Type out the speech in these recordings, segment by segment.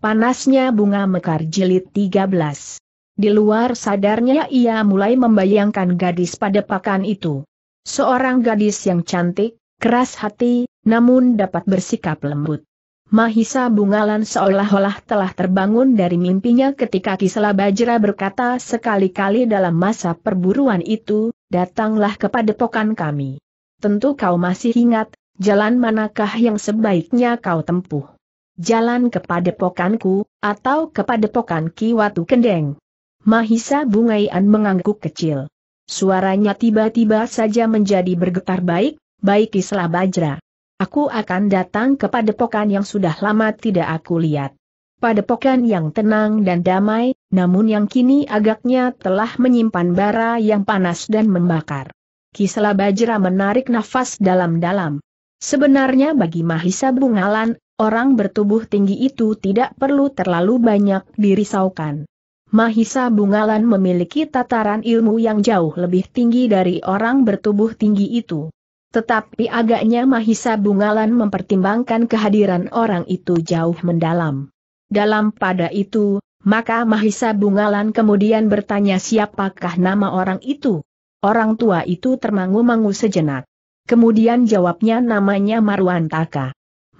Panasnya bunga mekar jilid 13. Di luar sadarnya ia mulai membayangkan gadis pada pakan itu. Seorang gadis yang cantik, keras hati, namun dapat bersikap lembut. Mahisa Bungalan seolah-olah telah terbangun dari mimpinya ketika Kisela Bajra berkata sekali-kali dalam masa perburuan itu, datanglah kepada pokan kami. Tentu kau masih ingat, jalan manakah yang sebaiknya kau tempuh jalan kepada pokanku, atau ke padepokan Watu Kendeng. Mahisa Bungaian mengangguk kecil. Suaranya tiba-tiba saja menjadi bergetar baik, baik islah Bajra. Aku akan datang kepada pokan yang sudah lama tidak aku lihat. Pada pokan yang tenang dan damai, namun yang kini agaknya telah menyimpan bara yang panas dan membakar. Kisela Bajra menarik nafas dalam-dalam. Sebenarnya bagi Mahisa Bungalan, orang bertubuh tinggi itu tidak perlu terlalu banyak dirisaukan. Mahisa Bungalan memiliki tataran ilmu yang jauh lebih tinggi dari orang bertubuh tinggi itu. Tetapi agaknya Mahisa Bungalan mempertimbangkan kehadiran orang itu jauh mendalam. Dalam pada itu, maka Mahisa Bungalan kemudian bertanya siapakah nama orang itu. Orang tua itu termangu-mangu sejenak. Kemudian jawabnya namanya Marwan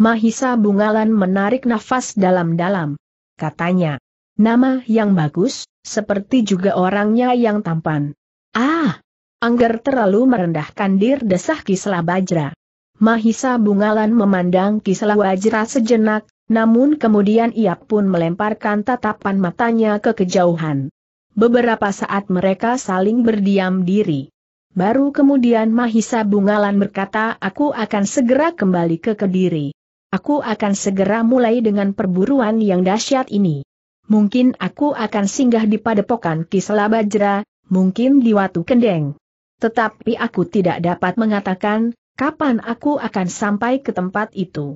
Mahisa Bungalan menarik nafas dalam-dalam. Katanya, nama yang bagus, seperti juga orangnya yang tampan. Ah! Angger terlalu merendahkan dir desah Kisla Bajra. Mahisa Bungalan memandang Kisla Bajra sejenak, namun kemudian ia pun melemparkan tatapan matanya ke kejauhan. Beberapa saat mereka saling berdiam diri. Baru kemudian Mahisa Bungalan berkata aku akan segera kembali ke Kediri. Aku akan segera mulai dengan perburuan yang dahsyat ini. Mungkin aku akan singgah di padepokan Bajra, mungkin di Watu Kendeng. Tetapi aku tidak dapat mengatakan, kapan aku akan sampai ke tempat itu.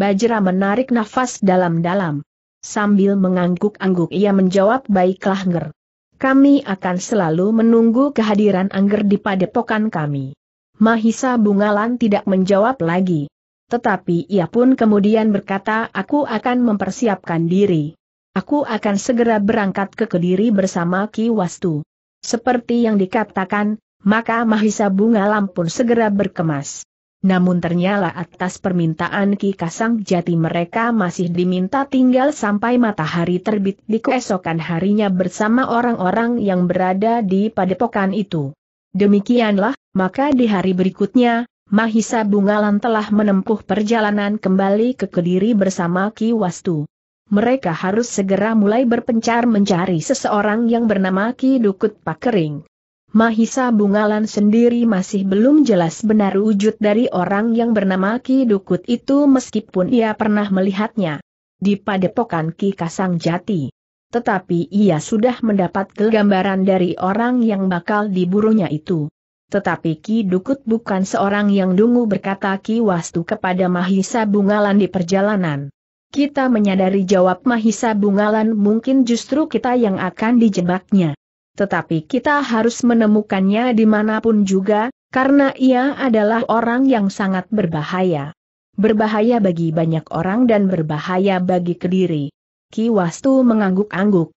Bajra menarik nafas dalam-dalam. Sambil mengangguk-angguk ia menjawab baiklah Ngger. Kami akan selalu menunggu kehadiran Angger di padepokan kami. Mahisa Bungalan tidak menjawab lagi. Tetapi ia pun kemudian berkata aku akan mempersiapkan diri. Aku akan segera berangkat ke Kediri bersama Ki Wastu. Seperti yang dikatakan, maka Mahisa Bunga Lampun segera berkemas. Namun ternyata atas permintaan Ki Kasang Jati mereka masih diminta tinggal sampai matahari terbit di keesokan harinya bersama orang-orang yang berada di padepokan itu. Demikianlah, maka di hari berikutnya, Mahisa Bungalan telah menempuh perjalanan kembali ke Kediri bersama Ki Wastu. Mereka harus segera mulai berpencar mencari seseorang yang bernama Ki Dukut Pakering. Mahisa Bungalan sendiri masih belum jelas benar wujud dari orang yang bernama Ki Dukut itu meskipun ia pernah melihatnya di padepokan Ki Kasang Jati. Tetapi ia sudah mendapat gambaran dari orang yang bakal diburunya itu. Tetapi Ki Dukut bukan seorang yang dungu berkata Ki Wastu kepada Mahisa Bungalan di perjalanan. Kita menyadari jawab Mahisa Bungalan mungkin justru kita yang akan dijebaknya. Tetapi kita harus menemukannya dimanapun juga, karena ia adalah orang yang sangat berbahaya. Berbahaya bagi banyak orang dan berbahaya bagi kediri. Ki Wastu mengangguk-angguk.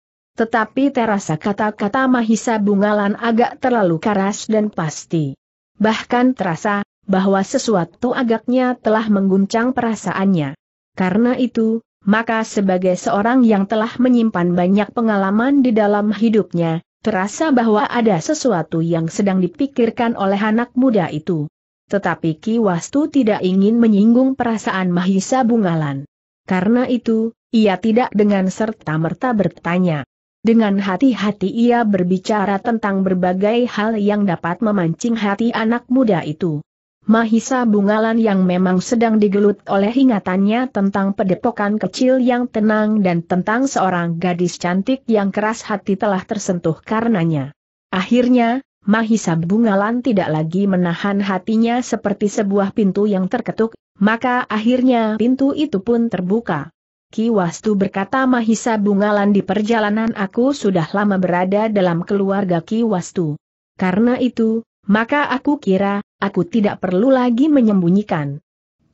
Tetapi terasa kata-kata Mahisa Bungalan agak terlalu keras dan pasti. Bahkan terasa, bahwa sesuatu agaknya telah mengguncang perasaannya. Karena itu, maka sebagai seorang yang telah menyimpan banyak pengalaman di dalam hidupnya, terasa bahwa ada sesuatu yang sedang dipikirkan oleh anak muda itu. Tetapi Ki Wastu tidak ingin menyinggung perasaan Mahisa Bungalan. Karena itu, ia tidak dengan serta-merta bertanya. Dengan hati-hati ia berbicara tentang berbagai hal yang dapat memancing hati anak muda itu. Mahisa Bungalan yang memang sedang digelut oleh ingatannya tentang pedepokan kecil yang tenang dan tentang seorang gadis cantik yang keras hati telah tersentuh karenanya. Akhirnya, Mahisa Bungalan tidak lagi menahan hatinya seperti sebuah pintu yang terketuk, maka akhirnya pintu itu pun terbuka. Ki Wastu berkata Mahisa Bungalan di perjalanan aku sudah lama berada dalam keluarga Ki Wastu. Karena itu, maka aku kira, aku tidak perlu lagi menyembunyikan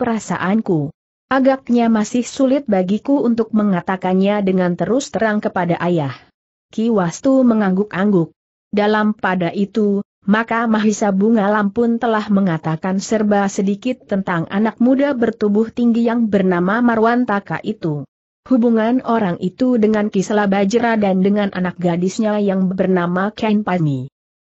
perasaanku. Agaknya masih sulit bagiku untuk mengatakannya dengan terus terang kepada ayah. Ki Wastu mengangguk-angguk. Dalam pada itu, maka Mahisa Bunga Lampun telah mengatakan serba sedikit tentang anak muda bertubuh tinggi yang bernama Marwan Taka itu. Hubungan orang itu dengan Kisela Bajra dan dengan anak gadisnya yang bernama Ken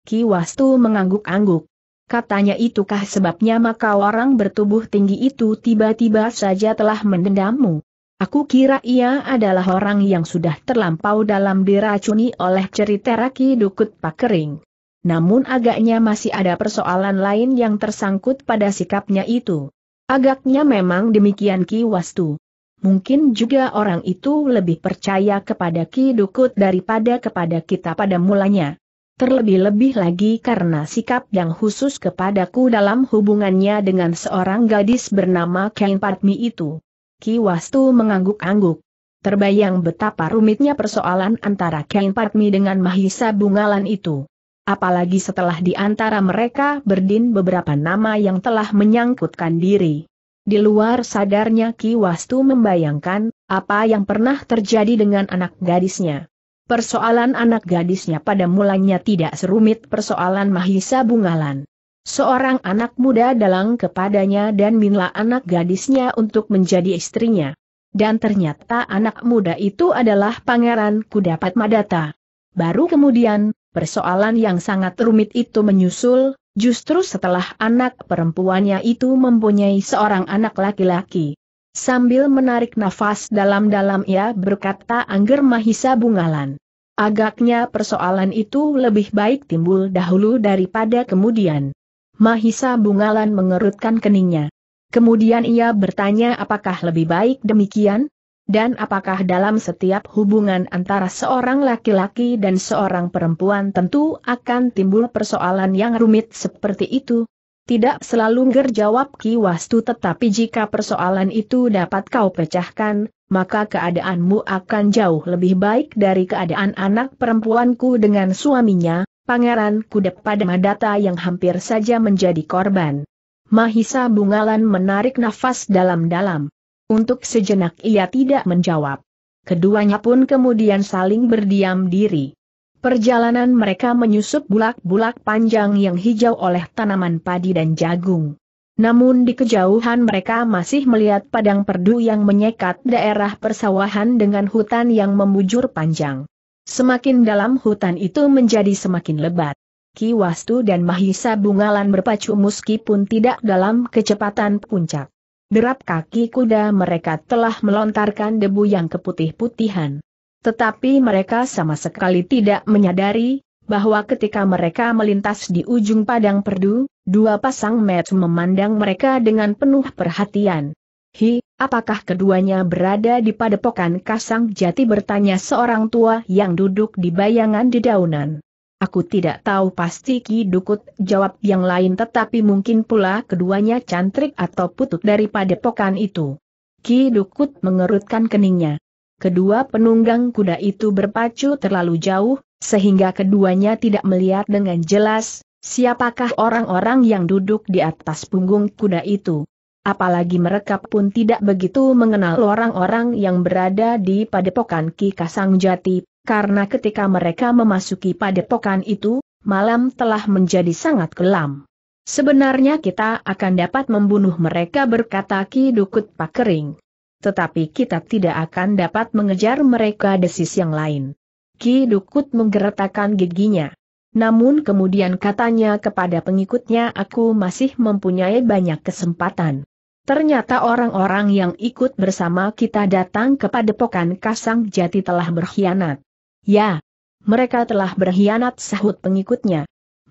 Ki Wastu mengangguk-angguk. Katanya itukah sebabnya maka orang bertubuh tinggi itu tiba-tiba saja telah mendendammu. Aku kira ia adalah orang yang sudah terlampau dalam diracuni oleh cerita Raki Dukut Pakering namun agaknya masih ada persoalan lain yang tersangkut pada sikapnya itu. Agaknya memang demikian Ki Wastu. Mungkin juga orang itu lebih percaya kepada Ki Dukut daripada kepada kita pada mulanya. Terlebih-lebih lagi karena sikap yang khusus kepadaku dalam hubungannya dengan seorang gadis bernama Kain Padmi itu. Ki Wastu mengangguk-angguk. Terbayang betapa rumitnya persoalan antara Kain Padmi dengan Mahisa Bungalan itu apalagi setelah di antara mereka berdin beberapa nama yang telah menyangkutkan diri. Di luar sadarnya Ki Wastu membayangkan, apa yang pernah terjadi dengan anak gadisnya. Persoalan anak gadisnya pada mulanya tidak serumit persoalan Mahisa Bungalan. Seorang anak muda dalang kepadanya dan minla anak gadisnya untuk menjadi istrinya. Dan ternyata anak muda itu adalah Pangeran Kudapat Madata. Baru kemudian, Persoalan yang sangat rumit itu menyusul, justru setelah anak perempuannya itu mempunyai seorang anak laki-laki. Sambil menarik nafas dalam-dalam ia berkata Angger Mahisa Bungalan. Agaknya persoalan itu lebih baik timbul dahulu daripada kemudian. Mahisa Bungalan mengerutkan keningnya. Kemudian ia bertanya apakah lebih baik demikian? Dan apakah dalam setiap hubungan antara seorang laki-laki dan seorang perempuan tentu akan timbul persoalan yang rumit seperti itu? Tidak selalu ger jawab Wastu tetapi jika persoalan itu dapat kau pecahkan, maka keadaanmu akan jauh lebih baik dari keadaan anak perempuanku dengan suaminya, Pangeran Kudep pada Madata yang hampir saja menjadi korban. Mahisa Bungalan menarik nafas dalam-dalam. Untuk sejenak ia tidak menjawab. Keduanya pun kemudian saling berdiam diri. Perjalanan mereka menyusup bulak-bulak panjang yang hijau oleh tanaman padi dan jagung. Namun di kejauhan mereka masih melihat padang perdu yang menyekat daerah persawahan dengan hutan yang membujur panjang. Semakin dalam hutan itu menjadi semakin lebat. Ki Kiwastu dan Mahisa Bungalan berpacu meskipun tidak dalam kecepatan puncak derap kaki kuda mereka telah melontarkan debu yang keputih-putihan. Tetapi mereka sama sekali tidak menyadari, bahwa ketika mereka melintas di ujung padang perdu, dua pasang met memandang mereka dengan penuh perhatian. Hi, apakah keduanya berada di padepokan Kasang Jati bertanya seorang tua yang duduk di bayangan di daunan. Aku tidak tahu pasti Ki Dukut, jawab yang lain tetapi mungkin pula keduanya cantrik atau putut daripada padepokan itu. Ki Dukut mengerutkan keningnya. Kedua penunggang kuda itu berpacu terlalu jauh, sehingga keduanya tidak melihat dengan jelas, siapakah orang-orang yang duduk di atas punggung kuda itu. Apalagi mereka pun tidak begitu mengenal orang-orang yang berada di padepokan Ki Kasang Jati, karena ketika mereka memasuki padepokan itu, malam telah menjadi sangat kelam. Sebenarnya kita akan dapat membunuh mereka berkata Ki Dukut Pak Kering. Tetapi kita tidak akan dapat mengejar mereka desis yang lain. Ki Dukut menggeretakkan giginya. Namun kemudian katanya kepada pengikutnya aku masih mempunyai banyak kesempatan. Ternyata orang-orang yang ikut bersama kita datang kepada pokan Kasang Jati telah berkhianat. Ya, mereka telah berkhianat sahut pengikutnya.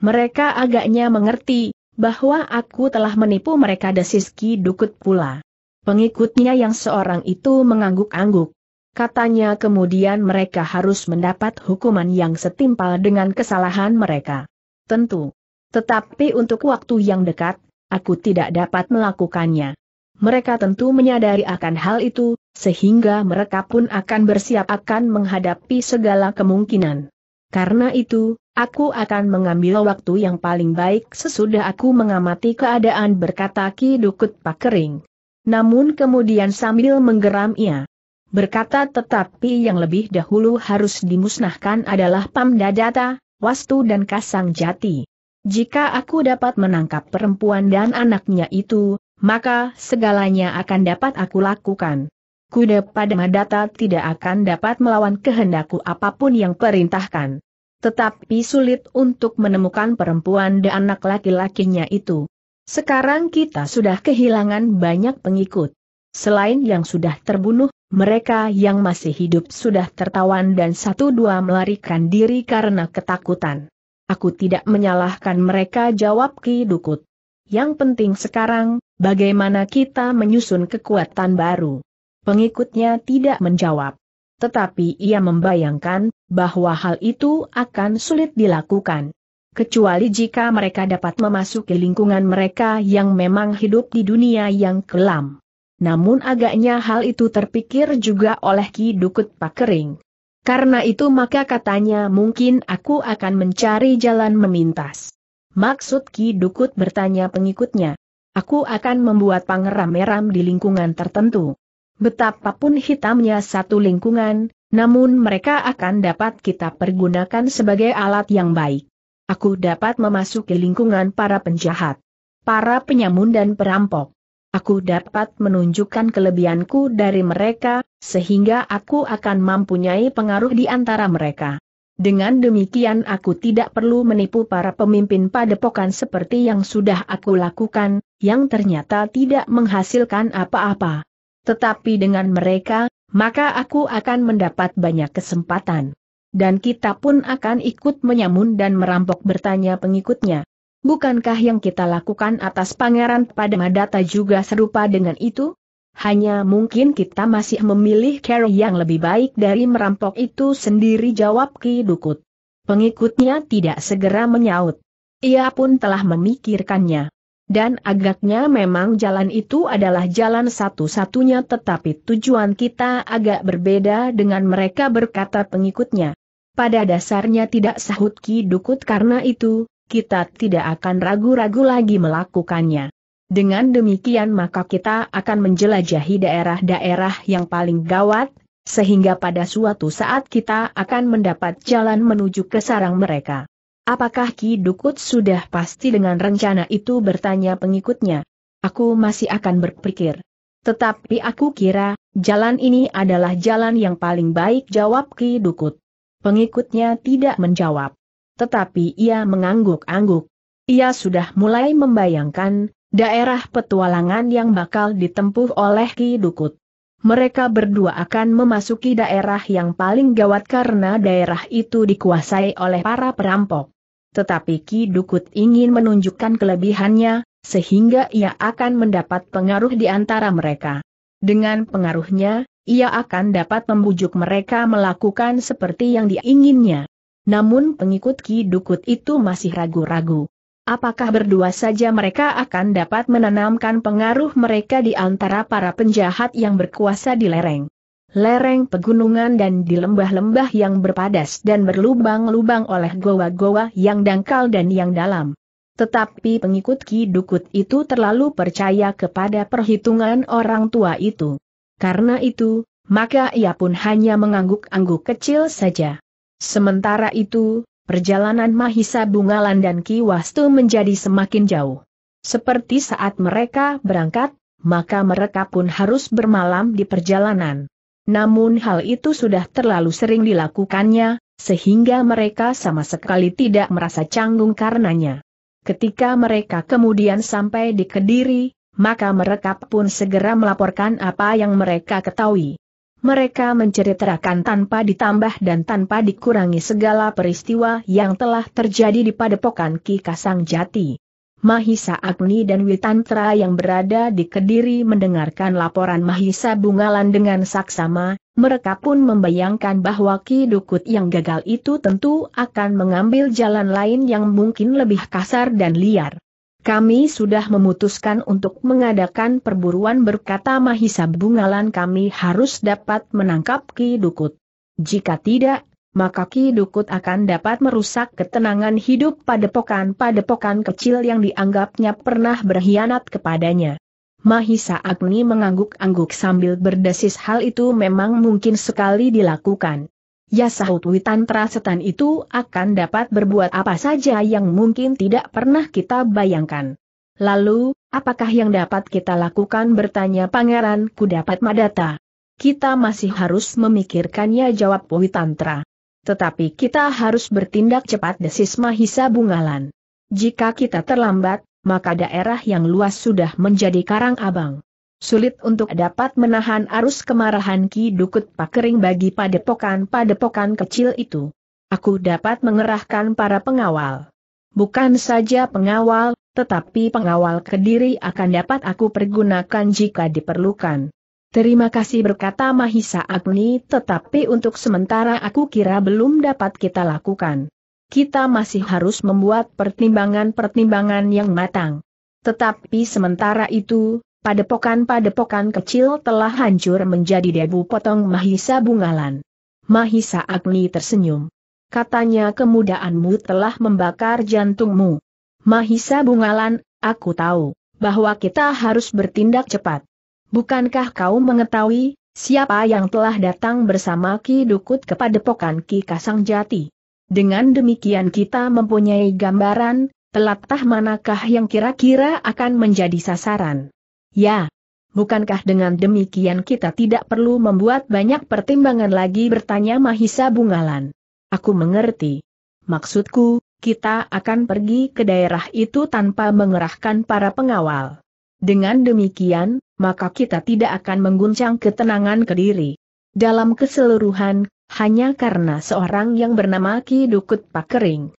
Mereka agaknya mengerti bahwa aku telah menipu mereka desiski dukut pula. Pengikutnya yang seorang itu mengangguk-angguk. Katanya kemudian mereka harus mendapat hukuman yang setimpal dengan kesalahan mereka. Tentu. Tetapi untuk waktu yang dekat, aku tidak dapat melakukannya. Mereka tentu menyadari akan hal itu, sehingga mereka pun akan bersiap akan menghadapi segala kemungkinan. Karena itu, aku akan mengambil waktu yang paling baik sesudah aku mengamati keadaan berkata Ki Dukut Pakering. Namun kemudian sambil menggeram ia berkata tetapi yang lebih dahulu harus dimusnahkan adalah pam dadata, Wastu dan Kasang Jati. Jika aku dapat menangkap perempuan dan anaknya itu, maka segalanya akan dapat aku lakukan kuda pada Madata tidak akan dapat melawan kehendakku apapun yang perintahkan. Tetapi sulit untuk menemukan perempuan dan anak laki-lakinya itu. Sekarang kita sudah kehilangan banyak pengikut. Selain yang sudah terbunuh, mereka yang masih hidup sudah tertawan dan satu dua melarikan diri karena ketakutan. Aku tidak menyalahkan mereka jawab Ki Dukut. Yang penting sekarang, bagaimana kita menyusun kekuatan baru. Pengikutnya tidak menjawab. Tetapi ia membayangkan bahwa hal itu akan sulit dilakukan. Kecuali jika mereka dapat memasuki lingkungan mereka yang memang hidup di dunia yang kelam. Namun agaknya hal itu terpikir juga oleh Ki Dukut Pakering. Karena itu maka katanya mungkin aku akan mencari jalan memintas. Maksud Ki Dukut bertanya pengikutnya. Aku akan membuat pangeram meram di lingkungan tertentu. Betapapun hitamnya satu lingkungan, namun mereka akan dapat kita pergunakan sebagai alat yang baik. Aku dapat memasuki lingkungan para penjahat, para penyamun dan perampok. Aku dapat menunjukkan kelebihanku dari mereka, sehingga aku akan mempunyai pengaruh di antara mereka. Dengan demikian aku tidak perlu menipu para pemimpin padepokan seperti yang sudah aku lakukan, yang ternyata tidak menghasilkan apa-apa. Tetapi dengan mereka, maka aku akan mendapat banyak kesempatan. Dan kita pun akan ikut menyamun dan merampok bertanya pengikutnya. Bukankah yang kita lakukan atas pangeran pada Madata juga serupa dengan itu? Hanya mungkin kita masih memilih cara yang lebih baik dari merampok itu sendiri jawab Ki Dukut. Pengikutnya tidak segera menyaut. Ia pun telah memikirkannya. Dan agaknya memang jalan itu adalah jalan satu-satunya tetapi tujuan kita agak berbeda dengan mereka berkata pengikutnya. Pada dasarnya tidak sahut Ki Dukut karena itu, kita tidak akan ragu-ragu lagi melakukannya. Dengan demikian maka kita akan menjelajahi daerah-daerah yang paling gawat, sehingga pada suatu saat kita akan mendapat jalan menuju ke sarang mereka. Apakah Ki Dukut sudah pasti dengan rencana itu bertanya pengikutnya? Aku masih akan berpikir. Tetapi aku kira, jalan ini adalah jalan yang paling baik jawab Ki Dukut. Pengikutnya tidak menjawab. Tetapi ia mengangguk-angguk. Ia sudah mulai membayangkan, daerah petualangan yang bakal ditempuh oleh Ki Dukut mereka berdua akan memasuki daerah yang paling gawat karena daerah itu dikuasai oleh para perampok. Tetapi Ki Dukut ingin menunjukkan kelebihannya, sehingga ia akan mendapat pengaruh di antara mereka. Dengan pengaruhnya, ia akan dapat membujuk mereka melakukan seperti yang diinginnya. Namun pengikut Ki Dukut itu masih ragu-ragu. Apakah berdua saja mereka akan dapat menanamkan pengaruh mereka di antara para penjahat yang berkuasa di lereng? Lereng pegunungan dan di lembah-lembah yang berpadas dan berlubang-lubang oleh goa-goa yang dangkal dan yang dalam. Tetapi pengikut Ki Dukut itu terlalu percaya kepada perhitungan orang tua itu. Karena itu, maka ia pun hanya mengangguk-angguk kecil saja. Sementara itu, perjalanan Mahisa Bungalan dan Ki Wastu menjadi semakin jauh. Seperti saat mereka berangkat, maka mereka pun harus bermalam di perjalanan. Namun hal itu sudah terlalu sering dilakukannya, sehingga mereka sama sekali tidak merasa canggung karenanya. Ketika mereka kemudian sampai di Kediri, maka mereka pun segera melaporkan apa yang mereka ketahui. Mereka menceritakan tanpa ditambah dan tanpa dikurangi segala peristiwa yang telah terjadi di padepokan Ki Kasang Jati. Mahisa Agni dan Witantra yang berada di Kediri mendengarkan laporan Mahisa Bungalan dengan saksama, mereka pun membayangkan bahwa Ki Dukut yang gagal itu tentu akan mengambil jalan lain yang mungkin lebih kasar dan liar. Kami sudah memutuskan untuk mengadakan perburuan berkata Mahisa Bungalan kami harus dapat menangkap Ki Dukut. Jika tidak, maka Ki Dukut akan dapat merusak ketenangan hidup padepokan-padepokan kecil yang dianggapnya pernah berkhianat kepadanya. Mahisa Agni mengangguk-angguk sambil berdesis hal itu memang mungkin sekali dilakukan. Ya sahut Witantra. Setan itu akan dapat berbuat apa saja yang mungkin tidak pernah kita bayangkan. Lalu, apakah yang dapat kita lakukan bertanya pangeran kudapat madata? Kita masih harus memikirkannya jawab Witantra. Tetapi kita harus bertindak cepat desis Mahisa Bungalan. Jika kita terlambat, maka daerah yang luas sudah menjadi karang abang. Sulit untuk dapat menahan arus kemarahan Ki Dukut Pakering bagi padepokan-padepokan kecil itu. Aku dapat mengerahkan para pengawal. Bukan saja pengawal, tetapi pengawal kediri akan dapat aku pergunakan jika diperlukan. Terima kasih berkata Mahisa Agni tetapi untuk sementara aku kira belum dapat kita lakukan. Kita masih harus membuat pertimbangan-pertimbangan yang matang. Tetapi sementara itu, padepokan-padepokan kecil telah hancur menjadi debu potong Mahisa Bungalan. Mahisa Agni tersenyum. Katanya kemudaanmu telah membakar jantungmu. Mahisa Bungalan, aku tahu, bahwa kita harus bertindak cepat. Bukankah kau mengetahui, siapa yang telah datang bersama Ki Dukut kepada pokan Ki Kasang Jati? Dengan demikian kita mempunyai gambaran, telatah manakah yang kira-kira akan menjadi sasaran. Ya, bukankah dengan demikian kita tidak perlu membuat banyak pertimbangan lagi bertanya Mahisa Bungalan. Aku mengerti. Maksudku, kita akan pergi ke daerah itu tanpa mengerahkan para pengawal. Dengan demikian, maka kita tidak akan mengguncang ketenangan Kediri. Dalam keseluruhan, hanya karena seorang yang bernama Ki Dukut Pakering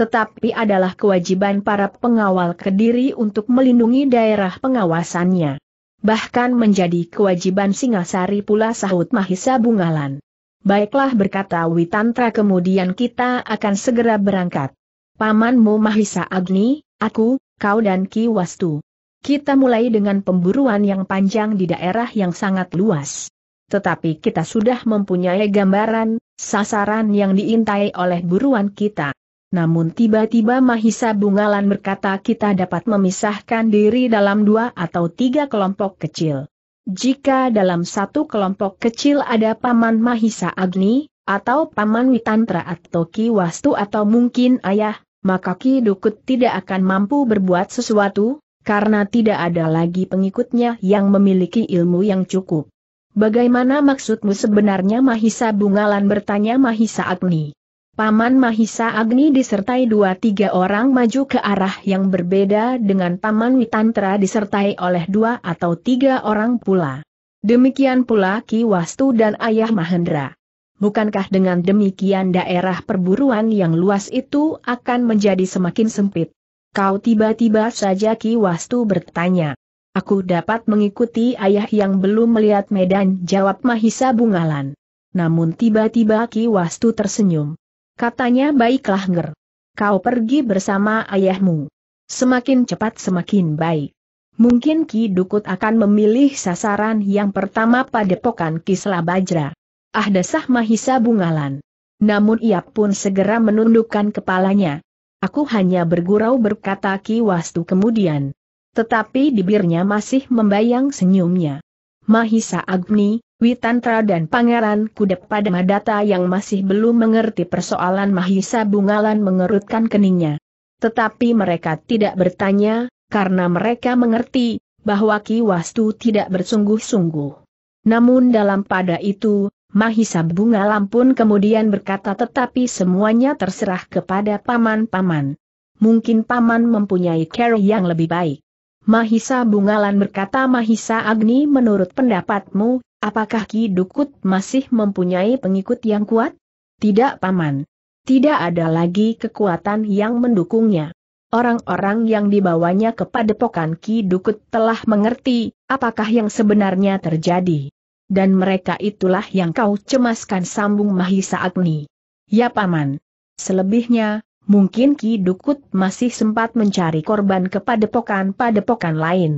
tetapi adalah kewajiban para pengawal Kediri untuk melindungi daerah pengawasannya. Bahkan menjadi kewajiban Singasari pula sahut Mahisa Bungalan. Baiklah berkata Witantra kemudian kita akan segera berangkat. Pamanmu Mahisa Agni, aku, kau dan Ki Wastu. Kita mulai dengan pemburuan yang panjang di daerah yang sangat luas. Tetapi kita sudah mempunyai gambaran, sasaran yang diintai oleh buruan kita. Namun tiba-tiba Mahisa Bungalan berkata kita dapat memisahkan diri dalam dua atau tiga kelompok kecil. Jika dalam satu kelompok kecil ada Paman Mahisa Agni, atau Paman Witantra atau Ki Wastu atau mungkin Ayah, maka Ki Dukut tidak akan mampu berbuat sesuatu, karena tidak ada lagi pengikutnya yang memiliki ilmu yang cukup. Bagaimana maksudmu sebenarnya Mahisa Bungalan bertanya Mahisa Agni? Paman Mahisa Agni disertai dua-tiga orang maju ke arah yang berbeda dengan Paman Witantra disertai oleh dua atau tiga orang pula. Demikian pula Ki Wastu dan Ayah Mahendra. Bukankah dengan demikian daerah perburuan yang luas itu akan menjadi semakin sempit? Kau tiba-tiba saja Ki Wastu bertanya. Aku dapat mengikuti ayah yang belum melihat medan, jawab Mahisa Bungalan. Namun tiba-tiba Ki Wastu tersenyum. Katanya baiklah Nger. Kau pergi bersama ayahmu. Semakin cepat semakin baik. Mungkin Ki Dukut akan memilih sasaran yang pertama pada pokan Kisla Bajra. Ah, dasah Mahisa Bungalan. Namun ia pun segera menundukkan kepalanya. Aku hanya bergurau berkata Ki Wastu kemudian. Tetapi bibirnya masih membayang senyumnya. Mahisa Agni, Witantra dan Pangeran pada Madata yang masih belum mengerti persoalan Mahisa Bungalan mengerutkan keningnya. Tetapi mereka tidak bertanya, karena mereka mengerti, bahwa Ki Wastu tidak bersungguh-sungguh. Namun dalam pada itu, Mahisa Bungalan pun kemudian berkata tetapi semuanya terserah kepada paman-paman. Mungkin paman mempunyai care yang lebih baik. Mahisa Bungalan berkata Mahisa Agni menurut pendapatmu, apakah Ki Dukut masih mempunyai pengikut yang kuat? Tidak paman. Tidak ada lagi kekuatan yang mendukungnya. Orang-orang yang dibawanya kepada padepokan Ki Dukut telah mengerti, apakah yang sebenarnya terjadi. Dan mereka itulah yang kau cemaskan sambung Mahisa Agni. Ya paman. Selebihnya, mungkin Ki Dukut masih sempat mencari korban kepada kepadepokan-padepokan lain.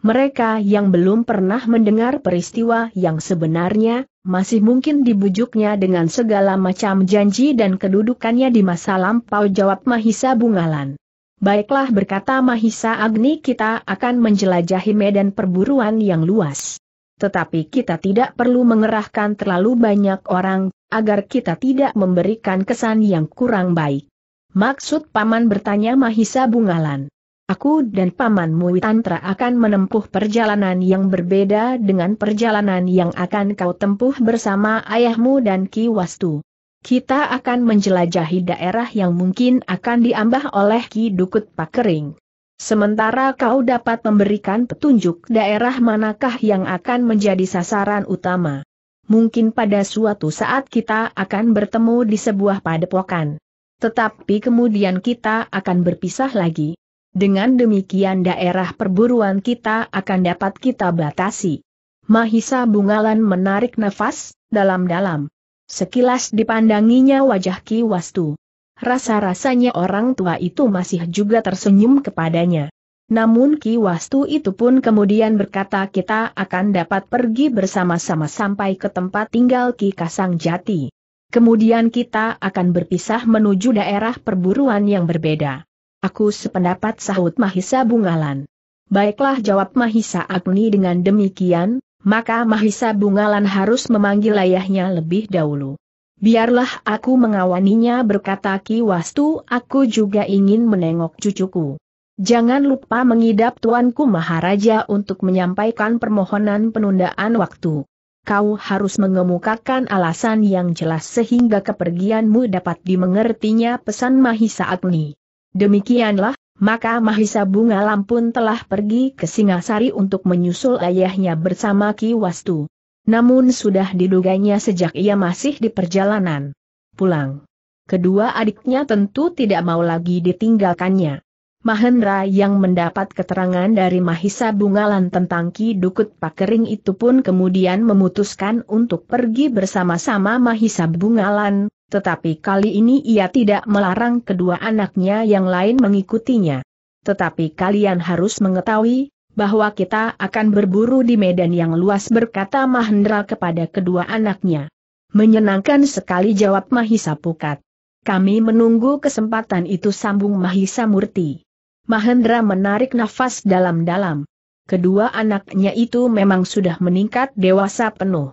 Mereka yang belum pernah mendengar peristiwa yang sebenarnya, masih mungkin dibujuknya dengan segala macam janji dan kedudukannya di masa lampau jawab Mahisa Bungalan. Baiklah berkata Mahisa Agni kita akan menjelajahi medan perburuan yang luas. Tetapi kita tidak perlu mengerahkan terlalu banyak orang, agar kita tidak memberikan kesan yang kurang baik. Maksud paman bertanya Mahisa Bungalan. Aku dan Paman Muitantra akan menempuh perjalanan yang berbeda dengan perjalanan yang akan kau tempuh bersama ayahmu dan Ki Wastu. Kita akan menjelajahi daerah yang mungkin akan diambah oleh Ki Dukut Pakering. Sementara kau dapat memberikan petunjuk daerah manakah yang akan menjadi sasaran utama. Mungkin pada suatu saat kita akan bertemu di sebuah padepokan. Tetapi kemudian kita akan berpisah lagi. Dengan demikian daerah perburuan kita akan dapat kita batasi. Mahisa Bungalan menarik nafas, dalam-dalam. Sekilas dipandanginya wajah Ki Wastu. Rasa-rasanya orang tua itu masih juga tersenyum kepadanya. Namun Ki Wastu itu pun kemudian berkata kita akan dapat pergi bersama-sama sampai ke tempat tinggal Ki Kasang Jati. Kemudian kita akan berpisah menuju daerah perburuan yang berbeda. Aku sependapat sahut Mahisa Bungalan. Baiklah jawab Mahisa Agni dengan demikian, maka Mahisa Bungalan harus memanggil ayahnya lebih dahulu. Biarlah aku mengawaninya berkata Ki Wastu aku juga ingin menengok cucuku. Jangan lupa mengidap tuanku Maharaja untuk menyampaikan permohonan penundaan waktu kau harus mengemukakan alasan yang jelas sehingga kepergianmu dapat dimengertinya pesan Mahisa Agni. Demikianlah, maka Mahisa Bunga Lampun telah pergi ke Singasari untuk menyusul ayahnya bersama Ki Wastu. Namun sudah diduganya sejak ia masih di perjalanan pulang. Kedua adiknya tentu tidak mau lagi ditinggalkannya. Mahendra yang mendapat keterangan dari Mahisa Bungalan tentang Ki Dukut Pakering itu pun kemudian memutuskan untuk pergi bersama-sama Mahisa Bungalan, tetapi kali ini ia tidak melarang kedua anaknya yang lain mengikutinya. Tetapi kalian harus mengetahui, bahwa kita akan berburu di medan yang luas berkata Mahendra kepada kedua anaknya. Menyenangkan sekali jawab Mahisa Pukat. Kami menunggu kesempatan itu sambung Mahisa Murti. Mahendra menarik nafas dalam-dalam. Kedua anaknya itu memang sudah meningkat dewasa penuh.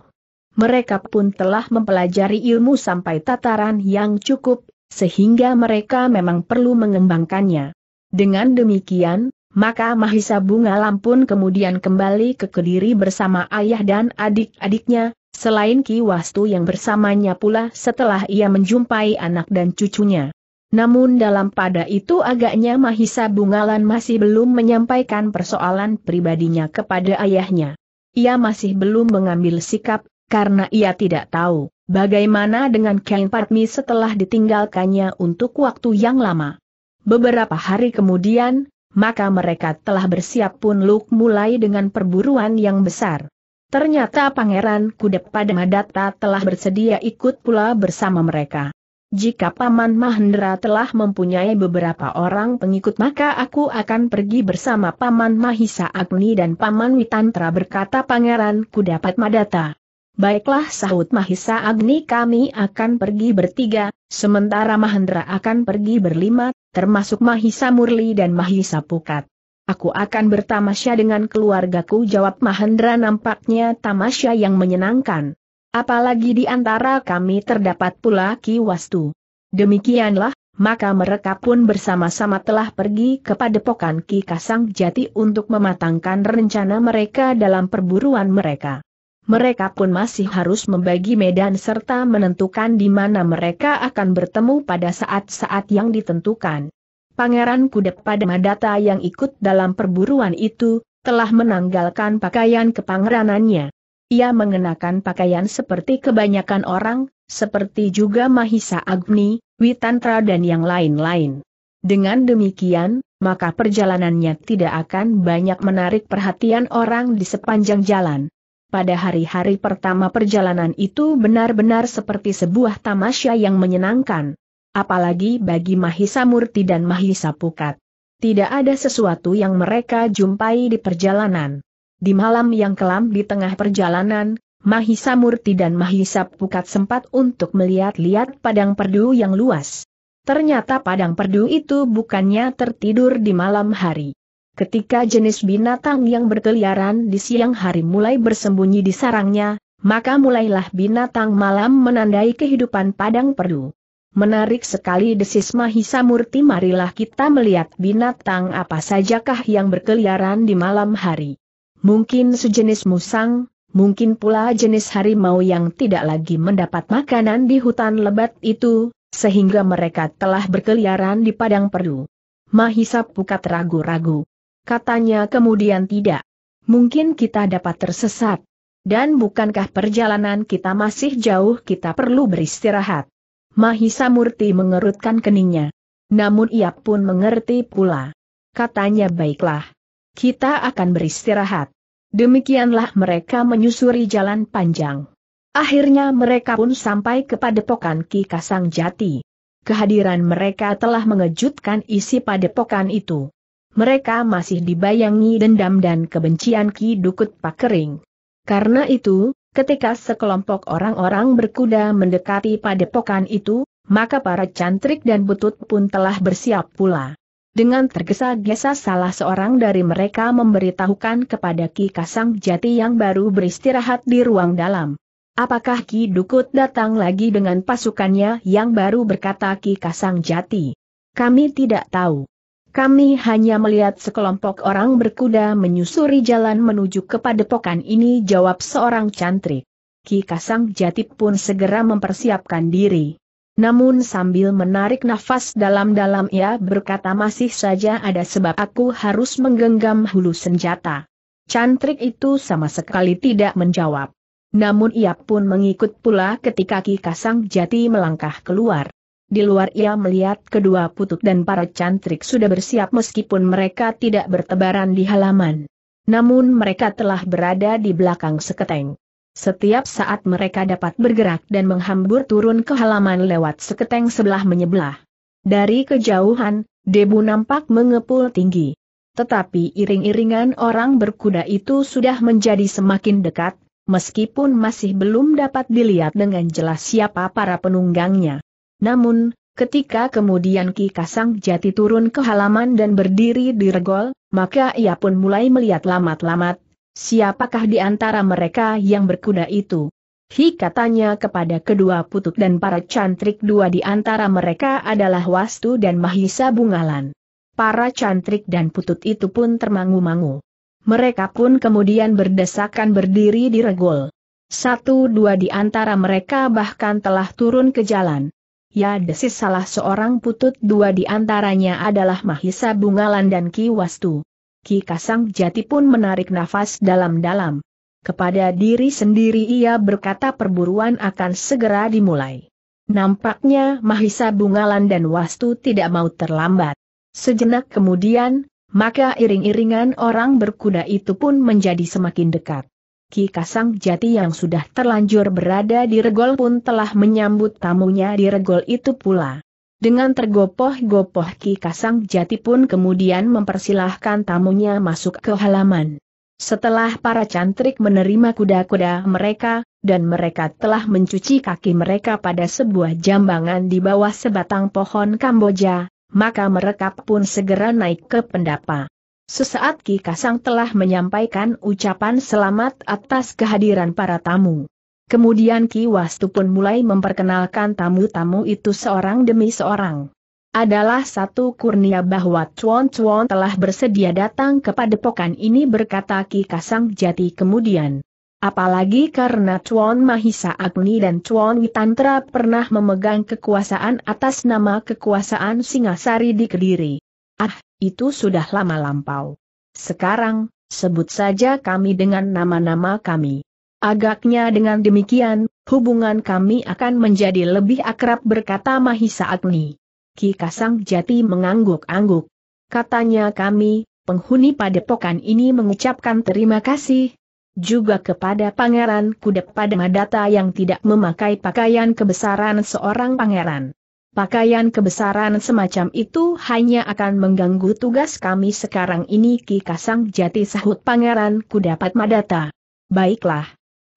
Mereka pun telah mempelajari ilmu sampai tataran yang cukup, sehingga mereka memang perlu mengembangkannya. Dengan demikian, maka Mahisa Bungalam pun kemudian kembali ke Kediri bersama ayah dan adik-adiknya, selain Ki Wastu yang bersamanya pula setelah ia menjumpai anak dan cucunya. Namun dalam pada itu agaknya Mahisa Bungalan masih belum menyampaikan persoalan pribadinya kepada ayahnya. Ia masih belum mengambil sikap, karena ia tidak tahu bagaimana dengan Kain Patmi setelah ditinggalkannya untuk waktu yang lama. Beberapa hari kemudian, maka mereka telah bersiap pun Luk mulai dengan perburuan yang besar. Ternyata Pangeran Kudep Padamadatta telah bersedia ikut pula bersama mereka. Jika Paman Mahendra telah mempunyai beberapa orang pengikut maka aku akan pergi bersama Paman Mahisa Agni dan Paman Witantra berkata Pangeran dapat madata. Baiklah sahut Mahisa Agni kami akan pergi bertiga, sementara Mahendra akan pergi berlima, termasuk Mahisa Murli dan Mahisa Pukat. Aku akan bertamasya dengan keluargaku jawab Mahendra nampaknya tamasya yang menyenangkan. Apalagi di antara kami terdapat pula Ki Wastu. Demikianlah, maka mereka pun bersama-sama telah pergi kepada Pokan Ki Kasang Jati untuk mematangkan rencana mereka dalam perburuan mereka. Mereka pun masih harus membagi medan serta menentukan di mana mereka akan bertemu pada saat-saat yang ditentukan. Pangeran Kudep pada Madata yang ikut dalam perburuan itu, telah menanggalkan pakaian kepangeranannya. Ia mengenakan pakaian seperti kebanyakan orang, seperti juga Mahisa Agni, Witantra dan yang lain-lain. Dengan demikian, maka perjalanannya tidak akan banyak menarik perhatian orang di sepanjang jalan. Pada hari-hari pertama perjalanan itu benar-benar seperti sebuah tamasya yang menyenangkan. Apalagi bagi Mahisa Murti dan Mahisa Pukat. Tidak ada sesuatu yang mereka jumpai di perjalanan. Di malam yang kelam di tengah perjalanan, Mahisa Murti dan Mahisa Pukat sempat untuk melihat-lihat padang perdu yang luas. Ternyata padang perdu itu bukannya tertidur di malam hari. Ketika jenis binatang yang berkeliaran di siang hari mulai bersembunyi di sarangnya, maka mulailah binatang malam menandai kehidupan padang perdu. Menarik sekali desis Mahisa Murti marilah kita melihat binatang apa sajakah yang berkeliaran di malam hari. Mungkin sejenis musang, mungkin pula jenis harimau yang tidak lagi mendapat makanan di hutan lebat itu, sehingga mereka telah berkeliaran di padang perdu. Mahisa pukat ragu-ragu. Katanya kemudian tidak. Mungkin kita dapat tersesat. Dan bukankah perjalanan kita masih jauh kita perlu beristirahat? Mahisa Murti mengerutkan keningnya. Namun ia pun mengerti pula. Katanya baiklah. Kita akan beristirahat. Demikianlah mereka menyusuri jalan panjang. Akhirnya mereka pun sampai kepada padepokan Ki Kasang Jati. Kehadiran mereka telah mengejutkan isi padepokan itu. Mereka masih dibayangi dendam dan kebencian Ki Dukut Pakering. Karena itu, ketika sekelompok orang-orang berkuda mendekati padepokan itu, maka para cantrik dan butut pun telah bersiap pula. Dengan tergesa-gesa salah seorang dari mereka memberitahukan kepada Ki Kasang Jati yang baru beristirahat di ruang dalam. Apakah Ki Dukut datang lagi dengan pasukannya yang baru berkata Ki Kasang Jati? Kami tidak tahu. Kami hanya melihat sekelompok orang berkuda menyusuri jalan menuju ke padepokan ini jawab seorang cantrik. Ki Kasang Jati pun segera mempersiapkan diri. Namun sambil menarik nafas dalam-dalam ia berkata masih saja ada sebab aku harus menggenggam hulu senjata. Cantrik itu sama sekali tidak menjawab. Namun ia pun mengikut pula ketika Ki Kasang Jati melangkah keluar. Di luar ia melihat kedua putut dan para cantrik sudah bersiap meskipun mereka tidak bertebaran di halaman. Namun mereka telah berada di belakang seketeng. Setiap saat mereka dapat bergerak dan menghambur turun ke halaman lewat seketeng sebelah menyebelah. Dari kejauhan, Debu nampak mengepul tinggi. Tetapi iring-iringan orang berkuda itu sudah menjadi semakin dekat, meskipun masih belum dapat dilihat dengan jelas siapa para penunggangnya. Namun, Ketika kemudian Ki Kasang Jati turun ke halaman dan berdiri di regol, maka ia pun mulai melihat lamat-lamat, Siapakah di antara mereka yang berkuda itu? Hi katanya kepada kedua putut dan para cantrik dua di antara mereka adalah Wastu dan Mahisa Bungalan. Para cantrik dan putut itu pun termangu-mangu. Mereka pun kemudian berdesakan berdiri di regol. Satu dua di antara mereka bahkan telah turun ke jalan. Ya desis salah seorang putut dua di antaranya adalah Mahisa Bungalan dan Ki Wastu. Ki Kasang Jati pun menarik nafas dalam-dalam. Kepada diri sendiri ia berkata perburuan akan segera dimulai. Nampaknya Mahisa Bungalan dan Wastu tidak mau terlambat. Sejenak kemudian, maka iring-iringan orang berkuda itu pun menjadi semakin dekat. Ki Kasang Jati yang sudah terlanjur berada di regol pun telah menyambut tamunya di regol itu pula. Dengan tergopoh-gopoh Ki Kasang Jati pun kemudian mempersilahkan tamunya masuk ke halaman. Setelah para cantrik menerima kuda-kuda mereka, dan mereka telah mencuci kaki mereka pada sebuah jambangan di bawah sebatang pohon Kamboja, maka mereka pun segera naik ke pendapa. Sesaat Ki Kasang telah menyampaikan ucapan selamat atas kehadiran para tamu. Kemudian Ki Wastu pun mulai memperkenalkan tamu-tamu itu seorang demi seorang. Adalah satu kurnia bahwa Chuan Chuan telah bersedia datang kepada pokan ini berkata Ki Kasang Jati kemudian. Apalagi karena Chuan Mahisa Agni dan Chuan Witantra pernah memegang kekuasaan atas nama kekuasaan Singasari di Kediri. Ah, itu sudah lama lampau. Sekarang, sebut saja kami dengan nama-nama kami. Agaknya dengan demikian, hubungan kami akan menjadi lebih akrab berkata Mahisa Agni. Ki Kasang Jati mengangguk-angguk. Katanya kami, penghuni padepokan ini mengucapkan terima kasih, juga kepada Pangeran pada Madata yang tidak memakai pakaian kebesaran seorang pangeran. Pakaian kebesaran semacam itu hanya akan mengganggu tugas kami sekarang ini Ki Kasang Jati sahut Pangeran kudapat Madata. Baiklah.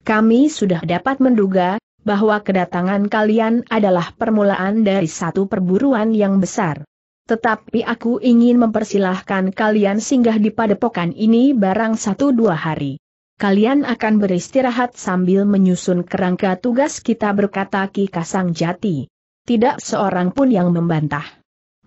Kami sudah dapat menduga, bahwa kedatangan kalian adalah permulaan dari satu perburuan yang besar. Tetapi aku ingin mempersilahkan kalian singgah di padepokan ini barang satu dua hari. Kalian akan beristirahat sambil menyusun kerangka tugas kita berkata Ki Kasang Jati. Tidak seorang pun yang membantah.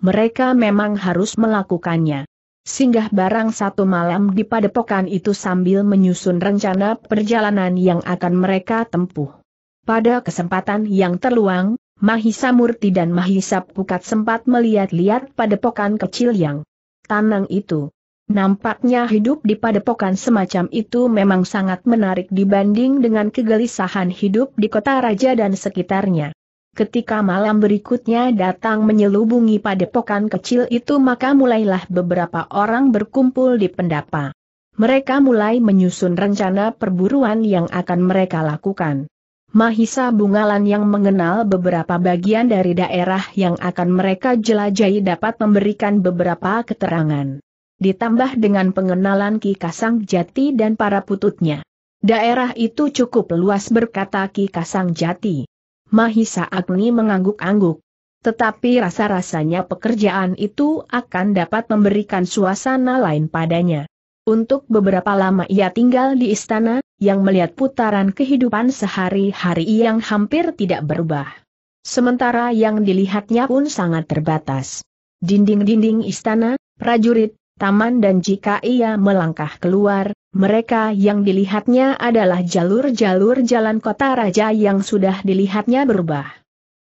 Mereka memang harus melakukannya singgah barang satu malam di padepokan itu sambil menyusun rencana perjalanan yang akan mereka tempuh. Pada kesempatan yang terluang, Mahisa Murti dan Mahisa Pukat sempat melihat-lihat padepokan kecil yang tanang itu. Nampaknya hidup di padepokan semacam itu memang sangat menarik dibanding dengan kegelisahan hidup di kota raja dan sekitarnya. Ketika malam berikutnya datang menyelubungi padepokan kecil itu maka mulailah beberapa orang berkumpul di pendapa. Mereka mulai menyusun rencana perburuan yang akan mereka lakukan. Mahisa Bungalan yang mengenal beberapa bagian dari daerah yang akan mereka jelajahi dapat memberikan beberapa keterangan. Ditambah dengan pengenalan Ki Kasang Jati dan para pututnya. Daerah itu cukup luas berkata Ki Kasang Jati. Mahisa Agni mengangguk-angguk. Tetapi rasa-rasanya pekerjaan itu akan dapat memberikan suasana lain padanya. Untuk beberapa lama ia tinggal di istana, yang melihat putaran kehidupan sehari-hari yang hampir tidak berubah. Sementara yang dilihatnya pun sangat terbatas. Dinding-dinding istana, prajurit, taman dan jika ia melangkah keluar, mereka yang dilihatnya adalah jalur-jalur jalan kota raja yang sudah dilihatnya berubah.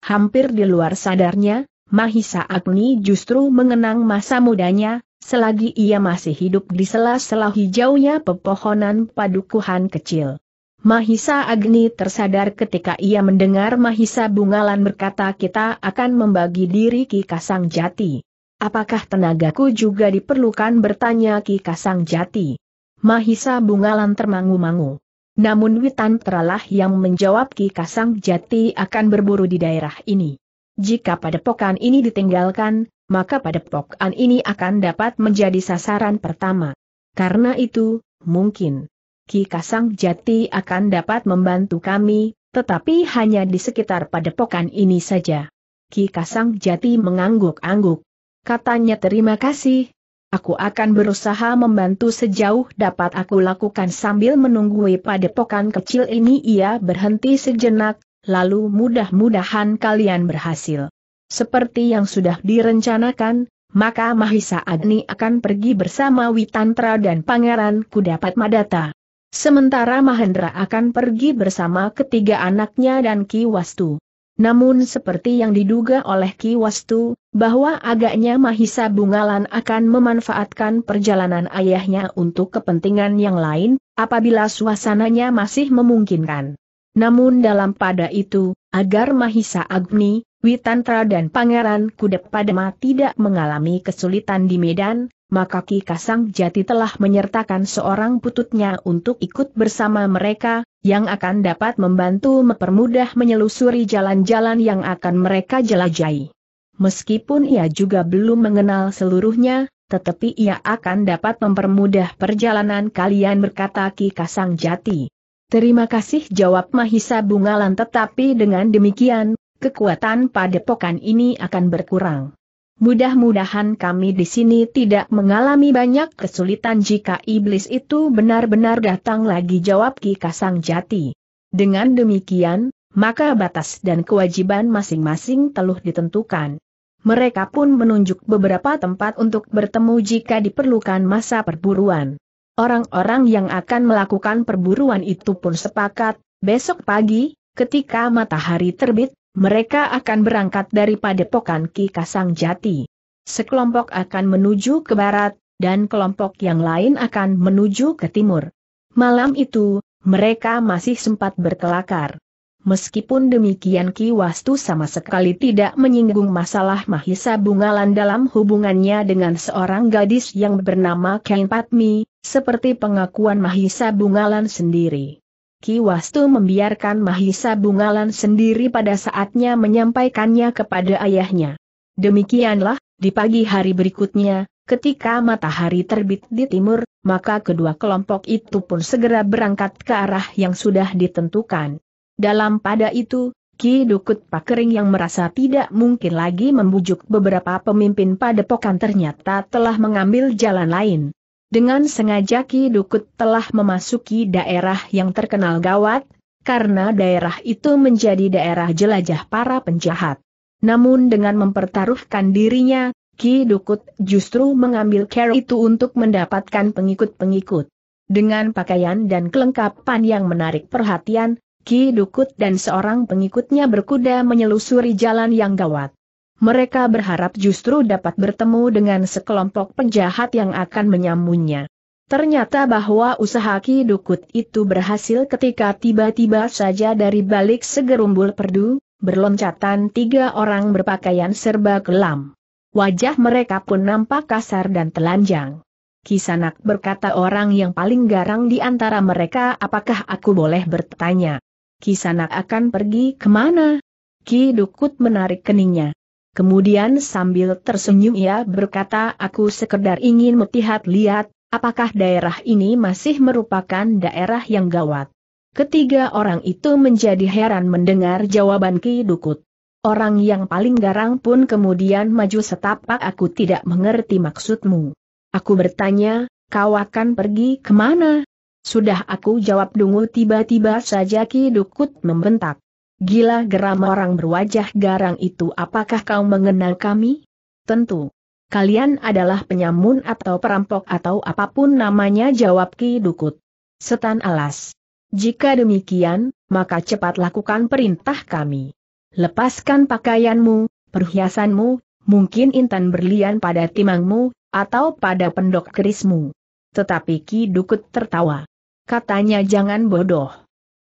Hampir di luar sadarnya, Mahisa Agni justru mengenang masa mudanya, selagi ia masih hidup di sela-sela hijaunya pepohonan padukuhan kecil. Mahisa Agni tersadar ketika ia mendengar Mahisa Bungalan berkata kita akan membagi diri Ki Kasang Jati. Apakah tenagaku juga diperlukan bertanya Ki Kasang Jati? Mahisa Bungalan termangu-mangu. Namun Witan teralah yang menjawab Ki Kasang Jati akan berburu di daerah ini. Jika padepokan ini ditinggalkan, maka padepokan ini akan dapat menjadi sasaran pertama. Karena itu, mungkin Ki Kasang Jati akan dapat membantu kami, tetapi hanya di sekitar padepokan ini saja. Ki Kasang Jati mengangguk-angguk, katanya terima kasih. Aku akan berusaha membantu sejauh dapat aku lakukan sambil menunggu menunggui padepokan kecil ini ia berhenti sejenak, lalu mudah-mudahan kalian berhasil. Seperti yang sudah direncanakan, maka Mahisa Agni akan pergi bersama Witantra dan Pangeran Kudapat Madata. Sementara Mahendra akan pergi bersama ketiga anaknya dan Ki Wastu. Namun seperti yang diduga oleh Ki Wastu, bahwa agaknya Mahisa Bungalan akan memanfaatkan perjalanan ayahnya untuk kepentingan yang lain, apabila suasananya masih memungkinkan. Namun dalam pada itu, agar Mahisa Agni, Witantra dan Pangeran Kudep tidak mengalami kesulitan di Medan, maka Ki Kasang Jati telah menyertakan seorang pututnya untuk ikut bersama mereka, yang akan dapat membantu mempermudah menyelusuri jalan-jalan yang akan mereka jelajahi. Meskipun ia juga belum mengenal seluruhnya, tetapi ia akan dapat mempermudah perjalanan kalian berkata Ki Kasang Jati. Terima kasih jawab Mahisa Bungalan tetapi dengan demikian, kekuatan padepokan ini akan berkurang. Mudah-mudahan kami di sini tidak mengalami banyak kesulitan jika iblis itu benar-benar datang lagi jawab Ki Kasang Jati. Dengan demikian, maka batas dan kewajiban masing-masing telah ditentukan. Mereka pun menunjuk beberapa tempat untuk bertemu jika diperlukan masa perburuan. Orang-orang yang akan melakukan perburuan itu pun sepakat, besok pagi, ketika matahari terbit, mereka akan berangkat dari padepokan Ki Kasang Jati. Sekelompok akan menuju ke barat, dan kelompok yang lain akan menuju ke timur. Malam itu, mereka masih sempat berkelakar. Meskipun demikian Ki Wastu sama sekali tidak menyinggung masalah Mahisa Bungalan dalam hubungannya dengan seorang gadis yang bernama Ken Patmi, seperti pengakuan Mahisa Bungalan sendiri. Ki Wastu membiarkan Mahisa Bungalan sendiri pada saatnya menyampaikannya kepada ayahnya. Demikianlah, di pagi hari berikutnya, ketika matahari terbit di timur, maka kedua kelompok itu pun segera berangkat ke arah yang sudah ditentukan. Dalam pada itu, Ki Dukut Pakering yang merasa tidak mungkin lagi membujuk beberapa pemimpin padepokan ternyata telah mengambil jalan lain. Dengan sengaja Ki Dukut telah memasuki daerah yang terkenal gawat, karena daerah itu menjadi daerah jelajah para penjahat. Namun dengan mempertaruhkan dirinya, Ki Dukut justru mengambil care itu untuk mendapatkan pengikut-pengikut. Dengan pakaian dan kelengkapan yang menarik perhatian, Ki Dukut dan seorang pengikutnya berkuda menyelusuri jalan yang gawat mereka berharap justru dapat bertemu dengan sekelompok penjahat yang akan menyambungnya. Ternyata bahwa usaha Ki Dukut itu berhasil ketika tiba-tiba saja dari balik segerumbul perdu, berloncatan tiga orang berpakaian serba kelam. Wajah mereka pun nampak kasar dan telanjang. Kisanak berkata orang yang paling garang di antara mereka apakah aku boleh bertanya. Kisanak akan pergi kemana? Ki Dukut menarik keningnya. Kemudian sambil tersenyum ia berkata aku sekedar ingin melihat lihat, apakah daerah ini masih merupakan daerah yang gawat. Ketiga orang itu menjadi heran mendengar jawaban Ki Dukut. Orang yang paling garang pun kemudian maju setapak aku tidak mengerti maksudmu. Aku bertanya, kau akan pergi kemana? Sudah aku jawab dungu tiba-tiba saja Ki Dukut membentak. Gila geram orang berwajah garang itu apakah kau mengenal kami? Tentu. Kalian adalah penyamun atau perampok atau apapun namanya jawab Ki Dukut. Setan alas. Jika demikian, maka cepat lakukan perintah kami. Lepaskan pakaianmu, perhiasanmu, mungkin intan berlian pada timangmu, atau pada pendok kerismu. Tetapi Ki Dukut tertawa. Katanya jangan bodoh.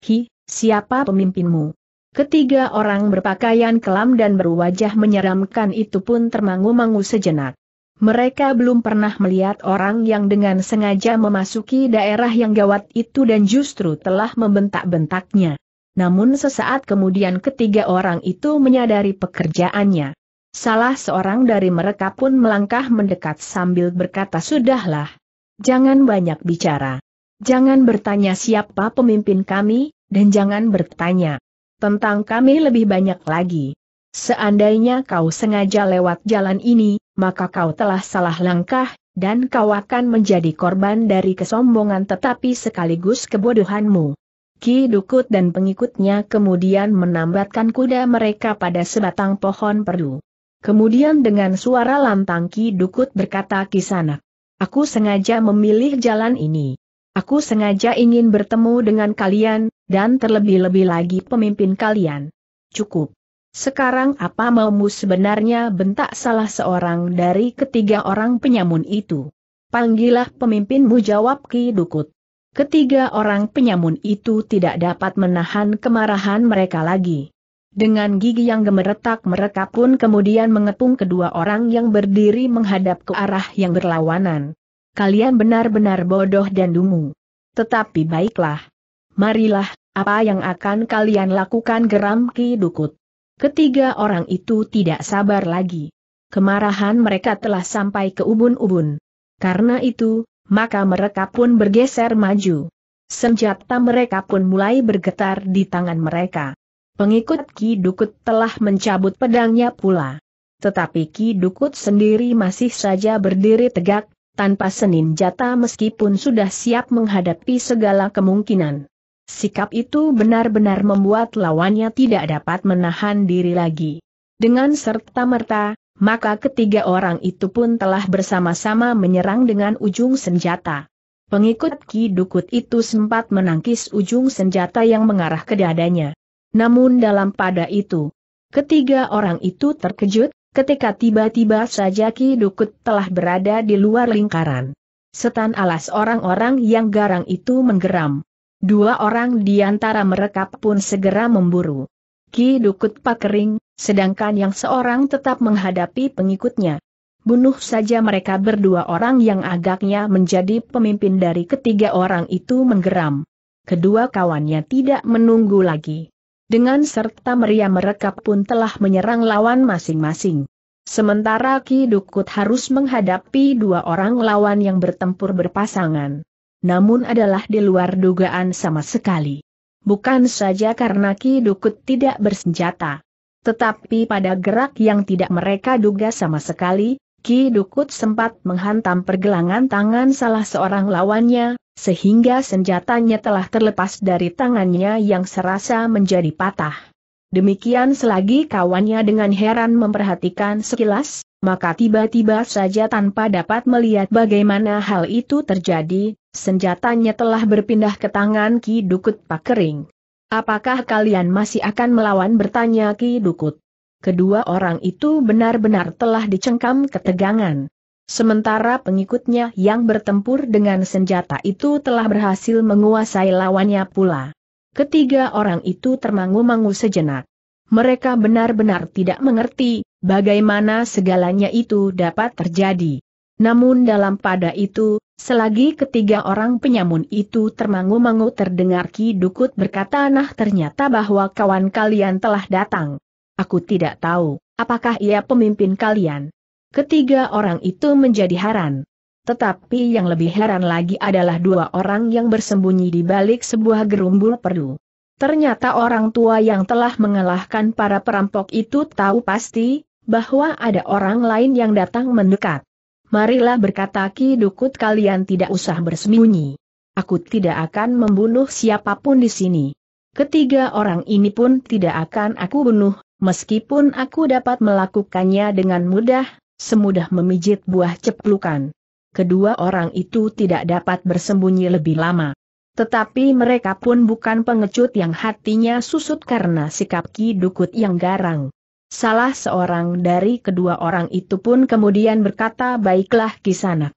Hi, siapa pemimpinmu? Ketiga orang berpakaian kelam dan berwajah menyeramkan itu pun termangu-mangu sejenak. Mereka belum pernah melihat orang yang dengan sengaja memasuki daerah yang gawat itu dan justru telah membentak-bentaknya. Namun sesaat kemudian ketiga orang itu menyadari pekerjaannya. Salah seorang dari mereka pun melangkah mendekat sambil berkata sudahlah. Jangan banyak bicara. Jangan bertanya siapa pemimpin kami, dan jangan bertanya tentang kami lebih banyak lagi. Seandainya kau sengaja lewat jalan ini, maka kau telah salah langkah, dan kau akan menjadi korban dari kesombongan tetapi sekaligus kebodohanmu. Ki Dukut dan pengikutnya kemudian menambatkan kuda mereka pada sebatang pohon perdu. Kemudian dengan suara lantang Ki Dukut berkata Kisanak, Aku sengaja memilih jalan ini. Aku sengaja ingin bertemu dengan kalian, dan terlebih-lebih lagi pemimpin kalian. Cukup. Sekarang apa maumu sebenarnya bentak salah seorang dari ketiga orang penyamun itu? Panggillah pemimpinmu jawab Ki Dukut. Ketiga orang penyamun itu tidak dapat menahan kemarahan mereka lagi. Dengan gigi yang gemeretak mereka pun kemudian mengepung kedua orang yang berdiri menghadap ke arah yang berlawanan. Kalian benar-benar bodoh dan dungu. Tetapi baiklah marilah, apa yang akan kalian lakukan geram Ki Dukut. Ketiga orang itu tidak sabar lagi. Kemarahan mereka telah sampai ke ubun-ubun. Karena itu, maka mereka pun bergeser maju. Senjata mereka pun mulai bergetar di tangan mereka. Pengikut Ki Dukut telah mencabut pedangnya pula. Tetapi Ki Dukut sendiri masih saja berdiri tegak, tanpa senin jata meskipun sudah siap menghadapi segala kemungkinan. Sikap itu benar-benar membuat lawannya tidak dapat menahan diri lagi. Dengan serta-merta, maka ketiga orang itu pun telah bersama-sama menyerang dengan ujung senjata. Pengikut Ki Dukut itu sempat menangkis ujung senjata yang mengarah ke dadanya. Namun dalam pada itu, ketiga orang itu terkejut, ketika tiba-tiba saja Ki Dukut telah berada di luar lingkaran. Setan alas orang-orang yang garang itu menggeram. Dua orang di antara mereka pun segera memburu. Ki Dukut Pakering, sedangkan yang seorang tetap menghadapi pengikutnya. Bunuh saja mereka berdua orang yang agaknya menjadi pemimpin dari ketiga orang itu menggeram. Kedua kawannya tidak menunggu lagi. Dengan serta meriah mereka pun telah menyerang lawan masing-masing. Sementara Ki Dukut harus menghadapi dua orang lawan yang bertempur berpasangan namun adalah di luar dugaan sama sekali. Bukan saja karena Ki Dukut tidak bersenjata. Tetapi pada gerak yang tidak mereka duga sama sekali, Ki Dukut sempat menghantam pergelangan tangan salah seorang lawannya, sehingga senjatanya telah terlepas dari tangannya yang serasa menjadi patah. Demikian selagi kawannya dengan heran memperhatikan sekilas, maka tiba-tiba saja tanpa dapat melihat bagaimana hal itu terjadi, senjatanya telah berpindah ke tangan Ki Dukut Pak Kering. Apakah kalian masih akan melawan bertanya Ki Dukut? Kedua orang itu benar-benar telah dicengkam ketegangan. Sementara pengikutnya yang bertempur dengan senjata itu telah berhasil menguasai lawannya pula. Ketiga orang itu termangu-mangu sejenak. Mereka benar-benar tidak mengerti, bagaimana segalanya itu dapat terjadi. Namun dalam pada itu, selagi ketiga orang penyamun itu termangu-mangu terdengar Ki Dukut berkata nah ternyata bahwa kawan kalian telah datang. Aku tidak tahu, apakah ia pemimpin kalian. Ketiga orang itu menjadi heran. Tetapi yang lebih heran lagi adalah dua orang yang bersembunyi di balik sebuah gerumbul perdu. Ternyata orang tua yang telah mengalahkan para perampok itu tahu pasti, bahwa ada orang lain yang datang mendekat. Marilah berkata Ki Dukut kalian tidak usah bersembunyi. Aku tidak akan membunuh siapapun di sini. Ketiga orang ini pun tidak akan aku bunuh, meskipun aku dapat melakukannya dengan mudah, semudah memijit buah ceplukan. Kedua orang itu tidak dapat bersembunyi lebih lama. Tetapi mereka pun bukan pengecut yang hatinya susut karena sikap Ki Dukut yang garang. Salah seorang dari kedua orang itu pun kemudian berkata baiklah kisanak.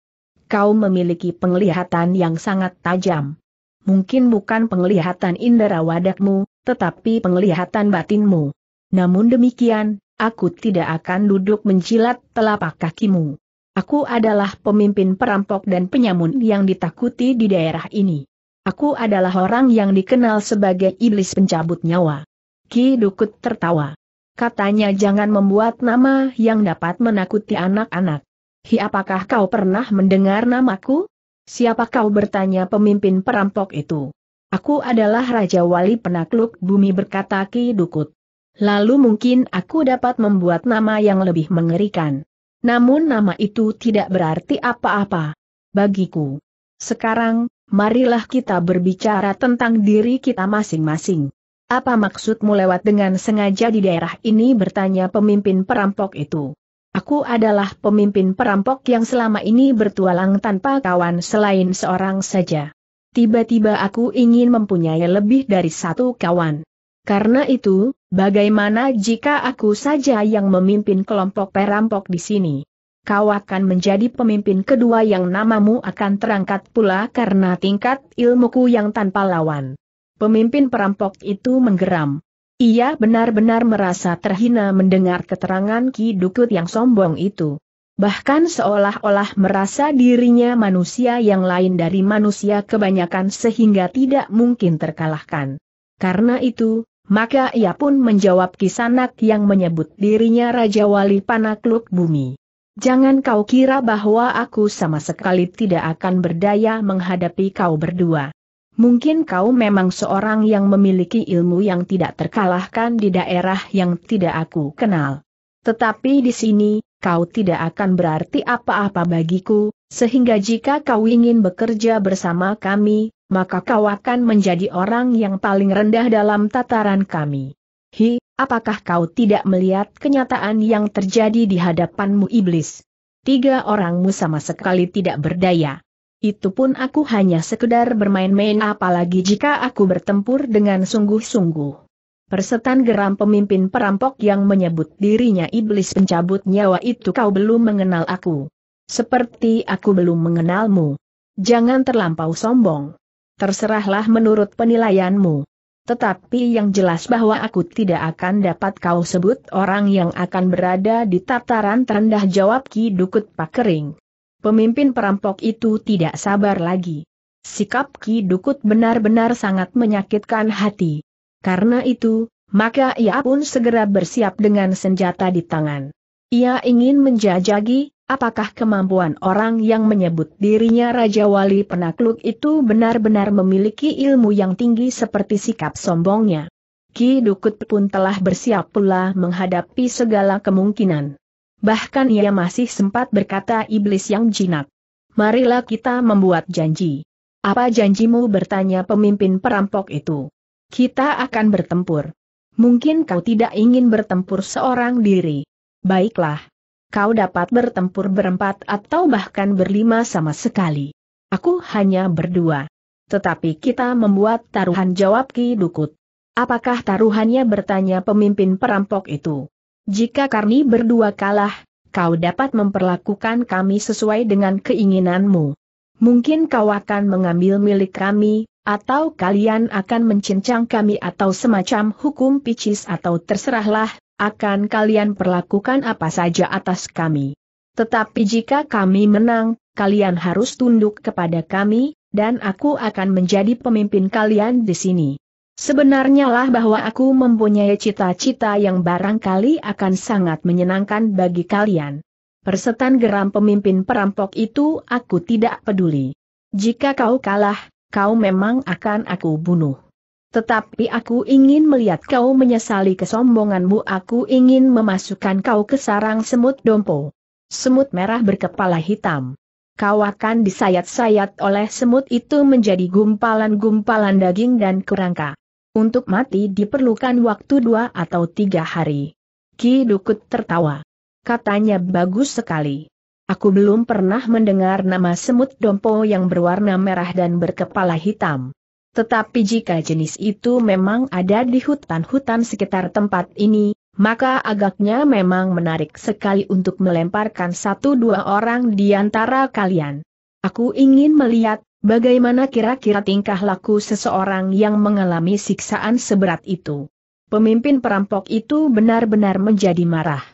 Kau memiliki penglihatan yang sangat tajam. Mungkin bukan penglihatan indera wadakmu, tetapi penglihatan batinmu. Namun demikian, aku tidak akan duduk menjilat telapak kakimu. Aku adalah pemimpin perampok dan penyamun yang ditakuti di daerah ini. Aku adalah orang yang dikenal sebagai iblis pencabut nyawa. Ki Dukut tertawa. Katanya jangan membuat nama yang dapat menakuti anak-anak. Hi apakah kau pernah mendengar namaku? Siapa kau bertanya pemimpin perampok itu? Aku adalah Raja Wali Penakluk Bumi berkata Ki Dukut. Lalu mungkin aku dapat membuat nama yang lebih mengerikan. Namun nama itu tidak berarti apa-apa. Bagiku. Sekarang, marilah kita berbicara tentang diri kita masing-masing. Apa maksudmu lewat dengan sengaja di daerah ini bertanya pemimpin perampok itu. Aku adalah pemimpin perampok yang selama ini bertualang tanpa kawan selain seorang saja. Tiba-tiba aku ingin mempunyai lebih dari satu kawan. Karena itu, bagaimana jika aku saja yang memimpin kelompok perampok di sini? Kau akan menjadi pemimpin kedua yang namamu akan terangkat pula karena tingkat ilmuku yang tanpa lawan. Pemimpin perampok itu menggeram. Ia benar-benar merasa terhina mendengar keterangan Ki Dukut yang sombong itu. Bahkan seolah-olah merasa dirinya manusia yang lain dari manusia kebanyakan sehingga tidak mungkin terkalahkan. Karena itu, maka ia pun menjawab kisanak yang menyebut dirinya Raja Wali Panakluk Bumi. Jangan kau kira bahwa aku sama sekali tidak akan berdaya menghadapi kau berdua. Mungkin kau memang seorang yang memiliki ilmu yang tidak terkalahkan di daerah yang tidak aku kenal. Tetapi di sini, kau tidak akan berarti apa-apa bagiku, sehingga jika kau ingin bekerja bersama kami, maka kau akan menjadi orang yang paling rendah dalam tataran kami. Hi, apakah kau tidak melihat kenyataan yang terjadi di hadapanmu iblis? Tiga orangmu sama sekali tidak berdaya. Itu pun aku hanya sekedar bermain-main apalagi jika aku bertempur dengan sungguh-sungguh. Persetan geram pemimpin perampok yang menyebut dirinya iblis pencabut nyawa itu kau belum mengenal aku. Seperti aku belum mengenalmu. Jangan terlampau sombong. Terserahlah menurut penilaianmu. Tetapi yang jelas bahwa aku tidak akan dapat kau sebut orang yang akan berada di tataran terendah jawab Ki Dukut Pakering. Pemimpin perampok itu tidak sabar lagi. Sikap Ki Dukut benar-benar sangat menyakitkan hati. Karena itu, maka ia pun segera bersiap dengan senjata di tangan. Ia ingin menjajagi, apakah kemampuan orang yang menyebut dirinya Raja Wali Penakluk itu benar-benar memiliki ilmu yang tinggi seperti sikap sombongnya. Ki Dukut pun telah bersiap pula menghadapi segala kemungkinan. Bahkan ia masih sempat berkata iblis yang jinak. Marilah kita membuat janji. Apa janjimu bertanya pemimpin perampok itu? Kita akan bertempur. Mungkin kau tidak ingin bertempur seorang diri. Baiklah. Kau dapat bertempur berempat atau bahkan berlima sama sekali. Aku hanya berdua. Tetapi kita membuat taruhan jawab Ki Dukut. Apakah taruhannya bertanya pemimpin perampok itu? Jika kami berdua kalah, kau dapat memperlakukan kami sesuai dengan keinginanmu. Mungkin kau akan mengambil milik kami, atau kalian akan mencincang kami atau semacam hukum picis atau terserahlah, akan kalian perlakukan apa saja atas kami. Tetapi jika kami menang, kalian harus tunduk kepada kami, dan aku akan menjadi pemimpin kalian di sini. Sebenarnya lah bahwa aku mempunyai cita-cita yang barangkali akan sangat menyenangkan bagi kalian. Persetan geram pemimpin perampok itu aku tidak peduli. Jika kau kalah, kau memang akan aku bunuh. Tetapi aku ingin melihat kau menyesali kesombonganmu aku ingin memasukkan kau ke sarang semut dompo. Semut merah berkepala hitam. Kau akan disayat-sayat oleh semut itu menjadi gumpalan-gumpalan daging dan kerangka. Untuk mati diperlukan waktu dua atau tiga hari. Ki Dukut tertawa. Katanya bagus sekali. Aku belum pernah mendengar nama semut dompo yang berwarna merah dan berkepala hitam. Tetapi jika jenis itu memang ada di hutan-hutan sekitar tempat ini, maka agaknya memang menarik sekali untuk melemparkan satu dua orang di antara kalian. Aku ingin melihat Bagaimana kira-kira tingkah laku seseorang yang mengalami siksaan seberat itu? Pemimpin perampok itu benar-benar menjadi marah.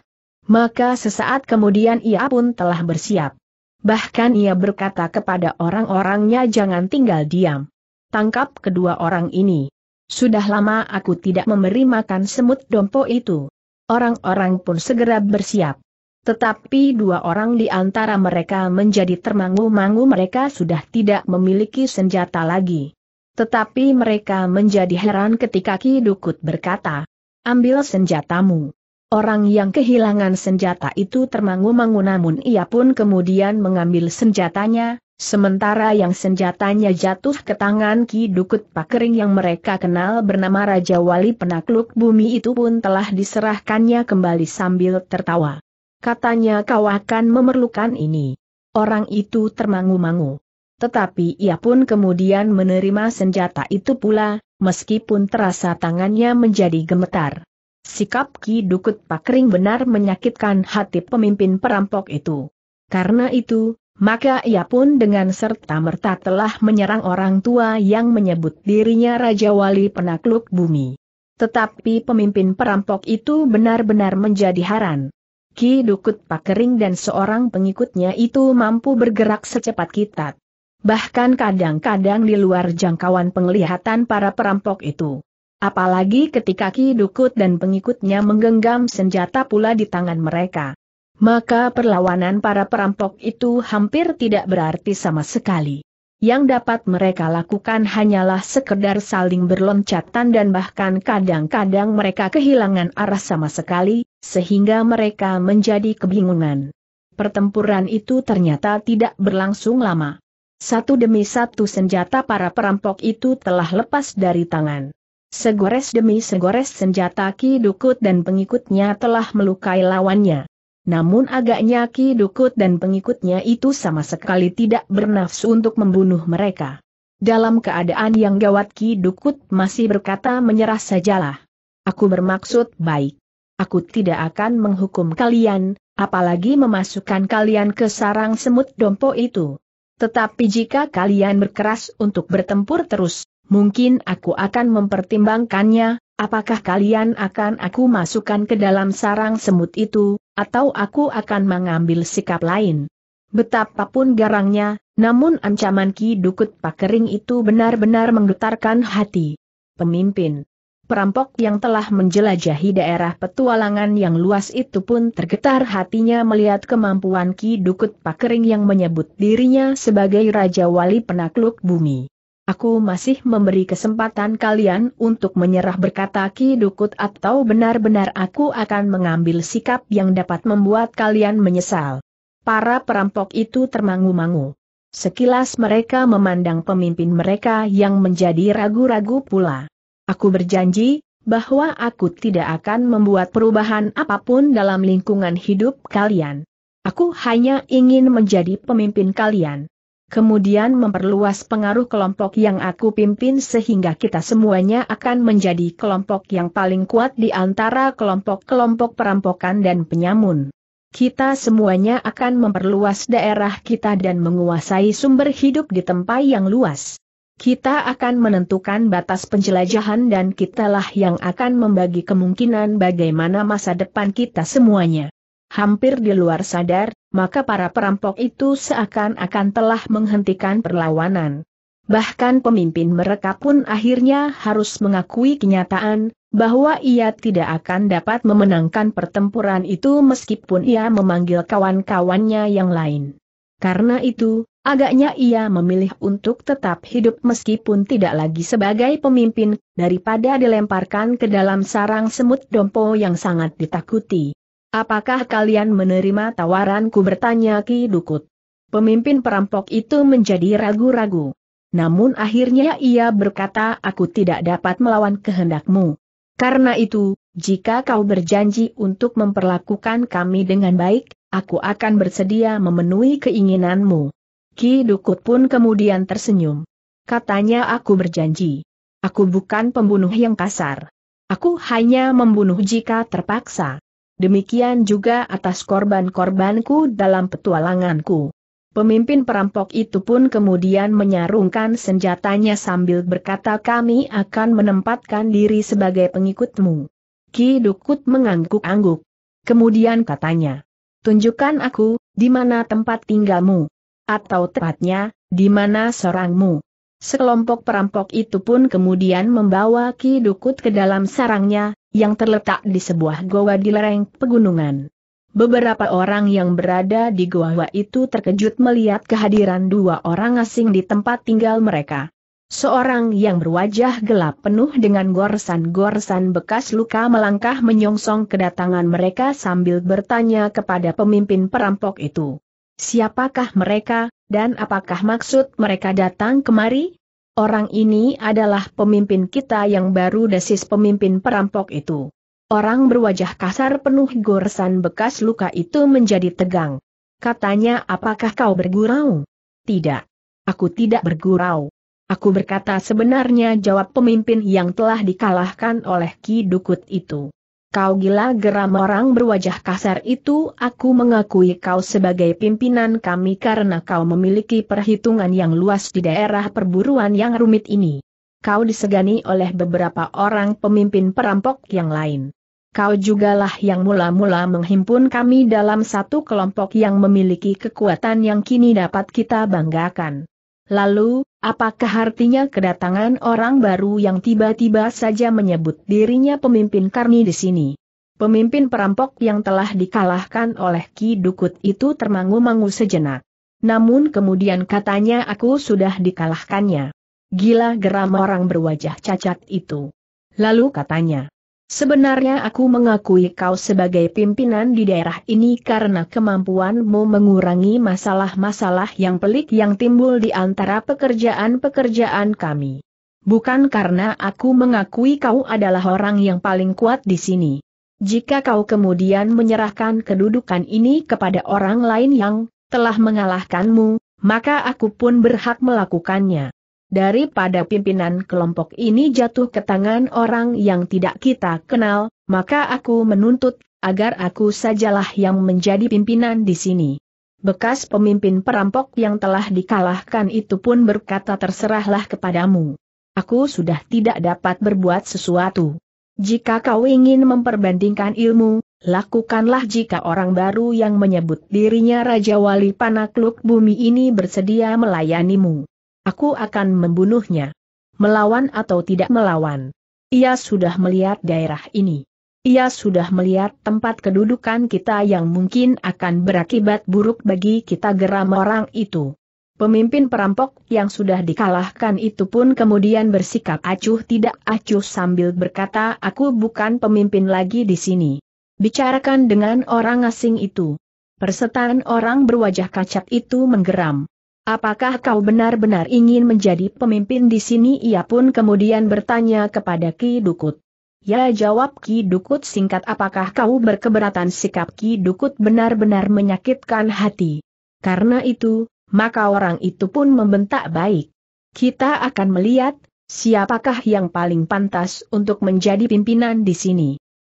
Maka sesaat kemudian ia pun telah bersiap. Bahkan ia berkata kepada orang-orangnya jangan tinggal diam. Tangkap kedua orang ini. Sudah lama aku tidak memberi makan semut dompo itu. Orang-orang pun segera bersiap. Tetapi dua orang di antara mereka menjadi termangu-mangu mereka sudah tidak memiliki senjata lagi. Tetapi mereka menjadi heran ketika Ki Dukut berkata, ambil senjatamu. Orang yang kehilangan senjata itu termangu-mangu namun ia pun kemudian mengambil senjatanya, sementara yang senjatanya jatuh ke tangan Ki Dukut Pakering yang mereka kenal bernama Raja Wali Penakluk Bumi itu pun telah diserahkannya kembali sambil tertawa. Katanya kau akan memerlukan ini. Orang itu termangu-mangu. Tetapi ia pun kemudian menerima senjata itu pula, meskipun terasa tangannya menjadi gemetar. Sikap Ki Dukut Pakring benar menyakitkan hati pemimpin perampok itu. Karena itu, maka ia pun dengan serta-merta telah menyerang orang tua yang menyebut dirinya Raja Wali Penakluk Bumi. Tetapi pemimpin perampok itu benar-benar menjadi haran. Ki Dukut Pakering dan seorang pengikutnya itu mampu bergerak secepat kitat. Bahkan kadang-kadang di luar jangkauan penglihatan para perampok itu. Apalagi ketika Ki Dukut dan pengikutnya menggenggam senjata pula di tangan mereka. Maka perlawanan para perampok itu hampir tidak berarti sama sekali yang dapat mereka lakukan hanyalah sekedar saling berloncatan dan bahkan kadang-kadang mereka kehilangan arah sama sekali, sehingga mereka menjadi kebingungan. Pertempuran itu ternyata tidak berlangsung lama. Satu demi satu senjata para perampok itu telah lepas dari tangan. Segores demi segores senjata Ki Dukut dan pengikutnya telah melukai lawannya. Namun agaknya Ki Dukut dan pengikutnya itu sama sekali tidak bernafsu untuk membunuh mereka. Dalam keadaan yang gawat Ki Dukut masih berkata menyerah sajalah. Aku bermaksud baik. Aku tidak akan menghukum kalian, apalagi memasukkan kalian ke sarang semut dompo itu. Tetapi jika kalian berkeras untuk bertempur terus, mungkin aku akan mempertimbangkannya, Apakah kalian akan aku masukkan ke dalam sarang semut itu, atau aku akan mengambil sikap lain? Betapapun garangnya, namun ancaman Ki Dukut Pakering itu benar-benar menggetarkan hati. Pemimpin Perampok yang telah menjelajahi daerah petualangan yang luas itu pun tergetar hatinya melihat kemampuan Ki Dukut Pakering yang menyebut dirinya sebagai Raja Wali Penakluk Bumi. Aku masih memberi kesempatan kalian untuk menyerah berkata ki dukut atau benar-benar aku akan mengambil sikap yang dapat membuat kalian menyesal. Para perampok itu termangu-mangu. Sekilas mereka memandang pemimpin mereka yang menjadi ragu-ragu pula. Aku berjanji, bahwa aku tidak akan membuat perubahan apapun dalam lingkungan hidup kalian. Aku hanya ingin menjadi pemimpin kalian kemudian memperluas pengaruh kelompok yang aku pimpin sehingga kita semuanya akan menjadi kelompok yang paling kuat di antara kelompok-kelompok perampokan dan penyamun. Kita semuanya akan memperluas daerah kita dan menguasai sumber hidup di tempat yang luas. Kita akan menentukan batas penjelajahan dan kitalah yang akan membagi kemungkinan bagaimana masa depan kita semuanya. Hampir di luar sadar, maka para perampok itu seakan-akan telah menghentikan perlawanan. Bahkan pemimpin mereka pun akhirnya harus mengakui kenyataan, bahwa ia tidak akan dapat memenangkan pertempuran itu meskipun ia memanggil kawan-kawannya yang lain. Karena itu, agaknya ia memilih untuk tetap hidup meskipun tidak lagi sebagai pemimpin, daripada dilemparkan ke dalam sarang semut dompo yang sangat ditakuti. Apakah kalian menerima tawaranku bertanya Ki Dukut? Pemimpin perampok itu menjadi ragu-ragu. Namun akhirnya ia berkata aku tidak dapat melawan kehendakmu. Karena itu, jika kau berjanji untuk memperlakukan kami dengan baik, aku akan bersedia memenuhi keinginanmu. Ki Dukut pun kemudian tersenyum. Katanya aku berjanji. Aku bukan pembunuh yang kasar. Aku hanya membunuh jika terpaksa demikian juga atas korban-korbanku dalam petualanganku. Pemimpin perampok itu pun kemudian menyarungkan senjatanya sambil berkata kami akan menempatkan diri sebagai pengikutmu. Ki Dukut mengangguk-angguk. Kemudian katanya, tunjukkan aku, di mana tempat tinggalmu. Atau tepatnya, di mana sarangmu. Sekelompok perampok itu pun kemudian membawa Ki Dukut ke dalam sarangnya, yang terletak di sebuah goa di lereng pegunungan. Beberapa orang yang berada di goa itu terkejut melihat kehadiran dua orang asing di tempat tinggal mereka. Seorang yang berwajah gelap penuh dengan gorsan-gorsan bekas luka melangkah menyongsong kedatangan mereka sambil bertanya kepada pemimpin perampok itu. Siapakah mereka, dan apakah maksud mereka datang kemari? Orang ini adalah pemimpin kita yang baru desis pemimpin perampok itu. Orang berwajah kasar penuh goresan bekas luka itu menjadi tegang. Katanya apakah kau bergurau? Tidak. Aku tidak bergurau. Aku berkata sebenarnya jawab pemimpin yang telah dikalahkan oleh Ki Dukut itu. Kau gila geram orang berwajah kasar itu aku mengakui kau sebagai pimpinan kami karena kau memiliki perhitungan yang luas di daerah perburuan yang rumit ini. Kau disegani oleh beberapa orang pemimpin perampok yang lain. Kau jugalah yang mula-mula menghimpun kami dalam satu kelompok yang memiliki kekuatan yang kini dapat kita banggakan. Lalu, Apakah artinya kedatangan orang baru yang tiba-tiba saja menyebut dirinya pemimpin Karni di sini? Pemimpin perampok yang telah dikalahkan oleh Ki Dukut itu termangu-mangu sejenak. Namun kemudian katanya aku sudah dikalahkannya. Gila geram orang berwajah cacat itu. Lalu katanya, Sebenarnya aku mengakui kau sebagai pimpinan di daerah ini karena kemampuanmu mengurangi masalah-masalah yang pelik yang timbul di antara pekerjaan-pekerjaan kami. Bukan karena aku mengakui kau adalah orang yang paling kuat di sini. Jika kau kemudian menyerahkan kedudukan ini kepada orang lain yang telah mengalahkanmu, maka aku pun berhak melakukannya daripada pimpinan kelompok ini jatuh ke tangan orang yang tidak kita kenal, maka aku menuntut, agar aku sajalah yang menjadi pimpinan di sini. Bekas pemimpin perampok yang telah dikalahkan itu pun berkata terserahlah kepadamu. Aku sudah tidak dapat berbuat sesuatu. Jika kau ingin memperbandingkan ilmu, lakukanlah jika orang baru yang menyebut dirinya Raja Wali Panakluk Bumi ini bersedia melayanimu. Aku akan membunuhnya. Melawan atau tidak melawan. Ia sudah melihat daerah ini. Ia sudah melihat tempat kedudukan kita yang mungkin akan berakibat buruk bagi kita geram orang itu. Pemimpin perampok yang sudah dikalahkan itu pun kemudian bersikap acuh tidak acuh sambil berkata aku bukan pemimpin lagi di sini. Bicarakan dengan orang asing itu. Persetan orang berwajah kacat itu menggeram. Apakah kau benar-benar ingin menjadi pemimpin di sini? Ia pun kemudian bertanya kepada Ki Dukut. Ya jawab Ki Dukut singkat apakah kau berkeberatan sikap Ki Dukut benar-benar menyakitkan hati. Karena itu, maka orang itu pun membentak baik. Kita akan melihat, siapakah yang paling pantas untuk menjadi pimpinan di sini.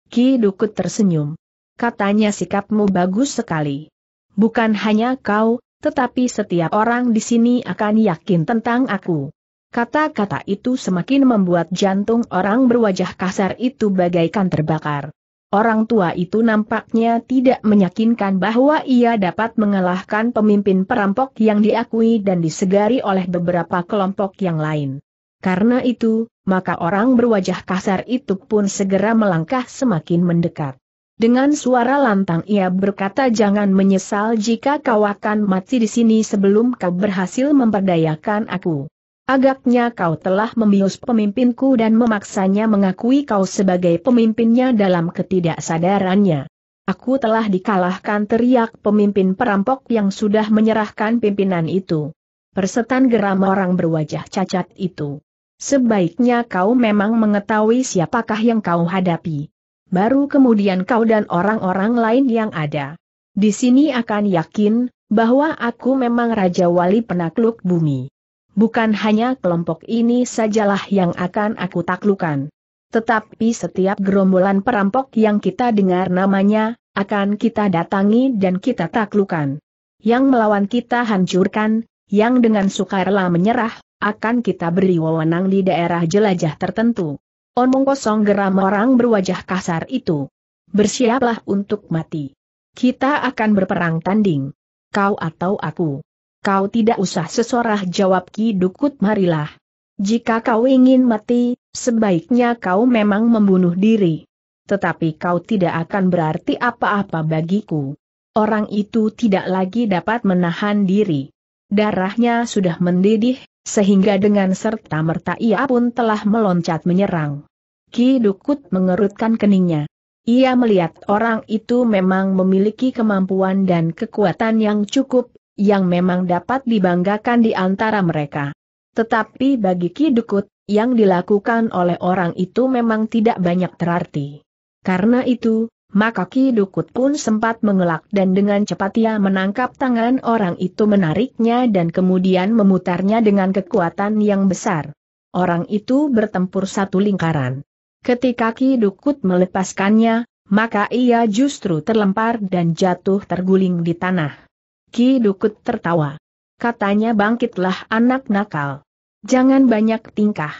Ki Dukut tersenyum. Katanya sikapmu bagus sekali. Bukan hanya kau, tetapi setiap orang di sini akan yakin tentang aku. Kata-kata itu semakin membuat jantung orang berwajah kasar itu bagaikan terbakar. Orang tua itu nampaknya tidak meyakinkan bahwa ia dapat mengalahkan pemimpin perampok yang diakui dan disegari oleh beberapa kelompok yang lain. Karena itu, maka orang berwajah kasar itu pun segera melangkah semakin mendekat. Dengan suara lantang ia berkata jangan menyesal jika kau akan mati di sini sebelum kau berhasil memperdayakan aku. Agaknya kau telah membius pemimpinku dan memaksanya mengakui kau sebagai pemimpinnya dalam ketidaksadarannya. Aku telah dikalahkan teriak pemimpin perampok yang sudah menyerahkan pimpinan itu. Persetan geram orang berwajah cacat itu. Sebaiknya kau memang mengetahui siapakah yang kau hadapi baru kemudian kau dan orang-orang lain yang ada. Di sini akan yakin, bahwa aku memang Raja Wali penakluk bumi. Bukan hanya kelompok ini sajalah yang akan aku taklukan. Tetapi setiap gerombolan perampok yang kita dengar namanya, akan kita datangi dan kita taklukan. Yang melawan kita hancurkan, yang dengan sukarela menyerah, akan kita beri wewenang di daerah jelajah tertentu. Omong kosong geram orang berwajah kasar itu. Bersiaplah untuk mati. Kita akan berperang tanding. Kau atau aku. Kau tidak usah sesorah jawab Ki Dukut marilah. Jika kau ingin mati, sebaiknya kau memang membunuh diri. Tetapi kau tidak akan berarti apa-apa bagiku. Orang itu tidak lagi dapat menahan diri. Darahnya sudah mendidih, sehingga dengan serta-merta ia pun telah meloncat menyerang. Ki Dukut mengerutkan keningnya. Ia melihat orang itu memang memiliki kemampuan dan kekuatan yang cukup, yang memang dapat dibanggakan di antara mereka. Tetapi bagi Ki Dukut, yang dilakukan oleh orang itu memang tidak banyak terarti. Karena itu, maka Ki Dukut pun sempat mengelak dan dengan cepat ia menangkap tangan orang itu menariknya dan kemudian memutarnya dengan kekuatan yang besar. Orang itu bertempur satu lingkaran. Ketika Ki Dukut melepaskannya, maka ia justru terlempar dan jatuh terguling di tanah. Ki Dukut tertawa. Katanya bangkitlah anak nakal. Jangan banyak tingkah.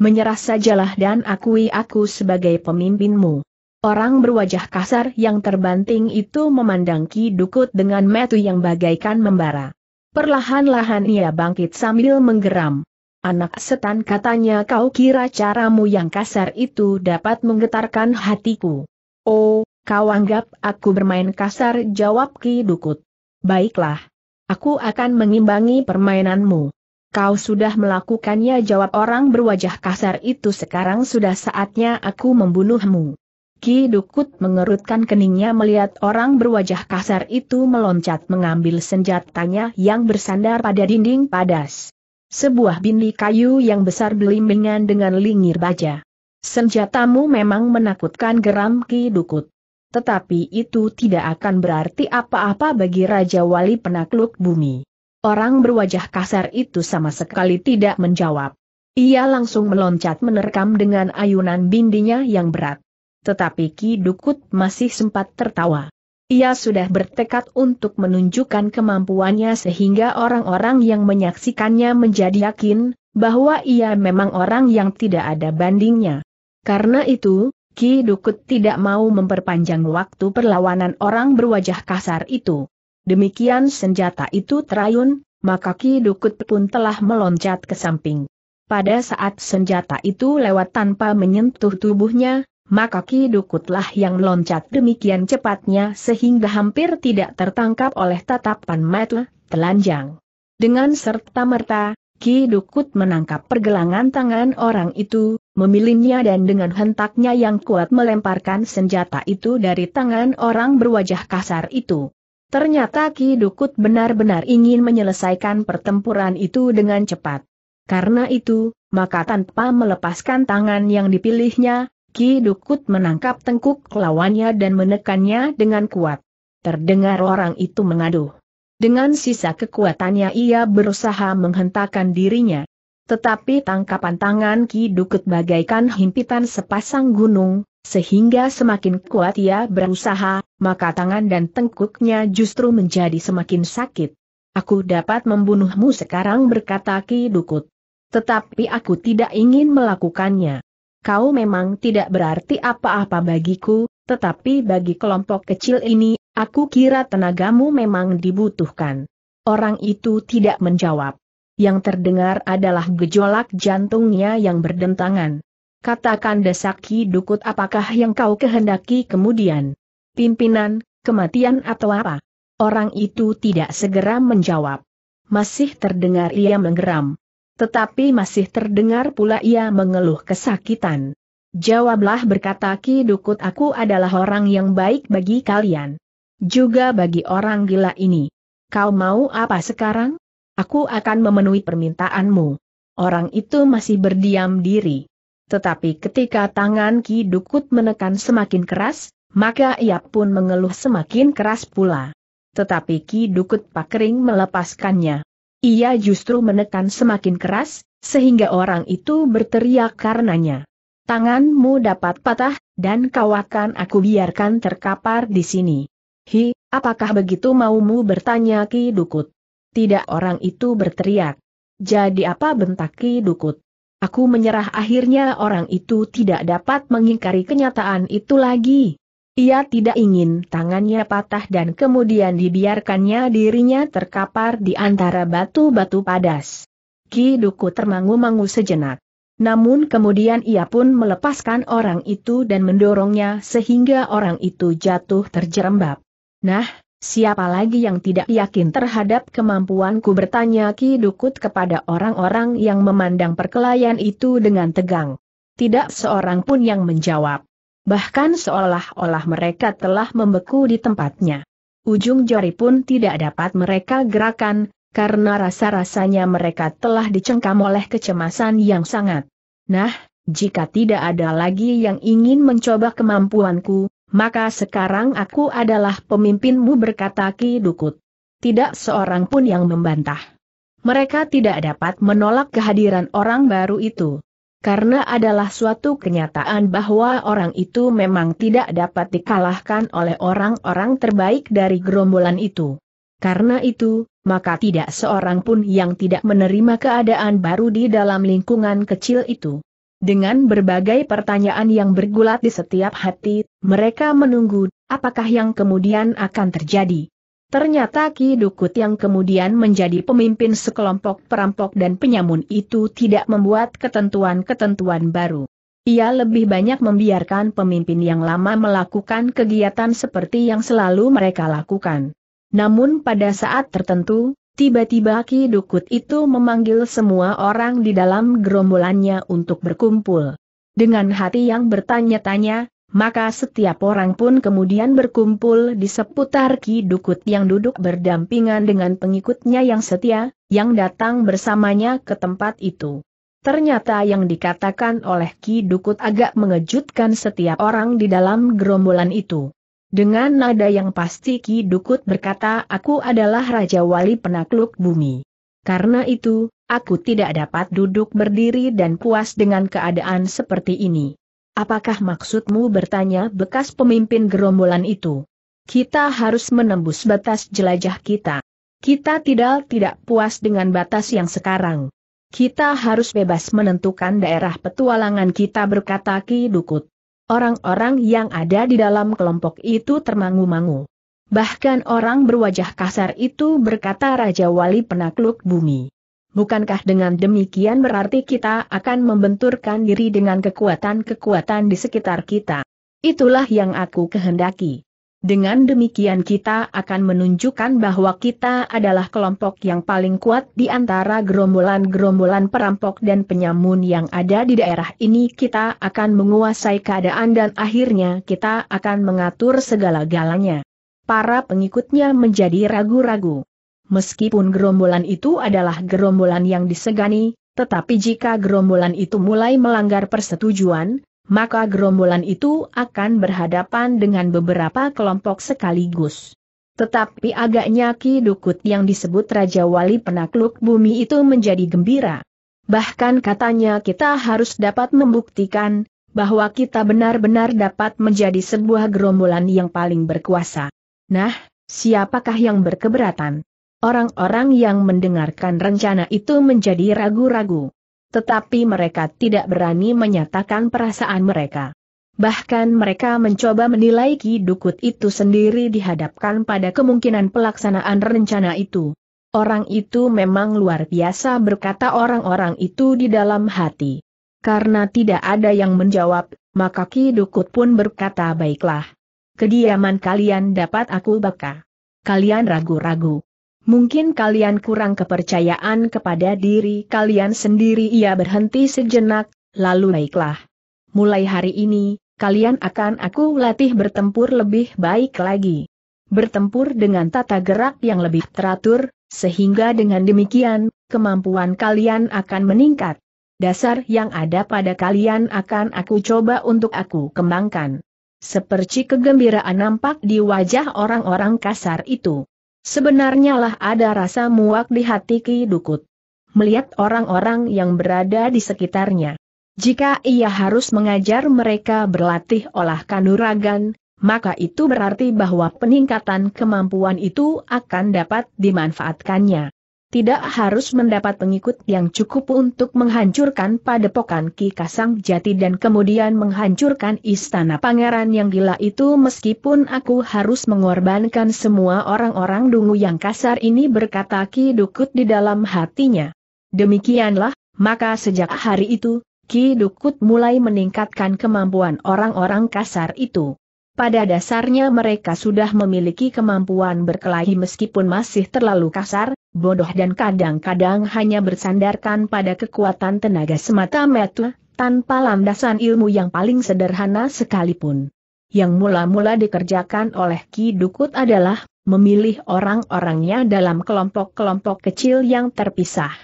Menyerah sajalah dan akui aku sebagai pemimpinmu. Orang berwajah kasar yang terbanting itu memandang Ki Dukut dengan metu yang bagaikan membara. Perlahan-lahan ia bangkit sambil menggeram. Anak setan katanya kau kira caramu yang kasar itu dapat menggetarkan hatiku. Oh, kau anggap aku bermain kasar jawab Ki Dukut. Baiklah. Aku akan mengimbangi permainanmu. Kau sudah melakukannya jawab orang berwajah kasar itu sekarang sudah saatnya aku membunuhmu. Ki Dukut mengerutkan keningnya melihat orang berwajah kasar itu meloncat mengambil senjatanya yang bersandar pada dinding padas. Sebuah bindi kayu yang besar belimbingan dengan lingir baja. Senjatamu memang menakutkan geram Ki Dukut. Tetapi itu tidak akan berarti apa-apa bagi Raja Wali penakluk bumi. Orang berwajah kasar itu sama sekali tidak menjawab. Ia langsung meloncat menerkam dengan ayunan bindinya yang berat tetapi Ki Dukut masih sempat tertawa. Ia sudah bertekad untuk menunjukkan kemampuannya sehingga orang-orang yang menyaksikannya menjadi yakin bahwa ia memang orang yang tidak ada bandingnya. Karena itu, Ki Dukut tidak mau memperpanjang waktu perlawanan orang berwajah kasar itu. Demikian senjata itu terayun, maka Ki Dukut pun telah meloncat ke samping. Pada saat senjata itu lewat tanpa menyentuh tubuhnya, maka Ki Dukutlah yang loncat demikian cepatnya sehingga hampir tidak tertangkap oleh tatapan mata telanjang. Dengan serta-merta, Ki Dukut menangkap pergelangan tangan orang itu, memilihnya dan dengan hentaknya yang kuat melemparkan senjata itu dari tangan orang berwajah kasar itu. Ternyata Ki Dukut benar-benar ingin menyelesaikan pertempuran itu dengan cepat. Karena itu, maka tanpa melepaskan tangan yang dipilihnya, Ki Dukut menangkap tengkuk lawannya dan menekannya dengan kuat. Terdengar orang itu mengaduh. Dengan sisa kekuatannya ia berusaha menghentakkan dirinya. Tetapi tangkapan tangan Ki Dukut bagaikan himpitan sepasang gunung, sehingga semakin kuat ia berusaha, maka tangan dan tengkuknya justru menjadi semakin sakit. Aku dapat membunuhmu sekarang berkata Ki Dukut. Tetapi aku tidak ingin melakukannya kau memang tidak berarti apa-apa bagiku, tetapi bagi kelompok kecil ini, aku kira tenagamu memang dibutuhkan. Orang itu tidak menjawab. Yang terdengar adalah gejolak jantungnya yang berdentangan. Katakan desaki dukut apakah yang kau kehendaki kemudian? Pimpinan, kematian atau apa? Orang itu tidak segera menjawab. Masih terdengar ia menggeram. Tetapi masih terdengar pula ia mengeluh kesakitan. Jawablah berkata Ki Dukut aku adalah orang yang baik bagi kalian. Juga bagi orang gila ini. Kau mau apa sekarang? Aku akan memenuhi permintaanmu. Orang itu masih berdiam diri. Tetapi ketika tangan Ki Dukut menekan semakin keras, maka ia pun mengeluh semakin keras pula. Tetapi Ki Dukut Pakering melepaskannya. Ia justru menekan semakin keras, sehingga orang itu berteriak karenanya. Tanganmu dapat patah, dan kau akan aku biarkan terkapar di sini. Hi, apakah begitu maumu bertanya Ki Dukut? Tidak orang itu berteriak. Jadi apa bentak Ki Dukut? Aku menyerah akhirnya orang itu tidak dapat mengingkari kenyataan itu lagi. Ia tidak ingin tangannya patah dan kemudian dibiarkannya dirinya terkapar di antara batu-batu padas. Ki Duku termangu-mangu sejenak. Namun kemudian ia pun melepaskan orang itu dan mendorongnya sehingga orang itu jatuh terjerembab. Nah, siapa lagi yang tidak yakin terhadap kemampuanku bertanya Ki Dukut kepada orang-orang yang memandang perkelahian itu dengan tegang. Tidak seorang pun yang menjawab. Bahkan seolah-olah mereka telah membeku di tempatnya. Ujung jari pun tidak dapat mereka gerakan, karena rasa-rasanya mereka telah dicengkam oleh kecemasan yang sangat. Nah, jika tidak ada lagi yang ingin mencoba kemampuanku, maka sekarang aku adalah pemimpinmu berkata Ki Dukut. Tidak seorang pun yang membantah. Mereka tidak dapat menolak kehadiran orang baru itu karena adalah suatu kenyataan bahwa orang itu memang tidak dapat dikalahkan oleh orang-orang terbaik dari gerombolan itu. Karena itu, maka tidak seorang pun yang tidak menerima keadaan baru di dalam lingkungan kecil itu. Dengan berbagai pertanyaan yang bergulat di setiap hati, mereka menunggu, apakah yang kemudian akan terjadi. Ternyata Ki Dukut yang kemudian menjadi pemimpin sekelompok perampok dan penyamun itu tidak membuat ketentuan-ketentuan baru. Ia lebih banyak membiarkan pemimpin yang lama melakukan kegiatan seperti yang selalu mereka lakukan. Namun pada saat tertentu, tiba-tiba Ki Dukut itu memanggil semua orang di dalam gerombolannya untuk berkumpul. Dengan hati yang bertanya-tanya, maka setiap orang pun kemudian berkumpul di seputar Ki Dukut yang duduk berdampingan dengan pengikutnya yang setia, yang datang bersamanya ke tempat itu. Ternyata yang dikatakan oleh Ki Dukut agak mengejutkan setiap orang di dalam gerombolan itu. Dengan nada yang pasti Ki Dukut berkata aku adalah Raja Wali Penakluk Bumi. Karena itu, aku tidak dapat duduk berdiri dan puas dengan keadaan seperti ini. Apakah maksudmu bertanya bekas pemimpin gerombolan itu? Kita harus menembus batas jelajah kita. Kita tidak tidak puas dengan batas yang sekarang. Kita harus bebas menentukan daerah petualangan kita berkata Ki Dukut. Orang-orang yang ada di dalam kelompok itu termangu-mangu. Bahkan orang berwajah kasar itu berkata Raja Wali penakluk bumi. Bukankah dengan demikian berarti kita akan membenturkan diri dengan kekuatan-kekuatan di sekitar kita? Itulah yang aku kehendaki. Dengan demikian kita akan menunjukkan bahwa kita adalah kelompok yang paling kuat di antara gerombolan-gerombolan perampok dan penyamun yang ada di daerah ini. Kita akan menguasai keadaan dan akhirnya kita akan mengatur segala galanya. Para pengikutnya menjadi ragu-ragu meskipun gerombolan itu adalah gerombolan yang disegani, tetapi jika gerombolan itu mulai melanggar persetujuan, maka gerombolan itu akan berhadapan dengan beberapa kelompok sekaligus. Tetapi agaknya Ki Dukut yang disebut Raja Wali Penakluk Bumi itu menjadi gembira. Bahkan katanya kita harus dapat membuktikan, bahwa kita benar-benar dapat menjadi sebuah gerombolan yang paling berkuasa. Nah, siapakah yang berkeberatan? Orang-orang yang mendengarkan rencana itu menjadi ragu-ragu. Tetapi mereka tidak berani menyatakan perasaan mereka. Bahkan mereka mencoba menilai Ki Dukut itu sendiri dihadapkan pada kemungkinan pelaksanaan rencana itu. Orang itu memang luar biasa berkata orang-orang itu di dalam hati. Karena tidak ada yang menjawab, maka Ki Dukut pun berkata baiklah. Kediaman kalian dapat aku bakar. Kalian ragu-ragu. Mungkin kalian kurang kepercayaan kepada diri kalian sendiri ia berhenti sejenak, lalu naiklah. Mulai hari ini, kalian akan aku latih bertempur lebih baik lagi. Bertempur dengan tata gerak yang lebih teratur, sehingga dengan demikian, kemampuan kalian akan meningkat. Dasar yang ada pada kalian akan aku coba untuk aku kembangkan. Seperti kegembiraan nampak di wajah orang-orang kasar itu. Sebenarnya lah ada rasa muak di hati Ki Dukut. Melihat orang-orang yang berada di sekitarnya. Jika ia harus mengajar mereka berlatih olah kanuragan, maka itu berarti bahwa peningkatan kemampuan itu akan dapat dimanfaatkannya tidak harus mendapat pengikut yang cukup untuk menghancurkan padepokan Ki Kasang Jati dan kemudian menghancurkan istana pangeran yang gila itu meskipun aku harus mengorbankan semua orang-orang dungu yang kasar ini berkata Ki Dukut di dalam hatinya. Demikianlah, maka sejak hari itu, Ki Dukut mulai meningkatkan kemampuan orang-orang kasar itu. Pada dasarnya mereka sudah memiliki kemampuan berkelahi meskipun masih terlalu kasar, bodoh dan kadang-kadang hanya bersandarkan pada kekuatan tenaga semata-mata, tanpa landasan ilmu yang paling sederhana sekalipun. Yang mula-mula dikerjakan oleh Ki Dukut adalah, memilih orang-orangnya dalam kelompok-kelompok kecil yang terpisah.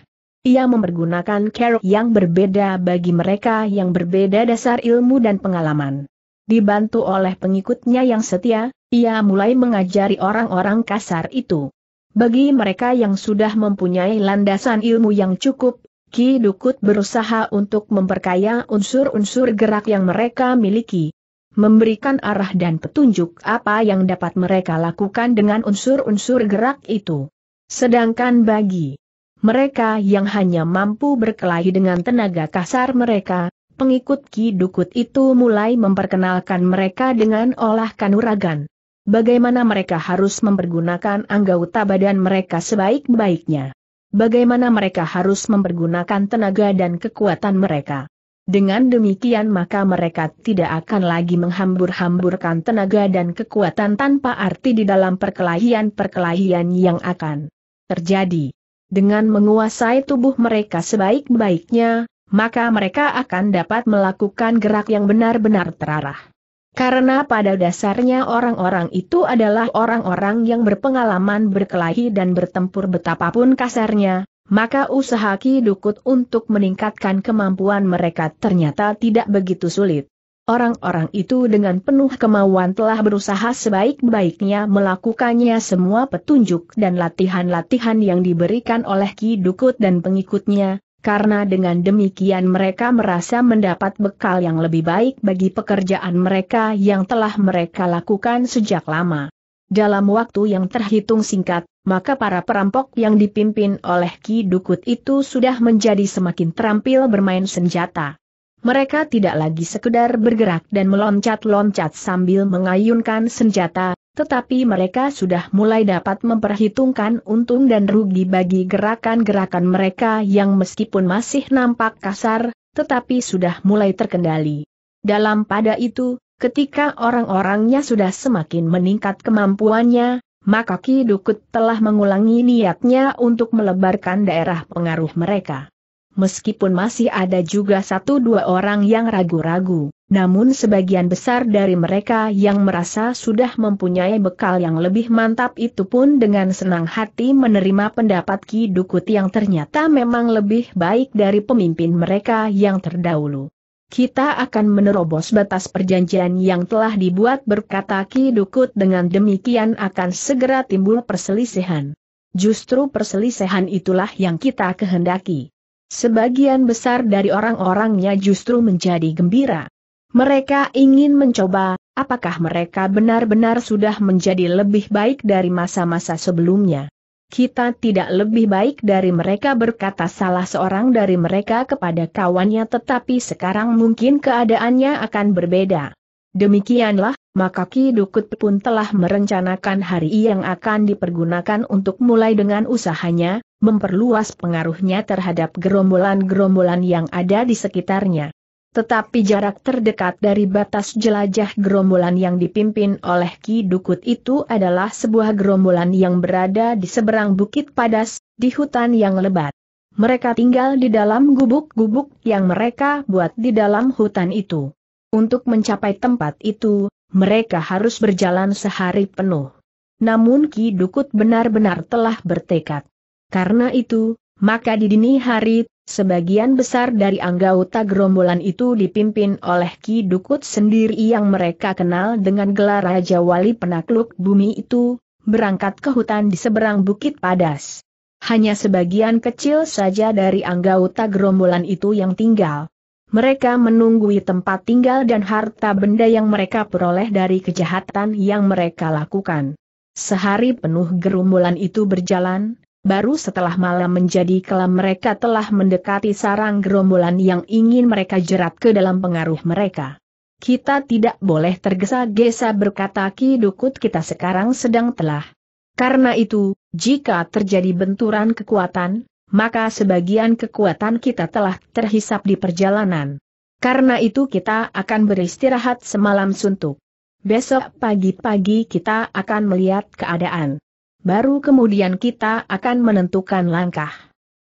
Ia mempergunakan kerok yang berbeda bagi mereka yang berbeda dasar ilmu dan pengalaman. Dibantu oleh pengikutnya yang setia, ia mulai mengajari orang-orang kasar itu. Bagi mereka yang sudah mempunyai landasan ilmu yang cukup, Ki Dukut berusaha untuk memperkaya unsur-unsur gerak yang mereka miliki. Memberikan arah dan petunjuk apa yang dapat mereka lakukan dengan unsur-unsur gerak itu. Sedangkan bagi mereka yang hanya mampu berkelahi dengan tenaga kasar mereka, pengikut Ki Dukut itu mulai memperkenalkan mereka dengan olah kanuragan. Bagaimana mereka harus mempergunakan anggota badan mereka sebaik-baiknya. Bagaimana mereka harus mempergunakan tenaga dan kekuatan mereka. Dengan demikian maka mereka tidak akan lagi menghambur-hamburkan tenaga dan kekuatan tanpa arti di dalam perkelahian-perkelahian yang akan terjadi. Dengan menguasai tubuh mereka sebaik-baiknya, maka mereka akan dapat melakukan gerak yang benar-benar terarah. Karena pada dasarnya orang-orang itu adalah orang-orang yang berpengalaman berkelahi dan bertempur betapapun kasarnya, maka usaha Ki Dukut untuk meningkatkan kemampuan mereka ternyata tidak begitu sulit. Orang-orang itu dengan penuh kemauan telah berusaha sebaik-baiknya melakukannya semua petunjuk dan latihan-latihan yang diberikan oleh Ki Dukut dan pengikutnya, karena dengan demikian mereka merasa mendapat bekal yang lebih baik bagi pekerjaan mereka yang telah mereka lakukan sejak lama. Dalam waktu yang terhitung singkat, maka para perampok yang dipimpin oleh Ki Dukut itu sudah menjadi semakin terampil bermain senjata. Mereka tidak lagi sekedar bergerak dan meloncat-loncat sambil mengayunkan senjata, tetapi mereka sudah mulai dapat memperhitungkan untung dan rugi bagi gerakan-gerakan mereka yang meskipun masih nampak kasar, tetapi sudah mulai terkendali. Dalam pada itu, ketika orang-orangnya sudah semakin meningkat kemampuannya, maka Ki Dukut telah mengulangi niatnya untuk melebarkan daerah pengaruh mereka. Meskipun masih ada juga satu dua orang yang ragu-ragu namun sebagian besar dari mereka yang merasa sudah mempunyai bekal yang lebih mantap itu pun dengan senang hati menerima pendapat Ki Dukut yang ternyata memang lebih baik dari pemimpin mereka yang terdahulu. Kita akan menerobos batas perjanjian yang telah dibuat berkata Ki Dukut dengan demikian akan segera timbul perselisihan. Justru perselisihan itulah yang kita kehendaki. Sebagian besar dari orang-orangnya justru menjadi gembira. Mereka ingin mencoba, apakah mereka benar-benar sudah menjadi lebih baik dari masa-masa sebelumnya. Kita tidak lebih baik dari mereka berkata salah seorang dari mereka kepada kawannya tetapi sekarang mungkin keadaannya akan berbeda. Demikianlah, maka Ki Dukut pun telah merencanakan hari yang akan dipergunakan untuk mulai dengan usahanya, memperluas pengaruhnya terhadap gerombolan-gerombolan yang ada di sekitarnya. Tetapi jarak terdekat dari batas jelajah gerombolan yang dipimpin oleh Ki Dukut itu adalah sebuah gerombolan yang berada di seberang Bukit Padas, di hutan yang lebat. Mereka tinggal di dalam gubuk-gubuk yang mereka buat di dalam hutan itu. Untuk mencapai tempat itu, mereka harus berjalan sehari penuh. Namun Ki Dukut benar-benar telah bertekad. Karena itu, maka di dini hari Sebagian besar dari anggota gerombolan itu dipimpin oleh Ki Dukut sendiri yang mereka kenal dengan gelar Raja Wali Penakluk Bumi itu, berangkat ke hutan di seberang Bukit Padas. Hanya sebagian kecil saja dari anggota gerombolan itu yang tinggal. Mereka menunggui tempat tinggal dan harta benda yang mereka peroleh dari kejahatan yang mereka lakukan. Sehari penuh gerombolan itu berjalan, Baru setelah malam menjadi kelam mereka telah mendekati sarang gerombolan yang ingin mereka jerat ke dalam pengaruh mereka. Kita tidak boleh tergesa-gesa berkata Ki Dukut kita sekarang sedang telah. Karena itu, jika terjadi benturan kekuatan, maka sebagian kekuatan kita telah terhisap di perjalanan. Karena itu kita akan beristirahat semalam suntuk. Besok pagi-pagi kita akan melihat keadaan baru kemudian kita akan menentukan langkah.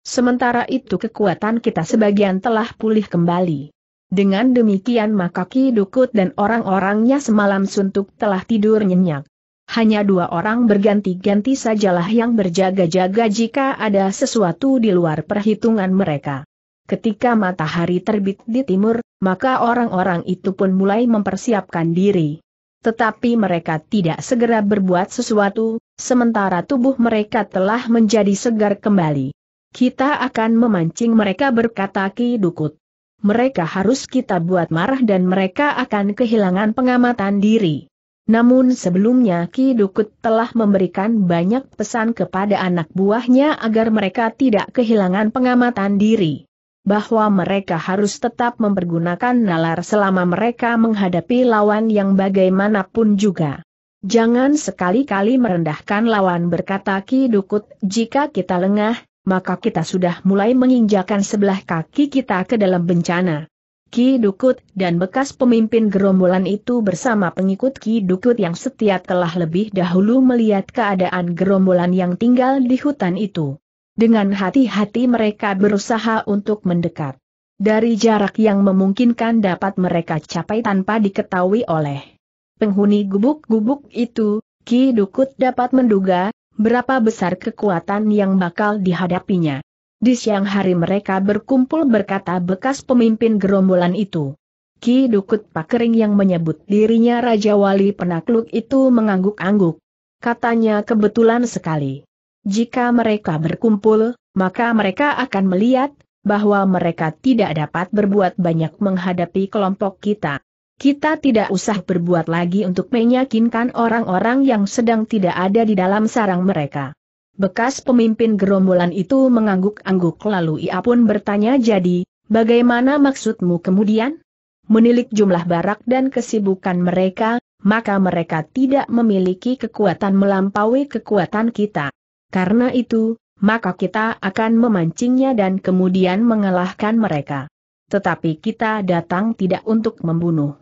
Sementara itu kekuatan kita sebagian telah pulih kembali. Dengan demikian maka Ki Dukut dan orang-orangnya semalam suntuk telah tidur nyenyak. Hanya dua orang berganti-ganti sajalah yang berjaga-jaga jika ada sesuatu di luar perhitungan mereka. Ketika matahari terbit di timur, maka orang-orang itu pun mulai mempersiapkan diri tetapi mereka tidak segera berbuat sesuatu, sementara tubuh mereka telah menjadi segar kembali. Kita akan memancing mereka berkata Ki Dukut. Mereka harus kita buat marah dan mereka akan kehilangan pengamatan diri. Namun sebelumnya Ki Dukut telah memberikan banyak pesan kepada anak buahnya agar mereka tidak kehilangan pengamatan diri bahwa mereka harus tetap mempergunakan nalar selama mereka menghadapi lawan yang bagaimanapun juga. Jangan sekali-kali merendahkan lawan berkata Ki Dukut, jika kita lengah, maka kita sudah mulai menginjakan sebelah kaki kita ke dalam bencana. Ki Dukut dan bekas pemimpin gerombolan itu bersama pengikut Ki Dukut yang setia telah lebih dahulu melihat keadaan gerombolan yang tinggal di hutan itu. Dengan hati-hati mereka berusaha untuk mendekat. Dari jarak yang memungkinkan dapat mereka capai tanpa diketahui oleh penghuni gubuk-gubuk itu, Ki Dukut dapat menduga berapa besar kekuatan yang bakal dihadapinya. Di siang hari mereka berkumpul berkata bekas pemimpin gerombolan itu. Ki Dukut Pakering yang menyebut dirinya Raja Wali Penakluk itu mengangguk-angguk. Katanya kebetulan sekali. Jika mereka berkumpul, maka mereka akan melihat bahwa mereka tidak dapat berbuat banyak menghadapi kelompok kita. Kita tidak usah berbuat lagi untuk meyakinkan orang-orang yang sedang tidak ada di dalam sarang mereka. Bekas pemimpin gerombolan itu mengangguk-angguk lalu ia pun bertanya jadi, bagaimana maksudmu kemudian? Menilik jumlah barak dan kesibukan mereka, maka mereka tidak memiliki kekuatan melampaui kekuatan kita. Karena itu, maka kita akan memancingnya dan kemudian mengalahkan mereka. Tetapi kita datang tidak untuk membunuh.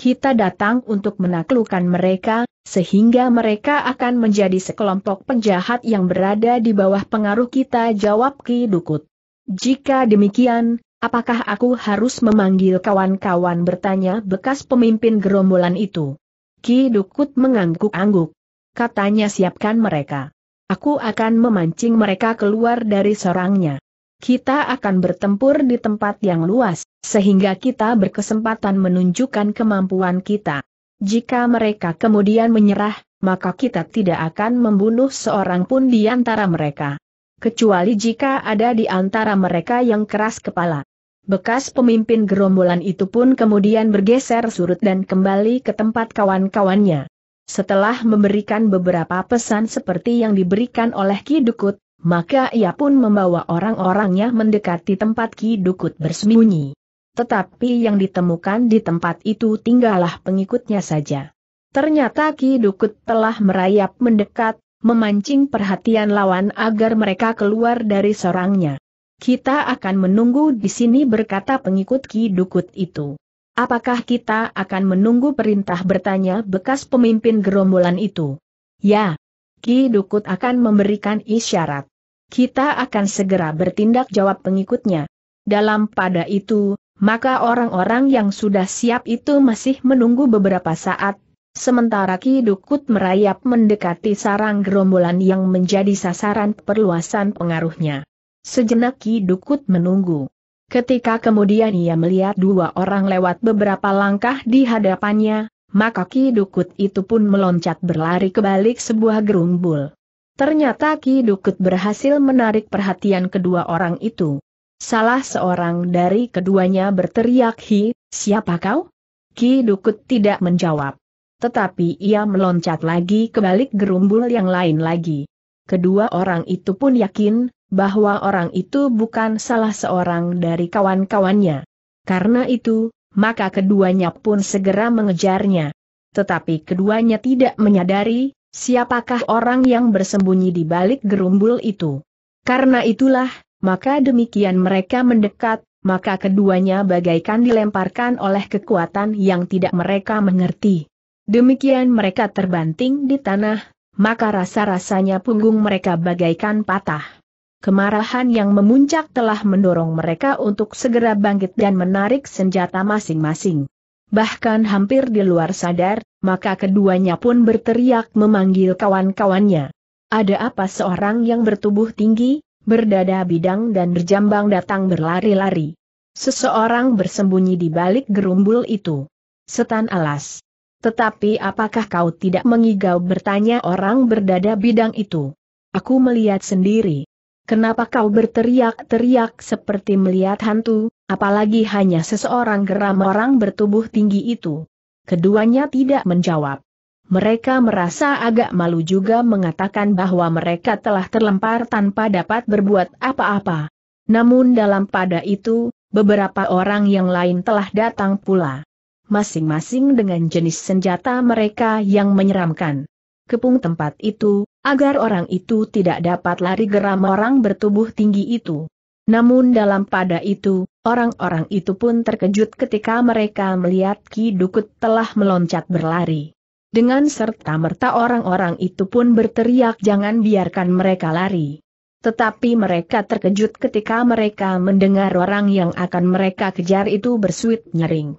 Kita datang untuk menaklukkan mereka, sehingga mereka akan menjadi sekelompok penjahat yang berada di bawah pengaruh kita jawab Ki Dukut. Jika demikian, apakah aku harus memanggil kawan-kawan bertanya bekas pemimpin gerombolan itu? Ki Dukut mengangguk-angguk. Katanya siapkan mereka. Aku akan memancing mereka keluar dari sorangnya. Kita akan bertempur di tempat yang luas, sehingga kita berkesempatan menunjukkan kemampuan kita. Jika mereka kemudian menyerah, maka kita tidak akan membunuh seorang pun di antara mereka. Kecuali jika ada di antara mereka yang keras kepala. Bekas pemimpin gerombolan itu pun kemudian bergeser surut dan kembali ke tempat kawan-kawannya. Setelah memberikan beberapa pesan seperti yang diberikan oleh Ki Dukut, maka ia pun membawa orang-orangnya mendekati tempat Ki Dukut bersembunyi. Tetapi yang ditemukan di tempat itu tinggallah pengikutnya saja. Ternyata Ki Dukut telah merayap mendekat, memancing perhatian lawan agar mereka keluar dari sorangnya. Kita akan menunggu di sini berkata pengikut Ki Dukut itu. Apakah kita akan menunggu perintah bertanya bekas pemimpin gerombolan itu? Ya. Ki Dukut akan memberikan isyarat. Kita akan segera bertindak jawab pengikutnya. Dalam pada itu, maka orang-orang yang sudah siap itu masih menunggu beberapa saat, sementara Ki Dukut merayap mendekati sarang gerombolan yang menjadi sasaran perluasan pengaruhnya. Sejenak Ki Dukut menunggu. Ketika kemudian ia melihat dua orang lewat beberapa langkah di hadapannya, maka Ki Dukut itu pun meloncat berlari ke balik sebuah gerumbul. Ternyata Ki Dukut berhasil menarik perhatian kedua orang itu. Salah seorang dari keduanya berteriak Hi, siapa kau? Ki Dukut tidak menjawab. Tetapi ia meloncat lagi ke balik gerumbul yang lain lagi. Kedua orang itu pun yakin, bahwa orang itu bukan salah seorang dari kawan-kawannya. Karena itu, maka keduanya pun segera mengejarnya. Tetapi keduanya tidak menyadari, siapakah orang yang bersembunyi di balik gerumbul itu. Karena itulah, maka demikian mereka mendekat, maka keduanya bagaikan dilemparkan oleh kekuatan yang tidak mereka mengerti. Demikian mereka terbanting di tanah, maka rasa-rasanya punggung mereka bagaikan patah. Kemarahan yang memuncak telah mendorong mereka untuk segera bangkit dan menarik senjata masing-masing. Bahkan hampir di luar sadar, maka keduanya pun berteriak memanggil kawan-kawannya. Ada apa seorang yang bertubuh tinggi, berdada bidang dan berjambang datang berlari-lari? Seseorang bersembunyi di balik gerumbul itu. Setan alas. Tetapi apakah kau tidak mengigau bertanya orang berdada bidang itu? Aku melihat sendiri. Kenapa kau berteriak-teriak seperti melihat hantu, apalagi hanya seseorang geram orang bertubuh tinggi itu? Keduanya tidak menjawab. Mereka merasa agak malu juga mengatakan bahwa mereka telah terlempar tanpa dapat berbuat apa-apa. Namun dalam pada itu, beberapa orang yang lain telah datang pula. Masing-masing dengan jenis senjata mereka yang menyeramkan. Kepung tempat itu, agar orang itu tidak dapat lari geram orang bertubuh tinggi itu. Namun dalam pada itu, orang-orang itu pun terkejut ketika mereka melihat Ki Dukut telah meloncat berlari. Dengan serta-merta orang-orang itu pun berteriak jangan biarkan mereka lari. Tetapi mereka terkejut ketika mereka mendengar orang yang akan mereka kejar itu bersuit nyering.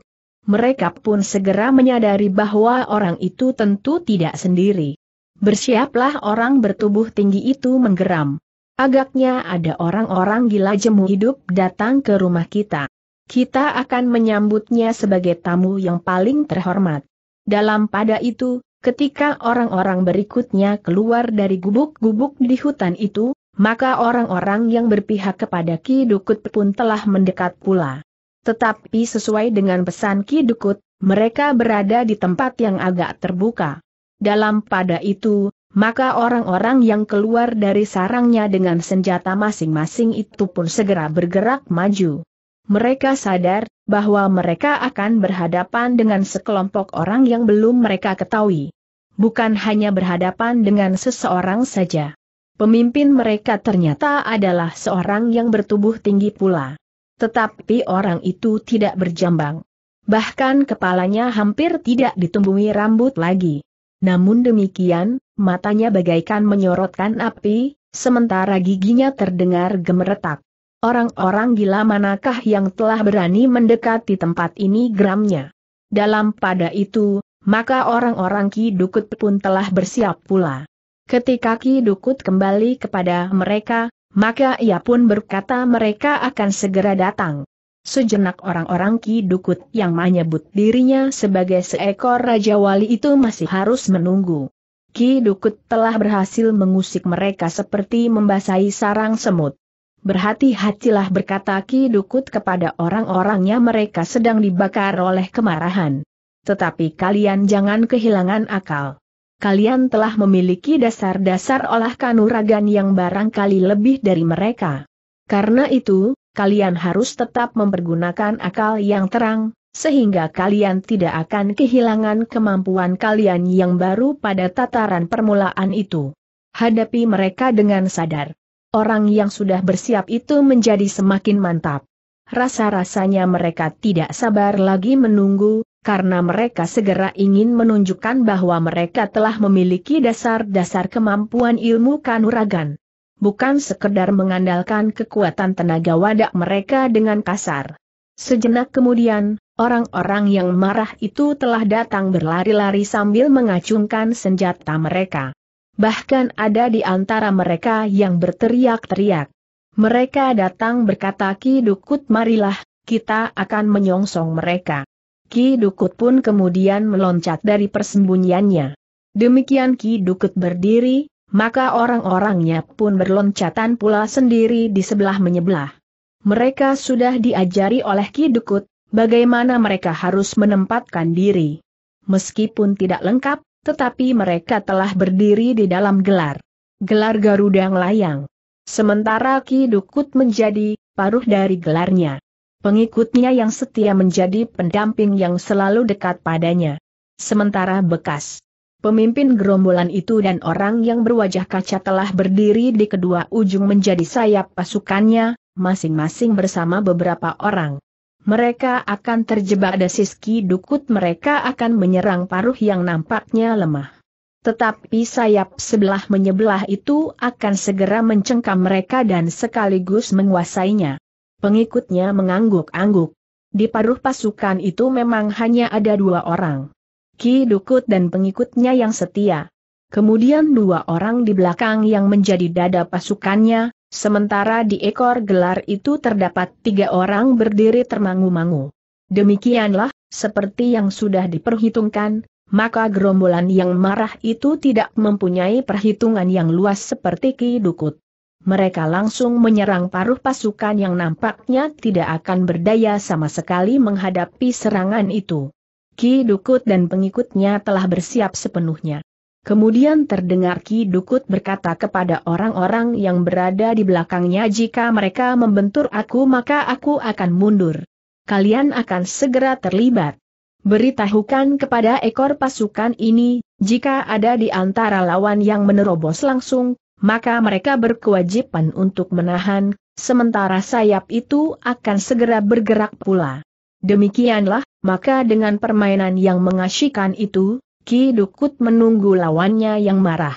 Mereka pun segera menyadari bahwa orang itu tentu tidak sendiri. Bersiaplah orang bertubuh tinggi itu menggeram. Agaknya ada orang-orang gila jemu hidup datang ke rumah kita. Kita akan menyambutnya sebagai tamu yang paling terhormat. Dalam pada itu, ketika orang-orang berikutnya keluar dari gubuk-gubuk di hutan itu, maka orang-orang yang berpihak kepada Ki Dukut pun telah mendekat pula. Tetapi sesuai dengan pesan Ki Dukut, mereka berada di tempat yang agak terbuka. Dalam pada itu, maka orang-orang yang keluar dari sarangnya dengan senjata masing-masing itu pun segera bergerak maju. Mereka sadar bahwa mereka akan berhadapan dengan sekelompok orang yang belum mereka ketahui. Bukan hanya berhadapan dengan seseorang saja. Pemimpin mereka ternyata adalah seorang yang bertubuh tinggi pula. Tetapi orang itu tidak berjambang. Bahkan kepalanya hampir tidak ditumbuhi rambut lagi. Namun demikian, matanya bagaikan menyorotkan api, sementara giginya terdengar gemeretak. Orang-orang gila manakah yang telah berani mendekati tempat ini geramnya? Dalam pada itu, maka orang-orang Ki Dukut pun telah bersiap pula. Ketika Ki Dukut kembali kepada mereka, maka ia pun berkata mereka akan segera datang. Sejenak orang-orang Ki Dukut yang menyebut dirinya sebagai seekor Raja Wali itu masih harus menunggu. Ki Dukut telah berhasil mengusik mereka seperti membasahi sarang semut. Berhati-hatilah berkata Ki Dukut kepada orang-orangnya mereka sedang dibakar oleh kemarahan. Tetapi kalian jangan kehilangan akal. Kalian telah memiliki dasar-dasar olah kanuragan yang barangkali lebih dari mereka. Karena itu, kalian harus tetap mempergunakan akal yang terang, sehingga kalian tidak akan kehilangan kemampuan kalian yang baru pada tataran permulaan itu. Hadapi mereka dengan sadar. Orang yang sudah bersiap itu menjadi semakin mantap. Rasa-rasanya mereka tidak sabar lagi menunggu, karena mereka segera ingin menunjukkan bahwa mereka telah memiliki dasar-dasar kemampuan ilmu kanuragan bukan sekedar mengandalkan kekuatan tenaga wadak mereka dengan kasar. Sejenak kemudian, orang-orang yang marah itu telah datang berlari-lari sambil mengacungkan senjata mereka. Bahkan ada di antara mereka yang berteriak-teriak. Mereka datang berkata Ki Dukut marilah, kita akan menyongsong mereka. Ki Dukut pun kemudian meloncat dari persembunyiannya. Demikian Ki Dukut berdiri, maka orang-orangnya pun berloncatan pula sendiri di sebelah menyebelah. Mereka sudah diajari oleh Ki Dukut, bagaimana mereka harus menempatkan diri. Meskipun tidak lengkap, tetapi mereka telah berdiri di dalam gelar. Gelar Garuda Layang. Sementara Ki Dukut menjadi paruh dari gelarnya. Pengikutnya yang setia menjadi pendamping yang selalu dekat padanya. Sementara bekas Pemimpin gerombolan itu dan orang yang berwajah kaca telah berdiri di kedua ujung menjadi sayap pasukannya, masing-masing bersama beberapa orang. Mereka akan terjebak desis Siski, Dukut mereka akan menyerang paruh yang nampaknya lemah. Tetapi sayap sebelah menyebelah itu akan segera mencengkam mereka dan sekaligus menguasainya. Pengikutnya mengangguk-angguk. Di paruh pasukan itu memang hanya ada dua orang. Ki Dukut dan pengikutnya yang setia. Kemudian dua orang di belakang yang menjadi dada pasukannya, sementara di ekor gelar itu terdapat tiga orang berdiri termangu-mangu. Demikianlah, seperti yang sudah diperhitungkan, maka gerombolan yang marah itu tidak mempunyai perhitungan yang luas seperti Ki Dukut. Mereka langsung menyerang paruh pasukan yang nampaknya tidak akan berdaya sama sekali menghadapi serangan itu. Ki Dukut dan pengikutnya telah bersiap sepenuhnya. Kemudian terdengar Ki Dukut berkata kepada orang-orang yang berada di belakangnya jika mereka membentur aku maka aku akan mundur. Kalian akan segera terlibat. Beritahukan kepada ekor pasukan ini, jika ada di antara lawan yang menerobos langsung, maka mereka berkewajiban untuk menahan, sementara sayap itu akan segera bergerak pula. Demikianlah, maka dengan permainan yang mengasyikan itu, Ki Dukut menunggu lawannya yang marah.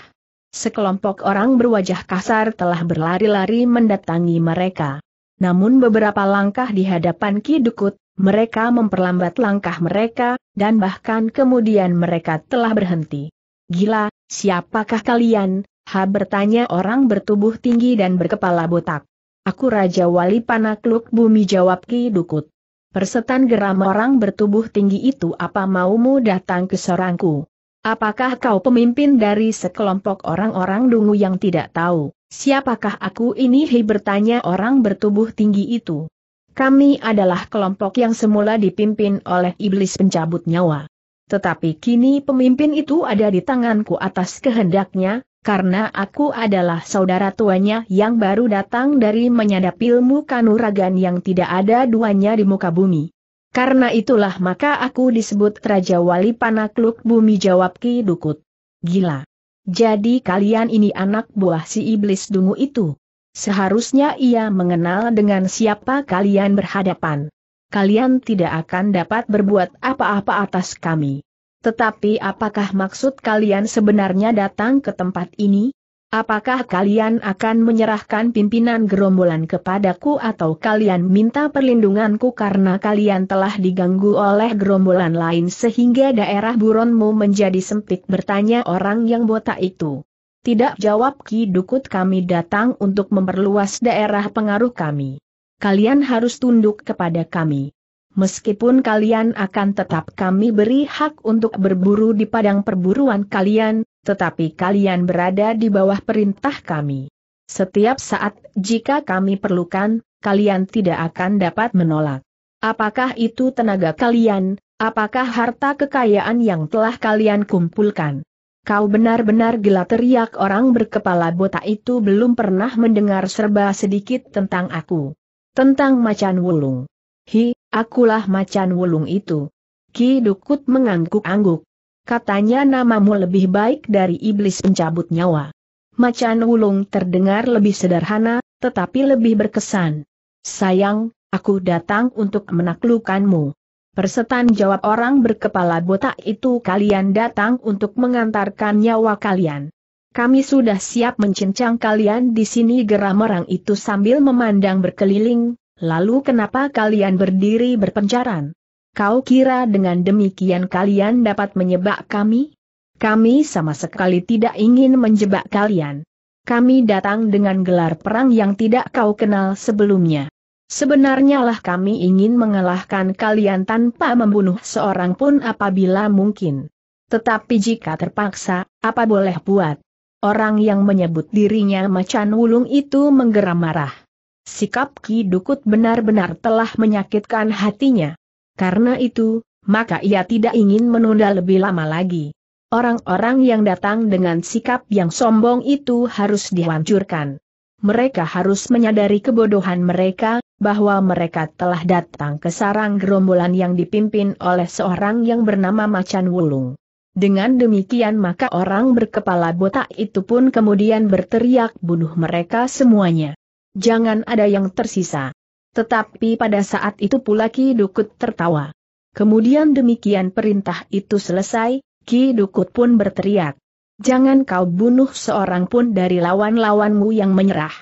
Sekelompok orang berwajah kasar telah berlari-lari mendatangi mereka. Namun beberapa langkah di hadapan Ki Dukut, mereka memperlambat langkah mereka, dan bahkan kemudian mereka telah berhenti. Gila, siapakah kalian? Ha bertanya orang bertubuh tinggi dan berkepala botak. Aku Raja Wali Panakluk Bumi jawab Ki Dukut. Persetan geram orang bertubuh tinggi itu apa maumu datang ke sorangku? Apakah kau pemimpin dari sekelompok orang-orang dungu yang tidak tahu, siapakah aku ini? Hei, bertanya orang bertubuh tinggi itu. Kami adalah kelompok yang semula dipimpin oleh iblis pencabut nyawa. Tetapi kini pemimpin itu ada di tanganku atas kehendaknya, karena aku adalah saudara tuanya yang baru datang dari menyadap ilmu kanuragan yang tidak ada duanya di muka bumi. Karena itulah maka aku disebut Raja Wali Panakluk Bumi jawab Ki Dukut. Gila. Jadi kalian ini anak buah si iblis dungu itu. Seharusnya ia mengenal dengan siapa kalian berhadapan. Kalian tidak akan dapat berbuat apa-apa atas kami. Tetapi apakah maksud kalian sebenarnya datang ke tempat ini? Apakah kalian akan menyerahkan pimpinan gerombolan kepadaku atau kalian minta perlindunganku karena kalian telah diganggu oleh gerombolan lain sehingga daerah buronmu menjadi sempit bertanya orang yang botak itu. Tidak jawab Ki Dukut kami datang untuk memperluas daerah pengaruh kami. Kalian harus tunduk kepada kami. Meskipun kalian akan tetap kami beri hak untuk berburu di padang perburuan kalian, tetapi kalian berada di bawah perintah kami. Setiap saat jika kami perlukan, kalian tidak akan dapat menolak. Apakah itu tenaga kalian, apakah harta kekayaan yang telah kalian kumpulkan? Kau benar-benar gila teriak orang berkepala botak itu belum pernah mendengar serba sedikit tentang aku. Tentang macan wulung. Hi, akulah macan wulung itu. Ki Dukut mengangguk-angguk. Katanya namamu lebih baik dari iblis pencabut nyawa. Macan wulung terdengar lebih sederhana, tetapi lebih berkesan. Sayang, aku datang untuk menaklukkanmu. Persetan jawab orang berkepala botak itu kalian datang untuk mengantarkan nyawa kalian. Kami sudah siap mencincang kalian di sini geram orang itu sambil memandang berkeliling, Lalu kenapa kalian berdiri berpencaran? Kau kira dengan demikian kalian dapat menyebak kami? Kami sama sekali tidak ingin menjebak kalian. Kami datang dengan gelar perang yang tidak kau kenal sebelumnya. Sebenarnya lah kami ingin mengalahkan kalian tanpa membunuh seorang pun apabila mungkin. Tetapi jika terpaksa, apa boleh buat? Orang yang menyebut dirinya macan wulung itu menggeram marah. Sikap Ki Dukut benar-benar telah menyakitkan hatinya. Karena itu, maka ia tidak ingin menunda lebih lama lagi. Orang-orang yang datang dengan sikap yang sombong itu harus dihancurkan. Mereka harus menyadari kebodohan mereka, bahwa mereka telah datang ke sarang gerombolan yang dipimpin oleh seorang yang bernama Macan Wulung. Dengan demikian maka orang berkepala botak itu pun kemudian berteriak bunuh mereka semuanya. Jangan ada yang tersisa. Tetapi pada saat itu pula Ki Dukut tertawa. Kemudian demikian perintah itu selesai, Ki Dukut pun berteriak. Jangan kau bunuh seorang pun dari lawan-lawanmu yang menyerah.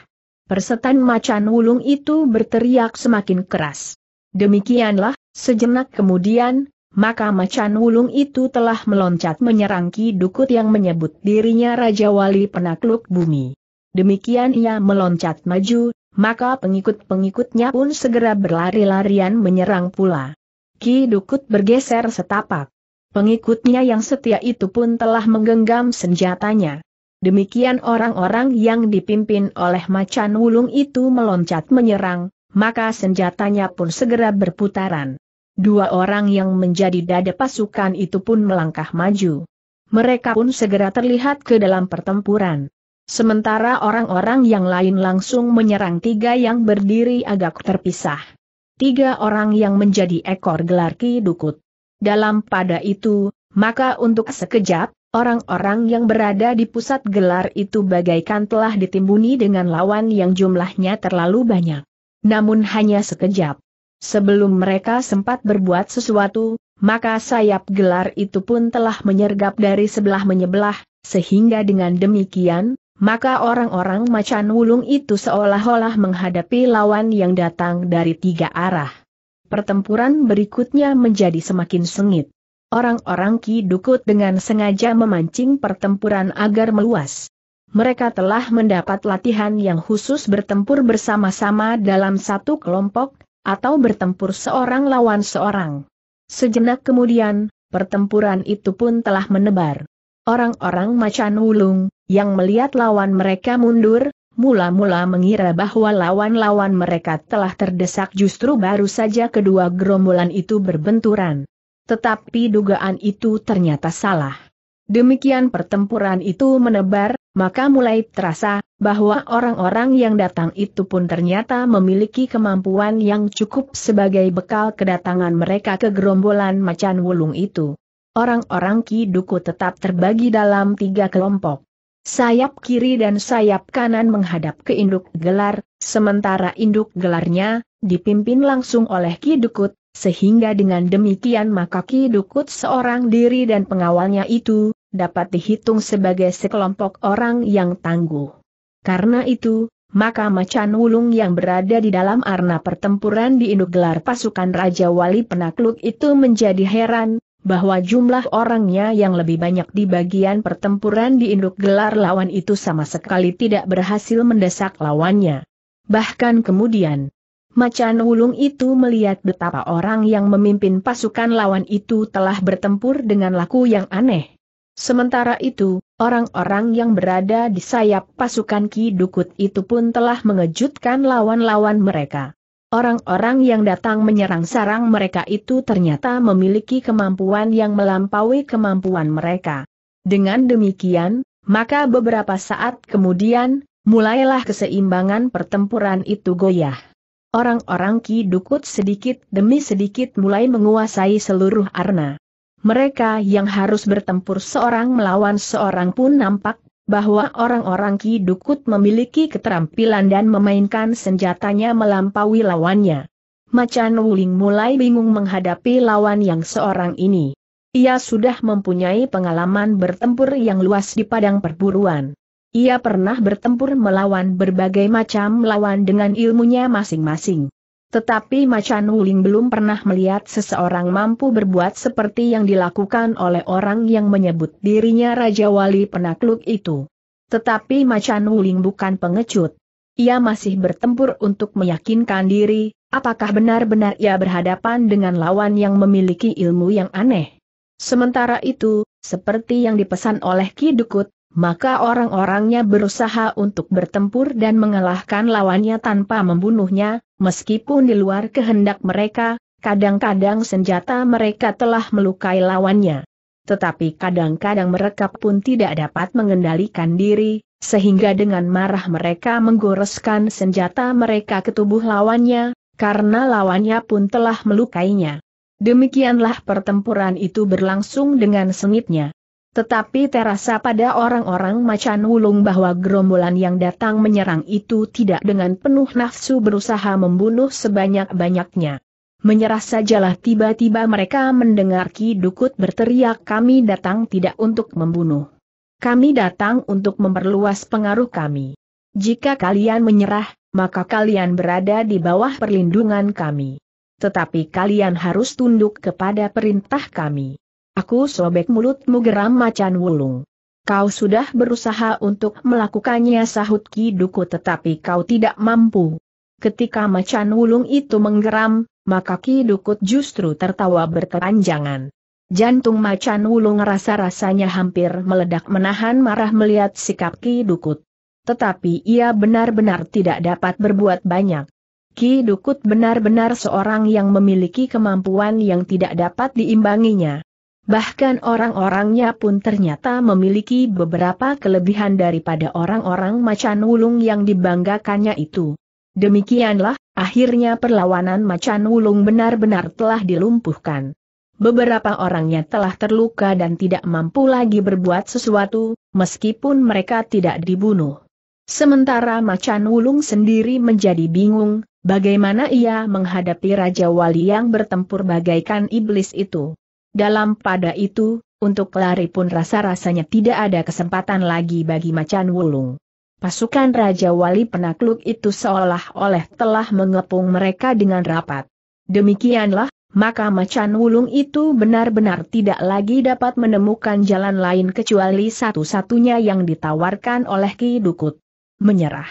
Persetan macan wulung itu berteriak semakin keras. Demikianlah, sejenak kemudian, maka macan wulung itu telah meloncat menyerang Ki Dukut yang menyebut dirinya Raja Wali Penakluk Bumi. Demikian ia meloncat maju, maka pengikut-pengikutnya pun segera berlari-larian menyerang pula. Ki Dukut bergeser setapak. Pengikutnya yang setia itu pun telah menggenggam senjatanya. Demikian orang-orang yang dipimpin oleh macan wulung itu meloncat menyerang, maka senjatanya pun segera berputaran. Dua orang yang menjadi dada pasukan itu pun melangkah maju. Mereka pun segera terlihat ke dalam pertempuran. Sementara orang-orang yang lain langsung menyerang tiga yang berdiri agak terpisah. Tiga orang yang menjadi ekor gelar Ki Dukut. Dalam pada itu, maka untuk sekejap, orang-orang yang berada di pusat gelar itu bagaikan telah ditimbuni dengan lawan yang jumlahnya terlalu banyak. Namun hanya sekejap. Sebelum mereka sempat berbuat sesuatu, maka sayap gelar itu pun telah menyergap dari sebelah menyebelah, sehingga dengan demikian, maka orang-orang macan wulung itu seolah-olah menghadapi lawan yang datang dari tiga arah. Pertempuran berikutnya menjadi semakin sengit. Orang-orang Ki Dukut dengan sengaja memancing pertempuran agar meluas. Mereka telah mendapat latihan yang khusus bertempur bersama-sama dalam satu kelompok, atau bertempur seorang lawan seorang. Sejenak kemudian, pertempuran itu pun telah menebar. Orang-orang macan wulung, yang melihat lawan mereka mundur, mula-mula mengira bahwa lawan-lawan mereka telah terdesak justru baru saja kedua gerombolan itu berbenturan. Tetapi dugaan itu ternyata salah. Demikian pertempuran itu menebar, maka mulai terasa bahwa orang-orang yang datang itu pun ternyata memiliki kemampuan yang cukup sebagai bekal kedatangan mereka ke gerombolan macan wulung itu orang-orang Ki Duku tetap terbagi dalam tiga kelompok. Sayap kiri dan sayap kanan menghadap ke induk gelar, sementara induk gelarnya, dipimpin langsung oleh Ki Kidukut, sehingga dengan demikian maka Ki Dukut seorang diri dan pengawalnya itu, dapat dihitung sebagai sekelompok orang yang tangguh. Karena itu, maka macan wulung yang berada di dalam arena pertempuran di induk gelar pasukan Raja Wali penakluk itu menjadi heran, bahwa jumlah orangnya yang lebih banyak di bagian pertempuran di induk gelar lawan itu sama sekali tidak berhasil mendesak lawannya. Bahkan kemudian, Macan Wulung itu melihat betapa orang yang memimpin pasukan lawan itu telah bertempur dengan laku yang aneh. Sementara itu, orang-orang yang berada di sayap pasukan Ki Dukut itu pun telah mengejutkan lawan-lawan mereka. Orang-orang yang datang menyerang sarang mereka itu ternyata memiliki kemampuan yang melampaui kemampuan mereka. Dengan demikian, maka beberapa saat kemudian, mulailah keseimbangan pertempuran itu goyah. Orang-orang Ki Dukut sedikit demi sedikit mulai menguasai seluruh arna. Mereka yang harus bertempur seorang melawan seorang pun nampak bahwa orang-orang ki dukut memiliki keterampilan dan memainkan senjatanya melampaui lawannya. Macan Wuling mulai bingung menghadapi lawan yang seorang ini. Ia sudah mempunyai pengalaman bertempur yang luas di padang perburuan. Ia pernah bertempur melawan berbagai macam lawan dengan ilmunya masing-masing. Tetapi Macan Wuling belum pernah melihat seseorang mampu berbuat seperti yang dilakukan oleh orang yang menyebut dirinya Raja Wali penakluk itu. Tetapi Macan Wuling bukan pengecut. Ia masih bertempur untuk meyakinkan diri, apakah benar-benar ia berhadapan dengan lawan yang memiliki ilmu yang aneh. Sementara itu, seperti yang dipesan oleh Ki Dukut, maka orang-orangnya berusaha untuk bertempur dan mengalahkan lawannya tanpa membunuhnya, meskipun di luar kehendak mereka, kadang-kadang senjata mereka telah melukai lawannya. Tetapi kadang-kadang mereka pun tidak dapat mengendalikan diri, sehingga dengan marah mereka menggoreskan senjata mereka ke tubuh lawannya, karena lawannya pun telah melukainya. Demikianlah pertempuran itu berlangsung dengan sengitnya. Tetapi terasa pada orang-orang macan wulung bahwa gerombolan yang datang menyerang itu tidak dengan penuh nafsu berusaha membunuh sebanyak-banyaknya. Menyerah sajalah tiba-tiba mereka mendengar Ki Dukut berteriak kami datang tidak untuk membunuh. Kami datang untuk memperluas pengaruh kami. Jika kalian menyerah, maka kalian berada di bawah perlindungan kami. Tetapi kalian harus tunduk kepada perintah kami. Aku sobek mulutmu geram macan wulung. Kau sudah berusaha untuk melakukannya sahut Ki Duku, tetapi kau tidak mampu. Ketika macan wulung itu menggeram, maka Ki Dukut justru tertawa berkepanjangan. Jantung macan wulung rasa-rasanya hampir meledak menahan marah melihat sikap Ki Dukut. Tetapi ia benar-benar tidak dapat berbuat banyak. Ki Dukut benar-benar seorang yang memiliki kemampuan yang tidak dapat diimbanginya. Bahkan orang-orangnya pun ternyata memiliki beberapa kelebihan daripada orang-orang macan wulung yang dibanggakannya itu. Demikianlah, akhirnya perlawanan macan wulung benar-benar telah dilumpuhkan. Beberapa orangnya telah terluka dan tidak mampu lagi berbuat sesuatu, meskipun mereka tidak dibunuh. Sementara macan wulung sendiri menjadi bingung, bagaimana ia menghadapi Raja Wali yang bertempur bagaikan iblis itu. Dalam pada itu, untuk lari pun rasa-rasanya tidak ada kesempatan lagi bagi macan wulung. Pasukan Raja Wali penakluk itu seolah-olah telah mengepung mereka dengan rapat. Demikianlah, maka macan wulung itu benar-benar tidak lagi dapat menemukan jalan lain kecuali satu-satunya yang ditawarkan oleh Ki Dukut. Menyerah.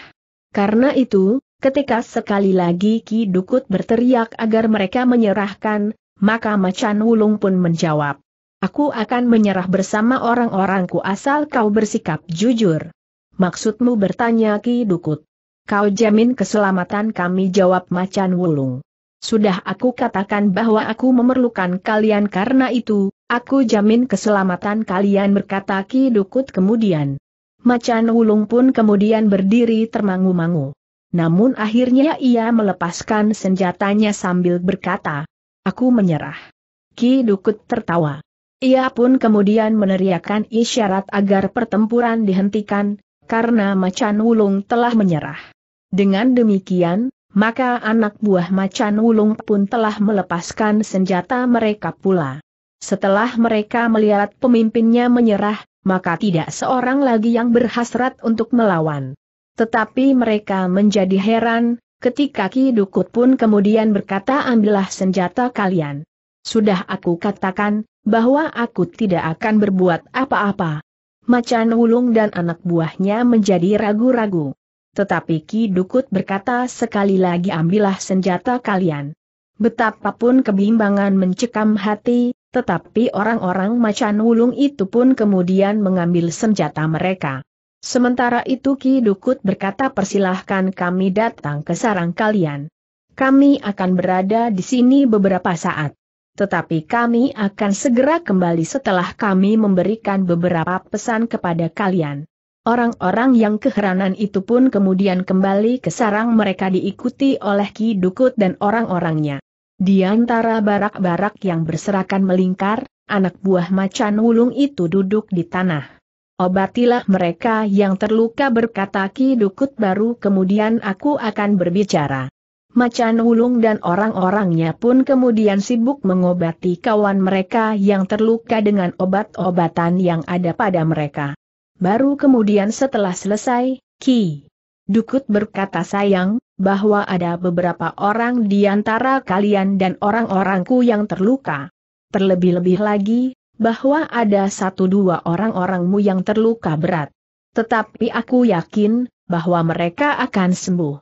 Karena itu, ketika sekali lagi Ki Dukut berteriak agar mereka menyerahkan, maka Macan Wulung pun menjawab. Aku akan menyerah bersama orang-orangku asal kau bersikap jujur. Maksudmu bertanya Ki Dukut. Kau jamin keselamatan kami jawab Macan Wulung. Sudah aku katakan bahwa aku memerlukan kalian karena itu, aku jamin keselamatan kalian berkata Ki Dukut kemudian. Macan Wulung pun kemudian berdiri termangu-mangu. Namun akhirnya ia melepaskan senjatanya sambil berkata, Aku menyerah. Ki Dukut tertawa. Ia pun kemudian meneriakkan isyarat agar pertempuran dihentikan, karena Macan Wulung telah menyerah. Dengan demikian, maka anak buah Macan Wulung pun telah melepaskan senjata mereka pula. Setelah mereka melihat pemimpinnya menyerah, maka tidak seorang lagi yang berhasrat untuk melawan. Tetapi mereka menjadi heran, Ketika Ki Dukut pun kemudian berkata ambillah senjata kalian. Sudah aku katakan, bahwa aku tidak akan berbuat apa-apa. Macan Wulung dan anak buahnya menjadi ragu-ragu. Tetapi Ki Dukut berkata sekali lagi ambillah senjata kalian. Betapapun kebimbangan mencekam hati, tetapi orang-orang macan wulung itu pun kemudian mengambil senjata mereka. Sementara itu Ki Dukut berkata persilahkan kami datang ke sarang kalian. Kami akan berada di sini beberapa saat. Tetapi kami akan segera kembali setelah kami memberikan beberapa pesan kepada kalian. Orang-orang yang keheranan itu pun kemudian kembali ke sarang mereka diikuti oleh Ki Dukut dan orang-orangnya. Di antara barak-barak yang berserakan melingkar, anak buah macan wulung itu duduk di tanah obatilah mereka yang terluka berkata Ki Dukut baru kemudian aku akan berbicara. Macan Wulung dan orang-orangnya pun kemudian sibuk mengobati kawan mereka yang terluka dengan obat-obatan yang ada pada mereka. Baru kemudian setelah selesai, Ki Dukut berkata sayang, bahwa ada beberapa orang di antara kalian dan orang-orangku yang terluka. Terlebih-lebih lagi, bahwa ada satu dua orang-orangmu yang terluka berat. Tetapi aku yakin, bahwa mereka akan sembuh.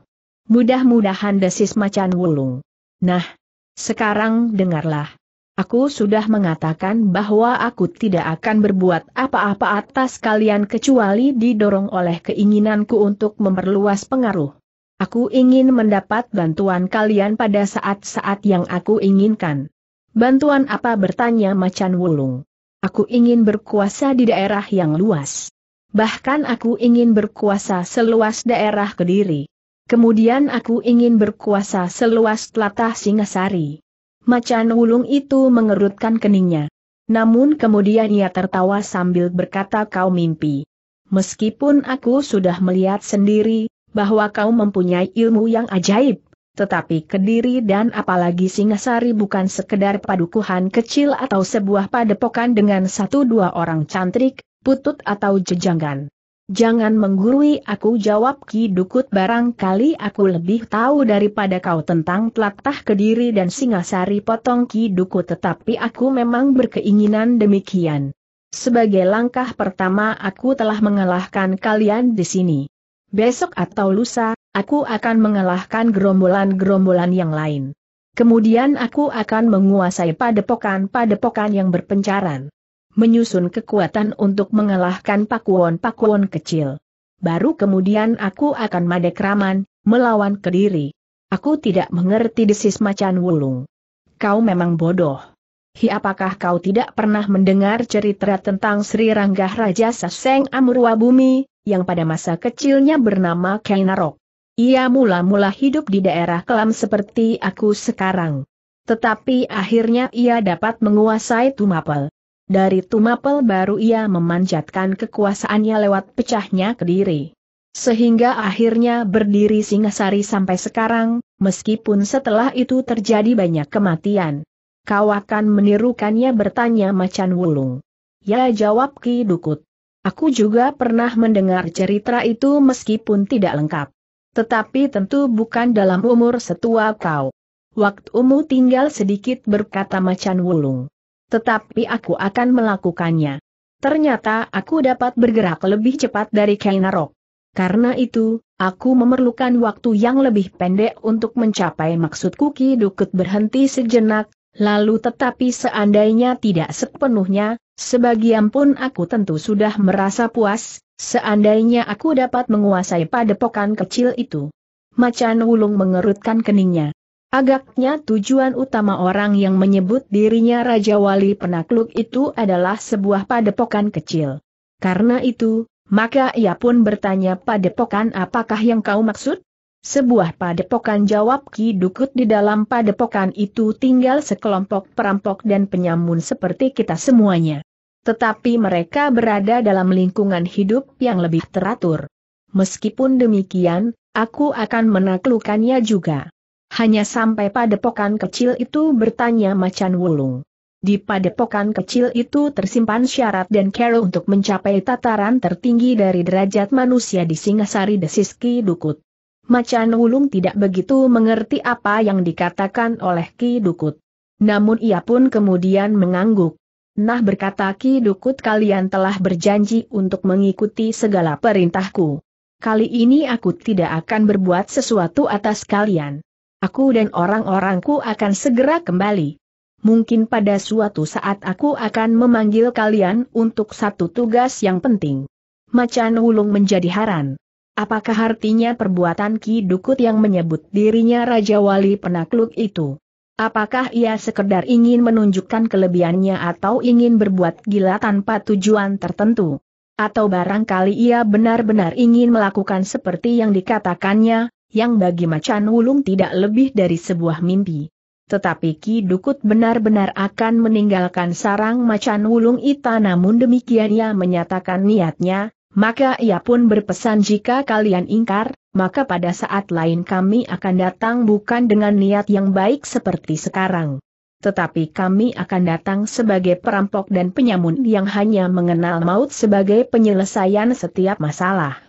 Mudah-mudahan desis macan wulung. Nah, sekarang dengarlah. Aku sudah mengatakan bahwa aku tidak akan berbuat apa-apa atas kalian kecuali didorong oleh keinginanku untuk memperluas pengaruh. Aku ingin mendapat bantuan kalian pada saat-saat yang aku inginkan. Bantuan apa bertanya macan wulung. Aku ingin berkuasa di daerah yang luas. Bahkan aku ingin berkuasa seluas daerah Kediri. Kemudian aku ingin berkuasa seluas telatah Singasari. Macan wulung itu mengerutkan keningnya. Namun kemudian ia tertawa sambil berkata kau mimpi. Meskipun aku sudah melihat sendiri, bahwa kau mempunyai ilmu yang ajaib, tetapi Kediri dan apalagi Singasari bukan sekedar padukuhan kecil atau sebuah padepokan dengan satu dua orang cantrik, putut atau jejangan. Jangan menggurui aku jawab Ki Dukut barangkali aku lebih tahu daripada kau tentang telatah Kediri dan Singasari potong Ki Dukut tetapi aku memang berkeinginan demikian. Sebagai langkah pertama aku telah mengalahkan kalian di sini. Besok atau lusa, Aku akan mengalahkan gerombolan-gerombolan yang lain. Kemudian aku akan menguasai padepokan-padepokan yang berpencaran. Menyusun kekuatan untuk mengalahkan pakuan-pakuan kecil. Baru kemudian aku akan madekraman, melawan kediri. Aku tidak mengerti desis macan wulung. Kau memang bodoh. Hi apakah kau tidak pernah mendengar cerita tentang Sri Ranggah Raja Saseng Amurwa Bumi, yang pada masa kecilnya bernama Kainarok? Ia mula-mula hidup di daerah kelam seperti aku sekarang. Tetapi akhirnya ia dapat menguasai Tumapel. Dari Tumapel baru ia memanjatkan kekuasaannya lewat pecahnya Kediri. Sehingga akhirnya berdiri Singasari sampai sekarang, meskipun setelah itu terjadi banyak kematian. Kau akan menirukannya bertanya macan wulung. Ya jawab Ki Dukut. Aku juga pernah mendengar cerita itu meskipun tidak lengkap. Tetapi tentu bukan dalam umur setua kau. Waktumu tinggal sedikit berkata macan wulung. Tetapi aku akan melakukannya. Ternyata aku dapat bergerak lebih cepat dari Kainarok. Karena itu, aku memerlukan waktu yang lebih pendek untuk mencapai maksud Kuki Dukut berhenti sejenak, lalu tetapi seandainya tidak sepenuhnya, sebagian pun aku tentu sudah merasa puas, Seandainya aku dapat menguasai padepokan kecil itu. Macan wulung mengerutkan keningnya. Agaknya tujuan utama orang yang menyebut dirinya Raja Wali Penakluk itu adalah sebuah padepokan kecil. Karena itu, maka ia pun bertanya padepokan apakah yang kau maksud? Sebuah padepokan jawab Ki Dukut di dalam padepokan itu tinggal sekelompok perampok dan penyamun seperti kita semuanya. Tetapi mereka berada dalam lingkungan hidup yang lebih teratur. Meskipun demikian, aku akan menaklukkannya juga. Hanya sampai padepokan kecil itu bertanya macan wulung. Di padepokan kecil itu tersimpan syarat dan kero untuk mencapai tataran tertinggi dari derajat manusia di Singasari Desiski Dukut. Macan Wulung tidak begitu mengerti apa yang dikatakan oleh Ki Dukut. Namun ia pun kemudian mengangguk. Nah berkata Ki Dukut kalian telah berjanji untuk mengikuti segala perintahku. Kali ini aku tidak akan berbuat sesuatu atas kalian. Aku dan orang-orangku akan segera kembali. Mungkin pada suatu saat aku akan memanggil kalian untuk satu tugas yang penting. Macan Wulung menjadi haran. Apakah artinya perbuatan Ki Dukut yang menyebut dirinya Raja Wali Penakluk itu? Apakah ia sekedar ingin menunjukkan kelebihannya atau ingin berbuat gila tanpa tujuan tertentu? Atau barangkali ia benar-benar ingin melakukan seperti yang dikatakannya, yang bagi macan wulung tidak lebih dari sebuah mimpi. Tetapi Ki Dukut benar-benar akan meninggalkan sarang macan wulung Ita namun demikian ia menyatakan niatnya, maka ia pun berpesan jika kalian ingkar, maka pada saat lain kami akan datang bukan dengan niat yang baik seperti sekarang. Tetapi kami akan datang sebagai perampok dan penyamun yang hanya mengenal maut sebagai penyelesaian setiap masalah.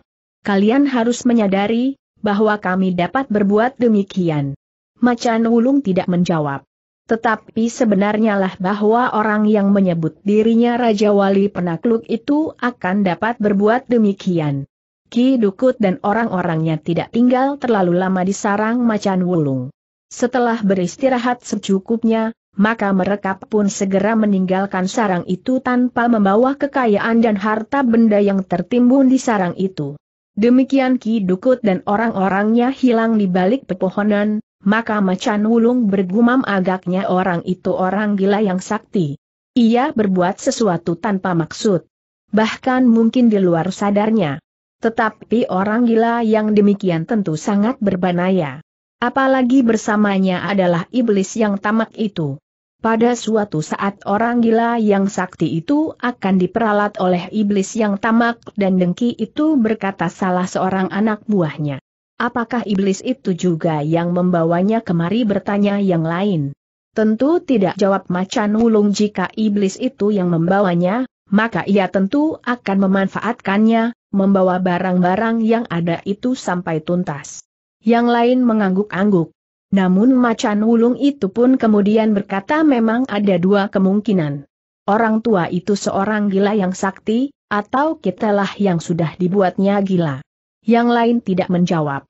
Kalian harus menyadari, bahwa kami dapat berbuat demikian. Macan Wulung tidak menjawab. Tetapi sebenarnya lah bahwa orang yang menyebut dirinya Raja Wali Penakluk itu akan dapat berbuat demikian. Ki Dukut dan orang-orangnya tidak tinggal terlalu lama di sarang macan wulung. Setelah beristirahat secukupnya, maka mereka pun segera meninggalkan sarang itu tanpa membawa kekayaan dan harta benda yang tertimbun di sarang itu. Demikian Ki Dukut dan orang-orangnya hilang di balik pepohonan, maka macan wulung bergumam agaknya orang itu orang gila yang sakti. Ia berbuat sesuatu tanpa maksud. Bahkan mungkin di luar sadarnya. Tetapi orang gila yang demikian tentu sangat berbanaya. Apalagi bersamanya adalah iblis yang tamak itu. Pada suatu saat orang gila yang sakti itu akan diperalat oleh iblis yang tamak dan dengki itu berkata salah seorang anak buahnya. Apakah iblis itu juga yang membawanya kemari bertanya yang lain? Tentu tidak jawab macan wulung jika iblis itu yang membawanya, maka ia tentu akan memanfaatkannya, membawa barang-barang yang ada itu sampai tuntas. Yang lain mengangguk-angguk. Namun macan wulung itu pun kemudian berkata memang ada dua kemungkinan. Orang tua itu seorang gila yang sakti, atau kitalah yang sudah dibuatnya gila. Yang lain tidak menjawab.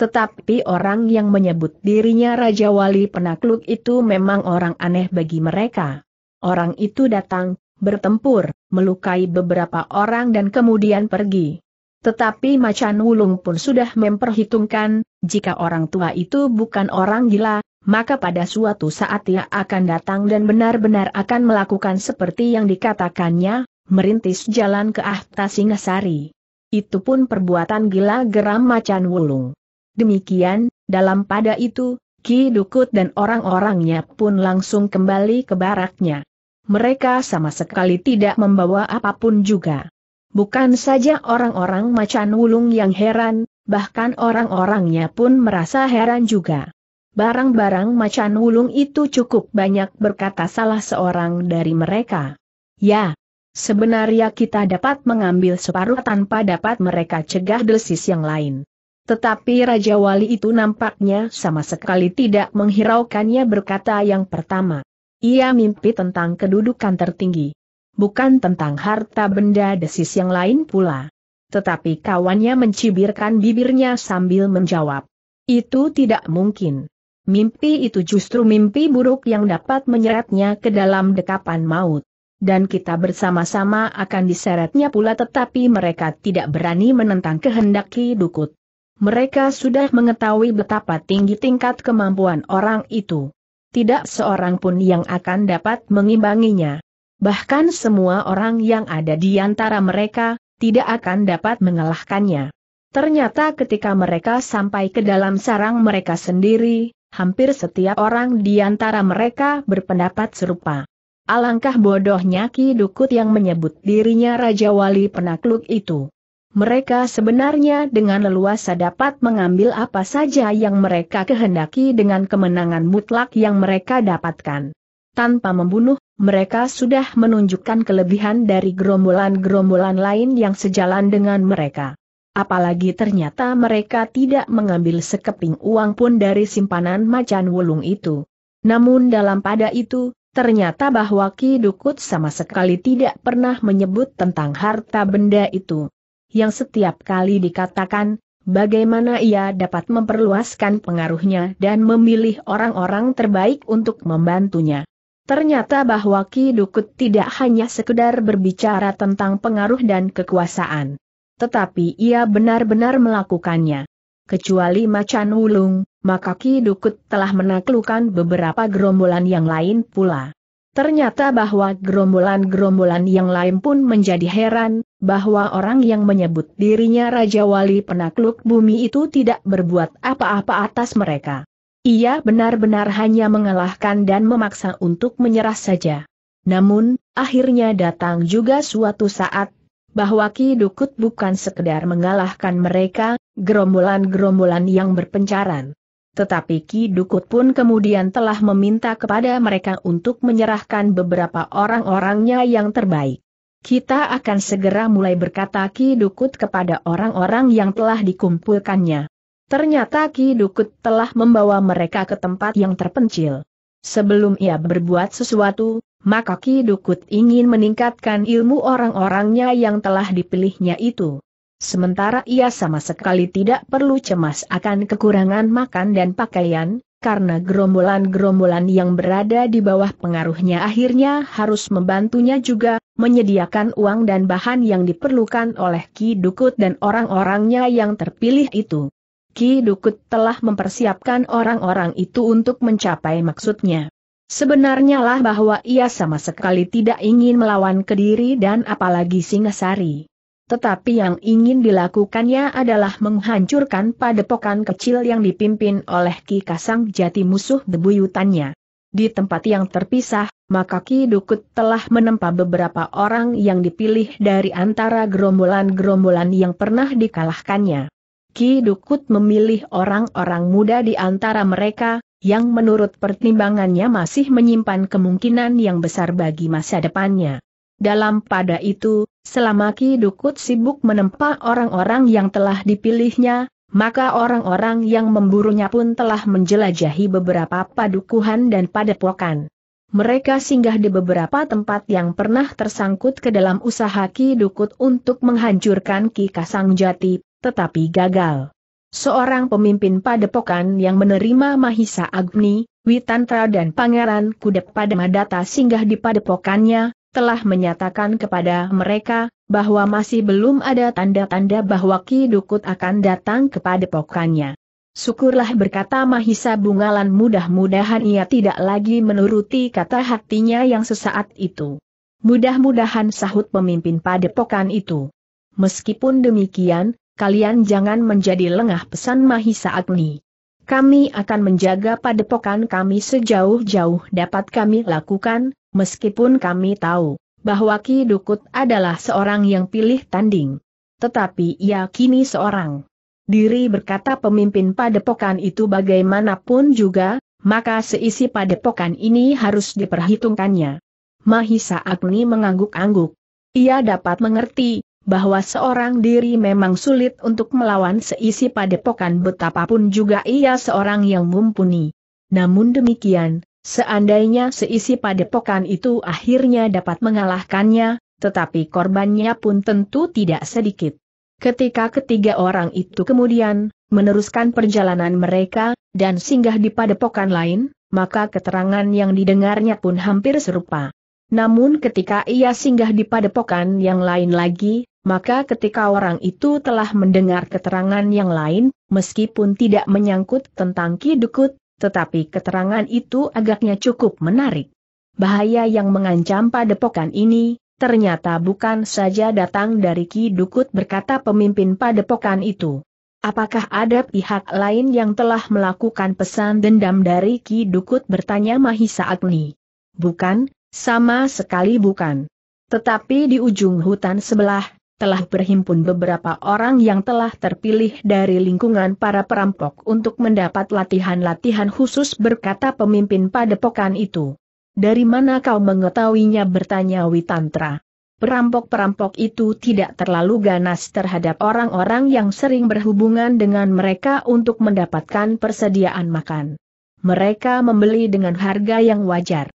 Tetapi orang yang menyebut dirinya Raja Wali Penakluk itu memang orang aneh bagi mereka. Orang itu datang, bertempur, melukai beberapa orang dan kemudian pergi. Tetapi Macan Wulung pun sudah memperhitungkan, jika orang tua itu bukan orang gila, maka pada suatu saat ia akan datang dan benar-benar akan melakukan seperti yang dikatakannya, merintis jalan ke Ahta Singasari. Itu pun perbuatan gila geram Macan Wulung. Demikian, dalam pada itu, Ki Dukut dan orang-orangnya pun langsung kembali ke baraknya mereka sama sekali tidak membawa apapun juga. Bukan saja orang-orang macan wulung yang heran, bahkan orang-orangnya pun merasa heran juga. Barang-barang macan wulung itu cukup banyak berkata salah seorang dari mereka. Ya, sebenarnya kita dapat mengambil separuh tanpa dapat mereka cegah desis yang lain. Tetapi Raja Wali itu nampaknya sama sekali tidak menghiraukannya berkata yang pertama. Ia mimpi tentang kedudukan tertinggi. Bukan tentang harta benda desis yang lain pula. Tetapi kawannya mencibirkan bibirnya sambil menjawab. Itu tidak mungkin. Mimpi itu justru mimpi buruk yang dapat menyeretnya ke dalam dekapan maut dan kita bersama-sama akan diseretnya pula tetapi mereka tidak berani menentang kehendak Ki Dukut. Mereka sudah mengetahui betapa tinggi tingkat kemampuan orang itu tidak seorang pun yang akan dapat mengimbanginya. Bahkan semua orang yang ada di antara mereka, tidak akan dapat mengalahkannya. Ternyata ketika mereka sampai ke dalam sarang mereka sendiri, hampir setiap orang di antara mereka berpendapat serupa. Alangkah bodohnya Ki Dukut yang menyebut dirinya Raja Wali penakluk itu mereka sebenarnya dengan leluasa dapat mengambil apa saja yang mereka kehendaki dengan kemenangan mutlak yang mereka dapatkan. Tanpa membunuh, mereka sudah menunjukkan kelebihan dari gerombolan-gerombolan lain yang sejalan dengan mereka. Apalagi ternyata mereka tidak mengambil sekeping uang pun dari simpanan macan wulung itu. Namun dalam pada itu, ternyata bahwa Ki Dukut sama sekali tidak pernah menyebut tentang harta benda itu yang setiap kali dikatakan, bagaimana ia dapat memperluaskan pengaruhnya dan memilih orang-orang terbaik untuk membantunya. Ternyata bahwa Ki Dukut tidak hanya sekedar berbicara tentang pengaruh dan kekuasaan. Tetapi ia benar-benar melakukannya. Kecuali macan wulung, maka Ki Dukut telah menaklukkan beberapa gerombolan yang lain pula. Ternyata bahwa gerombolan-gerombolan yang lain pun menjadi heran, bahwa orang yang menyebut dirinya Raja Wali penakluk bumi itu tidak berbuat apa-apa atas mereka. Ia benar-benar hanya mengalahkan dan memaksa untuk menyerah saja. Namun, akhirnya datang juga suatu saat, bahwa Ki Dukut bukan sekedar mengalahkan mereka, gerombolan-gerombolan yang berpencaran. Tetapi Ki Dukut pun kemudian telah meminta kepada mereka untuk menyerahkan beberapa orang-orangnya yang terbaik. Kita akan segera mulai berkata Ki Dukut kepada orang-orang yang telah dikumpulkannya. Ternyata Ki Dukut telah membawa mereka ke tempat yang terpencil. Sebelum ia berbuat sesuatu, maka Ki Dukut ingin meningkatkan ilmu orang-orangnya yang telah dipilihnya itu. Sementara ia sama sekali tidak perlu cemas akan kekurangan makan dan pakaian, karena gerombolan-gerombolan yang berada di bawah pengaruhnya akhirnya harus membantunya juga, menyediakan uang dan bahan yang diperlukan oleh Ki Dukut dan orang-orangnya yang terpilih itu. Ki Dukut telah mempersiapkan orang-orang itu untuk mencapai maksudnya. Sebenarnya lah bahwa ia sama sekali tidak ingin melawan Kediri dan apalagi Singasari. Tetapi yang ingin dilakukannya adalah menghancurkan padepokan kecil yang dipimpin oleh Ki Kasang Jati musuh bebuyutannya. Di tempat yang terpisah, maka Ki Dukut telah menempa beberapa orang yang dipilih dari antara gerombolan-gerombolan yang pernah dikalahkannya. Ki Dukut memilih orang-orang muda di antara mereka, yang menurut pertimbangannya masih menyimpan kemungkinan yang besar bagi masa depannya. Dalam pada itu, selama Ki Dukut sibuk menempa orang-orang yang telah dipilihnya, maka orang-orang yang memburunya pun telah menjelajahi beberapa padukuhan dan padepokan. Mereka singgah di beberapa tempat yang pernah tersangkut ke dalam usaha Ki Dukut untuk menghancurkan Ki Kasang Jati, tetapi gagal. Seorang pemimpin padepokan yang menerima Mahisa Agni, Witantra dan Pangeran pada Padamadata singgah di padepokannya, telah menyatakan kepada mereka, bahwa masih belum ada tanda-tanda bahwa Ki Dukut akan datang kepada pokannya. Syukurlah berkata Mahisa Bungalan mudah-mudahan ia tidak lagi menuruti kata hatinya yang sesaat itu. Mudah-mudahan sahut pemimpin padepokan itu. Meskipun demikian, kalian jangan menjadi lengah pesan Mahisa Agni. Kami akan menjaga padepokan kami sejauh-jauh dapat kami lakukan, meskipun kami tahu bahwa Ki Dukut adalah seorang yang pilih tanding. Tetapi ia kini seorang diri berkata pemimpin padepokan itu bagaimanapun juga, maka seisi padepokan ini harus diperhitungkannya. Mahisa Agni mengangguk-angguk. Ia dapat mengerti bahwa seorang diri memang sulit untuk melawan seisi padepokan betapapun juga ia seorang yang mumpuni. Namun demikian, seandainya seisi padepokan itu akhirnya dapat mengalahkannya, tetapi korbannya pun tentu tidak sedikit. Ketika ketiga orang itu kemudian meneruskan perjalanan mereka dan singgah di padepokan lain, maka keterangan yang didengarnya pun hampir serupa. Namun ketika ia singgah di padepokan yang lain lagi, maka ketika orang itu telah mendengar keterangan yang lain, meskipun tidak menyangkut tentang Kidukut, tetapi keterangan itu agaknya cukup menarik. Bahaya yang mengancam padepokan ini, ternyata bukan saja datang dari Ki Dukut, berkata pemimpin padepokan itu. Apakah ada pihak lain yang telah melakukan pesan dendam dari Ki Dukut? bertanya Mahisa Agni? Bukan, sama sekali bukan. Tetapi di ujung hutan sebelah, telah berhimpun beberapa orang yang telah terpilih dari lingkungan para perampok untuk mendapat latihan-latihan khusus berkata pemimpin padepokan itu. Dari mana kau mengetahuinya bertanya Witantra. Perampok-perampok itu tidak terlalu ganas terhadap orang-orang yang sering berhubungan dengan mereka untuk mendapatkan persediaan makan. Mereka membeli dengan harga yang wajar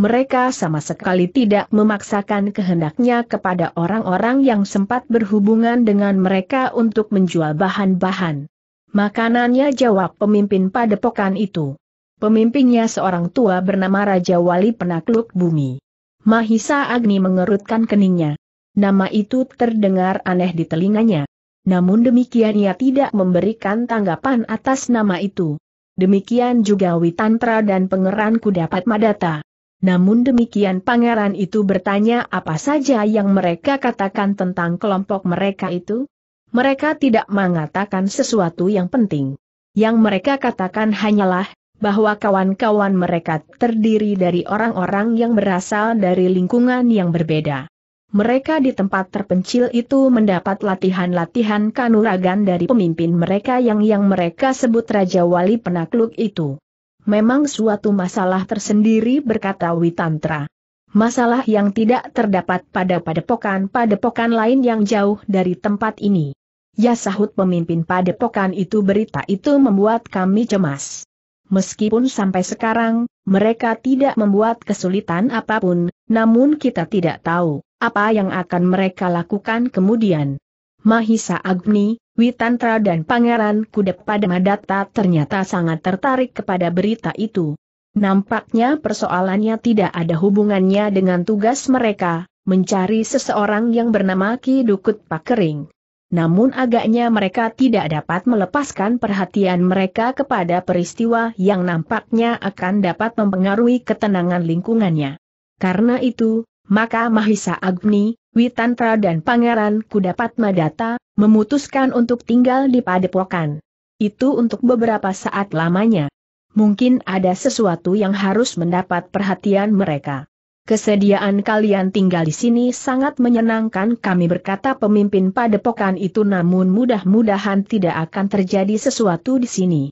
mereka sama sekali tidak memaksakan kehendaknya kepada orang-orang yang sempat berhubungan dengan mereka untuk menjual bahan-bahan. Makanannya jawab pemimpin padepokan itu. Pemimpinnya seorang tua bernama Raja Wali Penakluk Bumi. Mahisa Agni mengerutkan keningnya. Nama itu terdengar aneh di telinganya. Namun demikian ia tidak memberikan tanggapan atas nama itu. Demikian juga Witantra dan pengeran kudapat Madata. Namun demikian pangeran itu bertanya apa saja yang mereka katakan tentang kelompok mereka itu? Mereka tidak mengatakan sesuatu yang penting. Yang mereka katakan hanyalah, bahwa kawan-kawan mereka terdiri dari orang-orang yang berasal dari lingkungan yang berbeda. Mereka di tempat terpencil itu mendapat latihan-latihan kanuragan dari pemimpin mereka yang yang mereka sebut Raja Wali Penakluk itu memang suatu masalah tersendiri berkata Witantra. Masalah yang tidak terdapat pada padepokan-padepokan lain yang jauh dari tempat ini. Ya sahut pemimpin padepokan itu berita itu membuat kami cemas. Meskipun sampai sekarang, mereka tidak membuat kesulitan apapun, namun kita tidak tahu apa yang akan mereka lakukan kemudian. Mahisa Agni, Witantra dan Pangeran Kudep pada Madata ternyata sangat tertarik kepada berita itu. Nampaknya persoalannya tidak ada hubungannya dengan tugas mereka, mencari seseorang yang bernama Ki Dukut Pakering. Namun agaknya mereka tidak dapat melepaskan perhatian mereka kepada peristiwa yang nampaknya akan dapat mempengaruhi ketenangan lingkungannya. Karena itu, maka Mahisa Agni, Witantra dan Pangeran kudapat madata, memutuskan untuk tinggal di padepokan. Itu untuk beberapa saat lamanya. Mungkin ada sesuatu yang harus mendapat perhatian mereka. Kesediaan kalian tinggal di sini sangat menyenangkan kami berkata pemimpin padepokan itu namun mudah-mudahan tidak akan terjadi sesuatu di sini.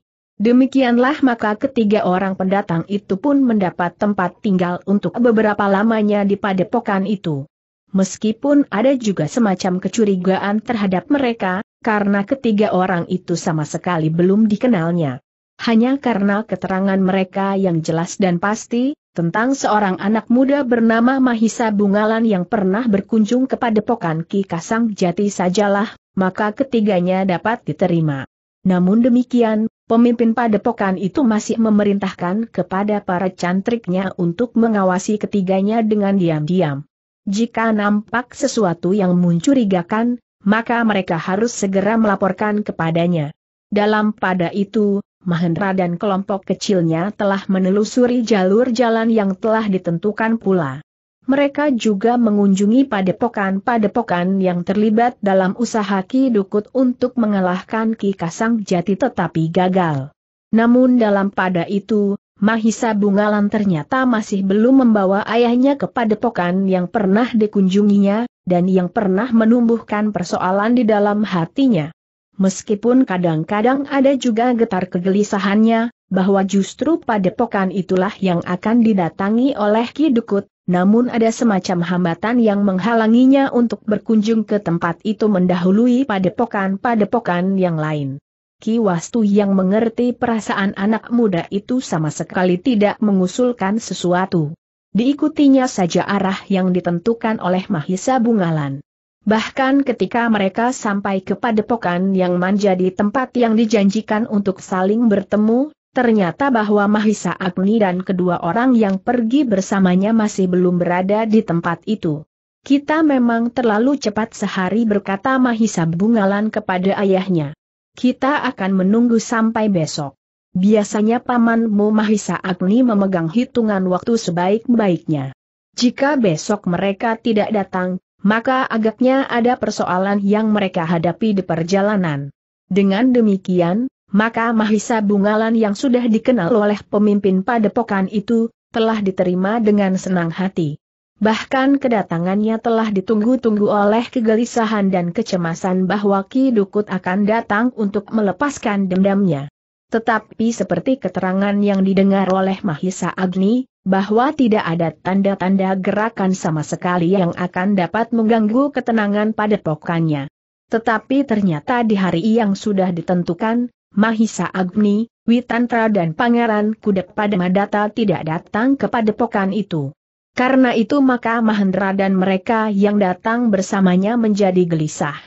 Demikianlah maka ketiga orang pendatang itu pun mendapat tempat tinggal untuk beberapa lamanya di padepokan itu meskipun ada juga semacam kecurigaan terhadap mereka, karena ketiga orang itu sama sekali belum dikenalnya. Hanya karena keterangan mereka yang jelas dan pasti, tentang seorang anak muda bernama Mahisa Bungalan yang pernah berkunjung kepada Pokan Ki Kasang Jati sajalah, maka ketiganya dapat diterima. Namun demikian, pemimpin padepokan itu masih memerintahkan kepada para cantriknya untuk mengawasi ketiganya dengan diam-diam. Jika nampak sesuatu yang mencurigakan, maka mereka harus segera melaporkan kepadanya. Dalam pada itu, Mahendra dan kelompok kecilnya telah menelusuri jalur jalan yang telah ditentukan pula. Mereka juga mengunjungi padepokan-padepokan yang terlibat dalam usaha Ki Dukut untuk mengalahkan Ki Kasang Jati tetapi gagal. Namun dalam pada itu, Mahisa Bungalan ternyata masih belum membawa ayahnya ke padepokan yang pernah dikunjunginya, dan yang pernah menumbuhkan persoalan di dalam hatinya. Meskipun kadang-kadang ada juga getar kegelisahannya, bahwa justru padepokan itulah yang akan didatangi oleh Ki Dukut, namun ada semacam hambatan yang menghalanginya untuk berkunjung ke tempat itu mendahului padepokan-padepokan yang lain. Ki Wastu yang mengerti perasaan anak muda itu sama sekali tidak mengusulkan sesuatu. Diikutinya saja arah yang ditentukan oleh Mahisa Bungalan. Bahkan ketika mereka sampai ke padepokan yang menjadi tempat yang dijanjikan untuk saling bertemu, ternyata bahwa Mahisa Agni dan kedua orang yang pergi bersamanya masih belum berada di tempat itu. Kita memang terlalu cepat sehari berkata Mahisa Bungalan kepada ayahnya. Kita akan menunggu sampai besok. Biasanya pamanmu Mahisa Agni memegang hitungan waktu sebaik-baiknya. Jika besok mereka tidak datang, maka agaknya ada persoalan yang mereka hadapi di perjalanan. Dengan demikian, maka Mahisa Bungalan yang sudah dikenal oleh pemimpin padepokan itu, telah diterima dengan senang hati. Bahkan kedatangannya telah ditunggu-tunggu oleh kegelisahan dan kecemasan bahwa Ki Dukut akan datang untuk melepaskan dendamnya. Tetapi seperti keterangan yang didengar oleh Mahisa Agni, bahwa tidak ada tanda-tanda gerakan sama sekali yang akan dapat mengganggu ketenangan pada pokannya. Tetapi ternyata di hari yang sudah ditentukan, Mahisa Agni, Witantra dan Pangeran pada Madata tidak datang kepada pokan itu. Karena itu maka Mahendra dan mereka yang datang bersamanya menjadi gelisah.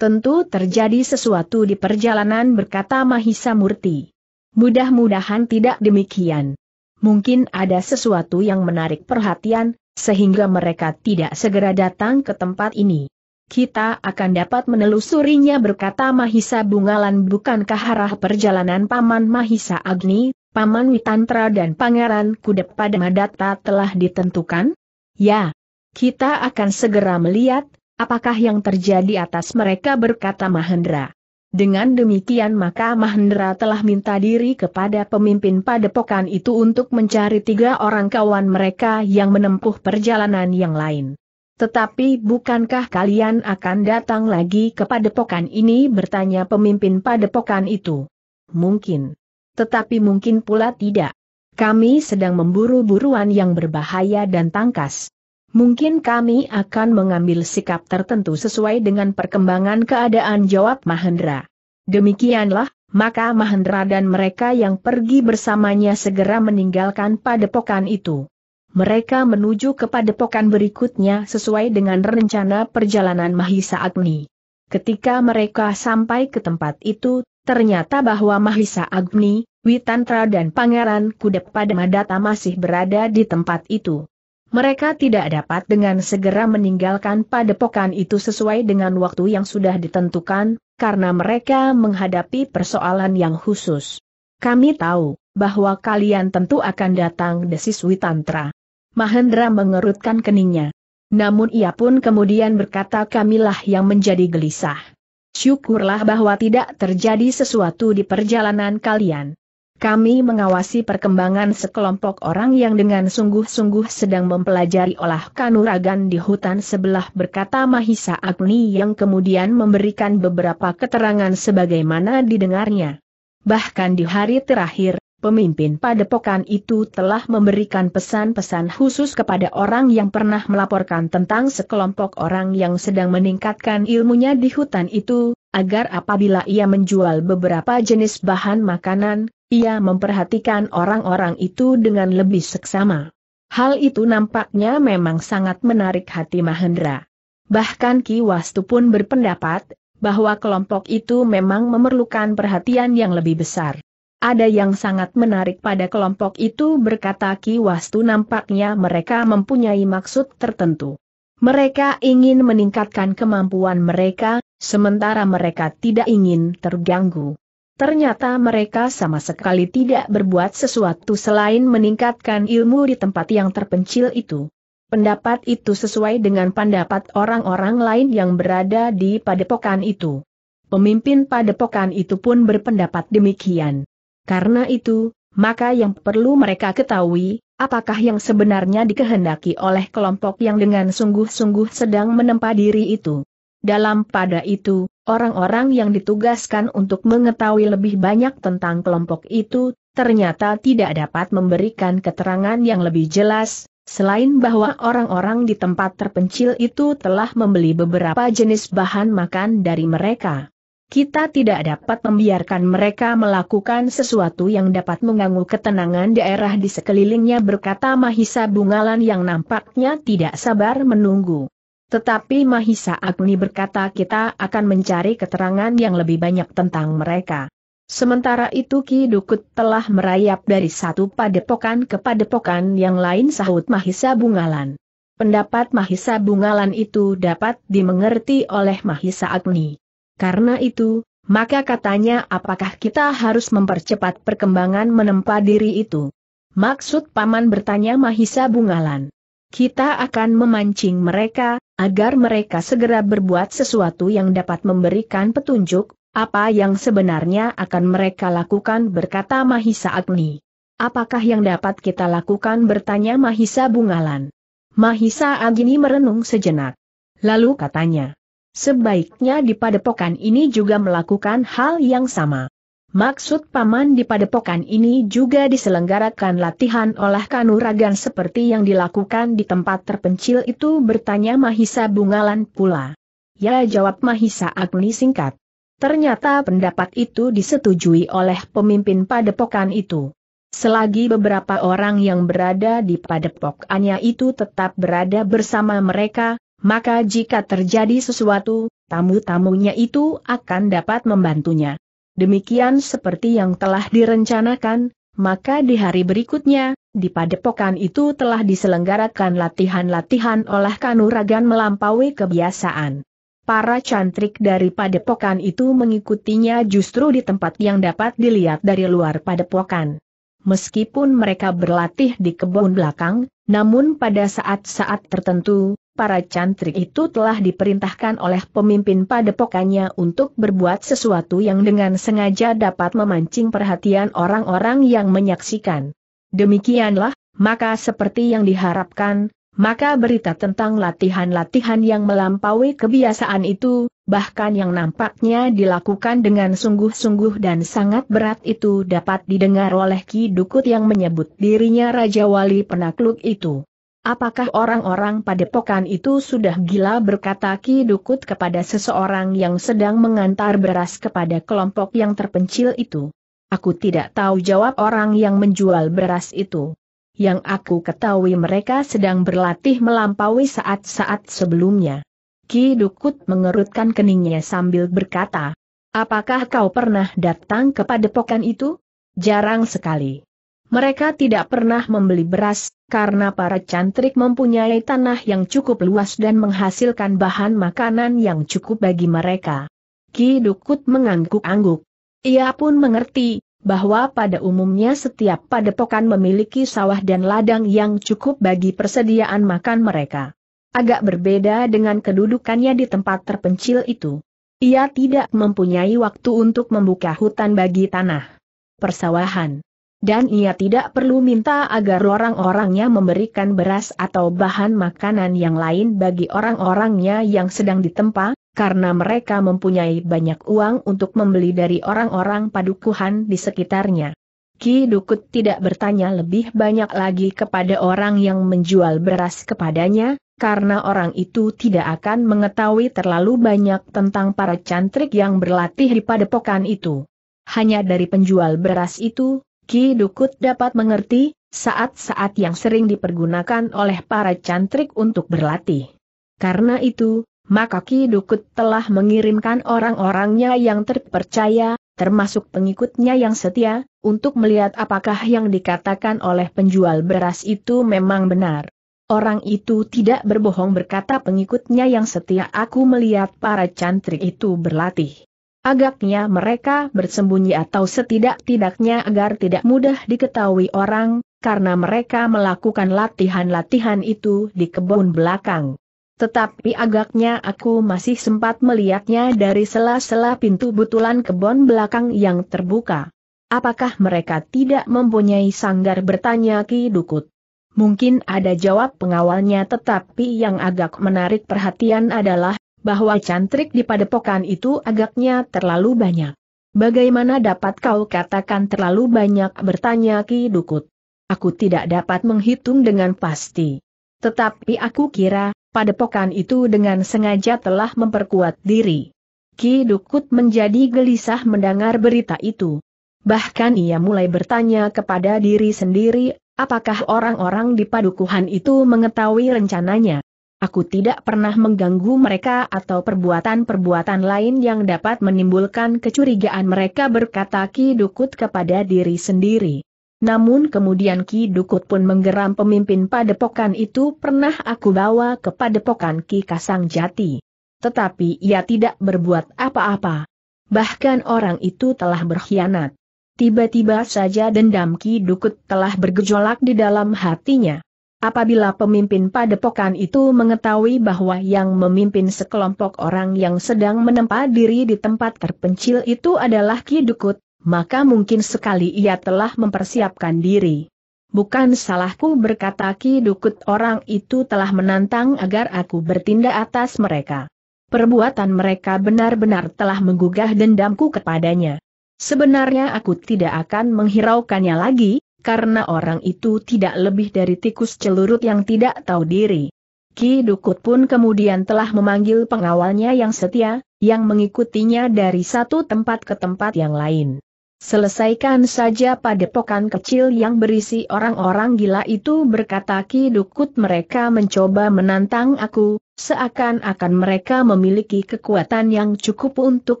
Tentu terjadi sesuatu di perjalanan berkata Mahisa Murti. Mudah-mudahan tidak demikian. Mungkin ada sesuatu yang menarik perhatian, sehingga mereka tidak segera datang ke tempat ini. Kita akan dapat menelusurinya berkata Mahisa Bungalan bukankah arah perjalanan Paman Mahisa Agni Paman Witantra dan Pangeran Kudep pada Madata telah ditentukan? Ya. Kita akan segera melihat, apakah yang terjadi atas mereka berkata Mahendra. Dengan demikian maka Mahendra telah minta diri kepada pemimpin padepokan itu untuk mencari tiga orang kawan mereka yang menempuh perjalanan yang lain. Tetapi bukankah kalian akan datang lagi kepada padepokan ini bertanya pemimpin padepokan itu? Mungkin tetapi mungkin pula tidak. Kami sedang memburu buruan yang berbahaya dan tangkas. Mungkin kami akan mengambil sikap tertentu sesuai dengan perkembangan keadaan jawab Mahendra. Demikianlah, maka Mahendra dan mereka yang pergi bersamanya segera meninggalkan padepokan itu. Mereka menuju ke padepokan berikutnya sesuai dengan rencana perjalanan Mahisa Agni. Ketika mereka sampai ke tempat itu, Ternyata bahwa Mahisa Agni, Witantra dan Pangeran pada Madata masih berada di tempat itu. Mereka tidak dapat dengan segera meninggalkan padepokan itu sesuai dengan waktu yang sudah ditentukan, karena mereka menghadapi persoalan yang khusus. Kami tahu, bahwa kalian tentu akan datang desis Witantra. Mahendra mengerutkan keningnya. Namun ia pun kemudian berkata kamilah yang menjadi gelisah. Syukurlah bahwa tidak terjadi sesuatu di perjalanan kalian. Kami mengawasi perkembangan sekelompok orang yang dengan sungguh-sungguh sedang mempelajari olah kanuragan di hutan sebelah berkata Mahisa Agni yang kemudian memberikan beberapa keterangan sebagaimana didengarnya. Bahkan di hari terakhir, pemimpin padepokan itu telah memberikan pesan-pesan khusus kepada orang yang pernah melaporkan tentang sekelompok orang yang sedang meningkatkan ilmunya di hutan itu, agar apabila ia menjual beberapa jenis bahan makanan, ia memperhatikan orang-orang itu dengan lebih seksama. Hal itu nampaknya memang sangat menarik hati Mahendra. Bahkan Ki Wastu pun berpendapat, bahwa kelompok itu memang memerlukan perhatian yang lebih besar. Ada yang sangat menarik pada kelompok itu berkata Ki Wastu nampaknya mereka mempunyai maksud tertentu. Mereka ingin meningkatkan kemampuan mereka, sementara mereka tidak ingin terganggu. Ternyata mereka sama sekali tidak berbuat sesuatu selain meningkatkan ilmu di tempat yang terpencil itu. Pendapat itu sesuai dengan pendapat orang-orang lain yang berada di padepokan itu. Pemimpin padepokan itu pun berpendapat demikian. Karena itu, maka yang perlu mereka ketahui, apakah yang sebenarnya dikehendaki oleh kelompok yang dengan sungguh-sungguh sedang menempa diri itu. Dalam pada itu, orang-orang yang ditugaskan untuk mengetahui lebih banyak tentang kelompok itu, ternyata tidak dapat memberikan keterangan yang lebih jelas, Selain bahwa orang-orang di tempat terpencil itu telah membeli beberapa jenis bahan makan dari mereka. Kita tidak dapat membiarkan mereka melakukan sesuatu yang dapat mengganggu ketenangan daerah di sekelilingnya berkata Mahisa Bungalan yang nampaknya tidak sabar menunggu. Tetapi Mahisa Agni berkata kita akan mencari keterangan yang lebih banyak tentang mereka. Sementara itu Ki Dukut telah merayap dari satu padepokan ke padepokan yang lain sahut Mahisa Bungalan. Pendapat Mahisa Bungalan itu dapat dimengerti oleh Mahisa Agni. Karena itu, maka katanya apakah kita harus mempercepat perkembangan menempa diri itu? Maksud Paman bertanya Mahisa Bungalan. Kita akan memancing mereka, agar mereka segera berbuat sesuatu yang dapat memberikan petunjuk, apa yang sebenarnya akan mereka lakukan berkata Mahisa Agni. Apakah yang dapat kita lakukan bertanya Mahisa Bungalan. Mahisa Agni merenung sejenak. Lalu katanya, Sebaiknya di padepokan ini juga melakukan hal yang sama. Maksud paman di padepokan ini juga diselenggarakan latihan olah kanuragan seperti yang dilakukan di tempat terpencil itu bertanya Mahisa Bungalan pula. Ya jawab Mahisa Agni singkat. Ternyata pendapat itu disetujui oleh pemimpin padepokan itu. Selagi beberapa orang yang berada di padepokannya itu tetap berada bersama mereka, maka jika terjadi sesuatu, tamu-tamunya itu akan dapat membantunya. Demikian seperti yang telah direncanakan, maka di hari berikutnya, di padepokan itu telah diselenggarakan latihan-latihan olah kanuragan melampaui kebiasaan. Para cantrik dari padepokan itu mengikutinya justru di tempat yang dapat dilihat dari luar padepokan. Meskipun mereka berlatih di kebun belakang, namun pada saat-saat tertentu, para cantrik itu telah diperintahkan oleh pemimpin padepokannya untuk berbuat sesuatu yang dengan sengaja dapat memancing perhatian orang-orang yang menyaksikan. Demikianlah, maka seperti yang diharapkan, maka berita tentang latihan-latihan yang melampaui kebiasaan itu, bahkan yang nampaknya dilakukan dengan sungguh-sungguh dan sangat berat itu dapat didengar oleh Ki Dukut yang menyebut dirinya Raja Wali Penakluk itu. Apakah orang-orang padepokan itu sudah gila berkata Ki Dukut kepada seseorang yang sedang mengantar beras kepada kelompok yang terpencil itu? Aku tidak tahu jawab orang yang menjual beras itu. Yang aku ketahui mereka sedang berlatih melampaui saat-saat sebelumnya. Ki Dukut mengerutkan keningnya sambil berkata, Apakah kau pernah datang kepada pokan itu? Jarang sekali. Mereka tidak pernah membeli beras, karena para cantrik mempunyai tanah yang cukup luas dan menghasilkan bahan makanan yang cukup bagi mereka. Ki Dukut mengangguk-angguk. Ia pun mengerti, bahwa pada umumnya setiap padepokan memiliki sawah dan ladang yang cukup bagi persediaan makan mereka. Agak berbeda dengan kedudukannya di tempat terpencil itu. Ia tidak mempunyai waktu untuk membuka hutan bagi tanah persawahan. Dan ia tidak perlu minta agar orang-orangnya memberikan beras atau bahan makanan yang lain bagi orang-orangnya yang sedang ditempa, karena mereka mempunyai banyak uang untuk membeli dari orang-orang padukuhan di sekitarnya. Ki Dukut tidak bertanya lebih banyak lagi kepada orang yang menjual beras kepadanya, karena orang itu tidak akan mengetahui terlalu banyak tentang para cantrik yang berlatih di padepokan itu. Hanya dari penjual beras itu, Ki Dukut dapat mengerti, saat-saat yang sering dipergunakan oleh para cantrik untuk berlatih. Karena itu, maka Ki Dukut telah mengirimkan orang-orangnya yang terpercaya, termasuk pengikutnya yang setia, untuk melihat apakah yang dikatakan oleh penjual beras itu memang benar. Orang itu tidak berbohong berkata pengikutnya yang setia aku melihat para cantrik itu berlatih. Agaknya mereka bersembunyi atau setidak-tidaknya agar tidak mudah diketahui orang, karena mereka melakukan latihan-latihan itu di kebun belakang. Tetapi agaknya aku masih sempat melihatnya dari sela-sela pintu butulan kebun belakang yang terbuka. Apakah mereka tidak mempunyai sanggar bertanya Ki Dukut? Mungkin ada jawab pengawalnya tetapi yang agak menarik perhatian adalah bahwa cantrik di padepokan itu agaknya terlalu banyak. Bagaimana dapat kau katakan terlalu banyak bertanya Ki Dukut? Aku tidak dapat menghitung dengan pasti. Tetapi aku kira, padepokan itu dengan sengaja telah memperkuat diri. Ki Dukut menjadi gelisah mendengar berita itu. Bahkan ia mulai bertanya kepada diri sendiri, apakah orang-orang di padukuhan itu mengetahui rencananya. Aku tidak pernah mengganggu mereka atau perbuatan-perbuatan lain yang dapat menimbulkan kecurigaan mereka berkata Ki Dukut kepada diri sendiri. Namun kemudian Ki Dukut pun menggeram pemimpin padepokan itu pernah aku bawa ke padepokan Ki Kasang Jati. Tetapi ia tidak berbuat apa-apa. Bahkan orang itu telah berkhianat. Tiba-tiba saja dendam Ki Dukut telah bergejolak di dalam hatinya. Apabila pemimpin padepokan itu mengetahui bahwa yang memimpin sekelompok orang yang sedang menempa diri di tempat terpencil itu adalah Ki Dukut, maka mungkin sekali ia telah mempersiapkan diri. Bukan salahku berkata Ki Dukut orang itu telah menantang agar aku bertindak atas mereka. Perbuatan mereka benar-benar telah menggugah dendamku kepadanya. Sebenarnya aku tidak akan menghiraukannya lagi, karena orang itu tidak lebih dari tikus celurut yang tidak tahu diri. Ki Dukut pun kemudian telah memanggil pengawalnya yang setia, yang mengikutinya dari satu tempat ke tempat yang lain. Selesaikan saja padepokan kecil yang berisi orang-orang gila itu berkata Ki Dukut mereka mencoba menantang aku, seakan-akan mereka memiliki kekuatan yang cukup untuk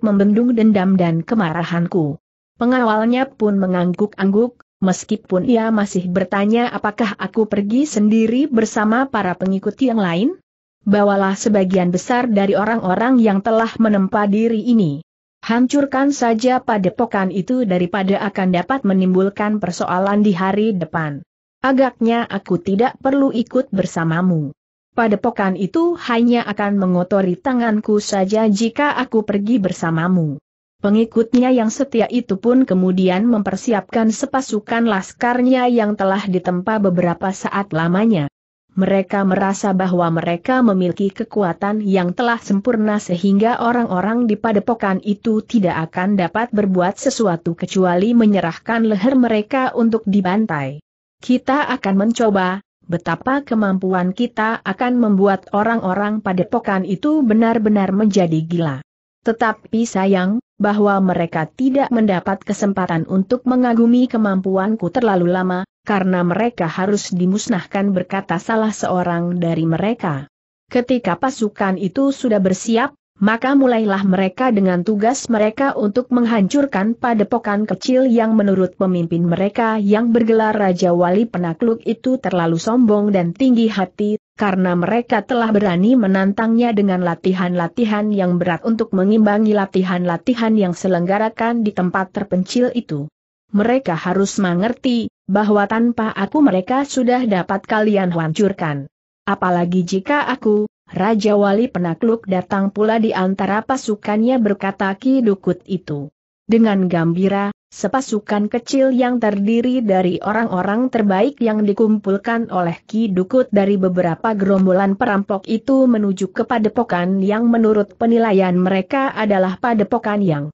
membendung dendam dan kemarahanku. Pengawalnya pun mengangguk-angguk, Meskipun ia masih bertanya apakah aku pergi sendiri bersama para pengikut yang lain? Bawalah sebagian besar dari orang-orang yang telah menempa diri ini. Hancurkan saja padepokan itu daripada akan dapat menimbulkan persoalan di hari depan. Agaknya aku tidak perlu ikut bersamamu. Padepokan itu hanya akan mengotori tanganku saja jika aku pergi bersamamu. Pengikutnya yang setia itu pun kemudian mempersiapkan sepasukan laskarnya yang telah ditempa beberapa saat lamanya. Mereka merasa bahwa mereka memiliki kekuatan yang telah sempurna sehingga orang-orang di padepokan itu tidak akan dapat berbuat sesuatu kecuali menyerahkan leher mereka untuk dibantai. Kita akan mencoba, betapa kemampuan kita akan membuat orang-orang padepokan itu benar-benar menjadi gila. Tetapi sayang, bahwa mereka tidak mendapat kesempatan untuk mengagumi kemampuanku terlalu lama, karena mereka harus dimusnahkan berkata salah seorang dari mereka. Ketika pasukan itu sudah bersiap, maka mulailah mereka dengan tugas mereka untuk menghancurkan padepokan kecil yang menurut pemimpin mereka yang bergelar Raja Wali Penakluk itu terlalu sombong dan tinggi hati, karena mereka telah berani menantangnya dengan latihan-latihan yang berat untuk mengimbangi latihan-latihan yang selenggarakan di tempat terpencil itu. Mereka harus mengerti, bahwa tanpa aku mereka sudah dapat kalian hancurkan. Apalagi jika aku, Raja Wali Penakluk datang pula di antara pasukannya berkata Ki Dukut itu. Dengan gembira, sepasukan kecil yang terdiri dari orang-orang terbaik yang dikumpulkan oleh Ki Dukut dari beberapa gerombolan perampok itu menuju ke padepokan yang menurut penilaian mereka adalah padepokan yang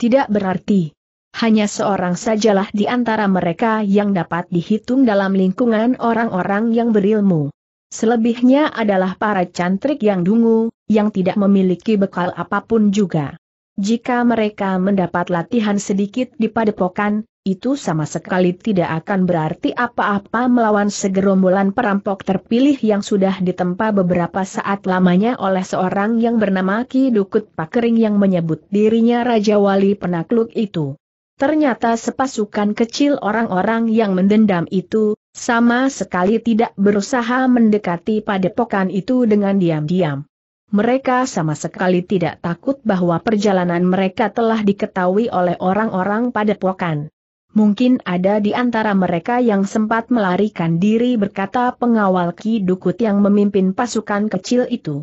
tidak berarti. Hanya seorang sajalah di antara mereka yang dapat dihitung dalam lingkungan orang-orang yang berilmu. Selebihnya adalah para cantrik yang dungu, yang tidak memiliki bekal apapun juga. Jika mereka mendapat latihan sedikit di padepokan, itu sama sekali tidak akan berarti apa-apa melawan segerombolan perampok terpilih yang sudah ditempa beberapa saat lamanya oleh seorang yang bernama Ki Dukut Pakering yang menyebut dirinya Raja Wali Penakluk itu. Ternyata sepasukan kecil orang-orang yang mendendam itu, sama sekali tidak berusaha mendekati padepokan itu dengan diam-diam. Mereka sama sekali tidak takut bahwa perjalanan mereka telah diketahui oleh orang-orang padepokan. Mungkin ada di antara mereka yang sempat melarikan diri berkata pengawal Ki Dukut yang memimpin pasukan kecil itu.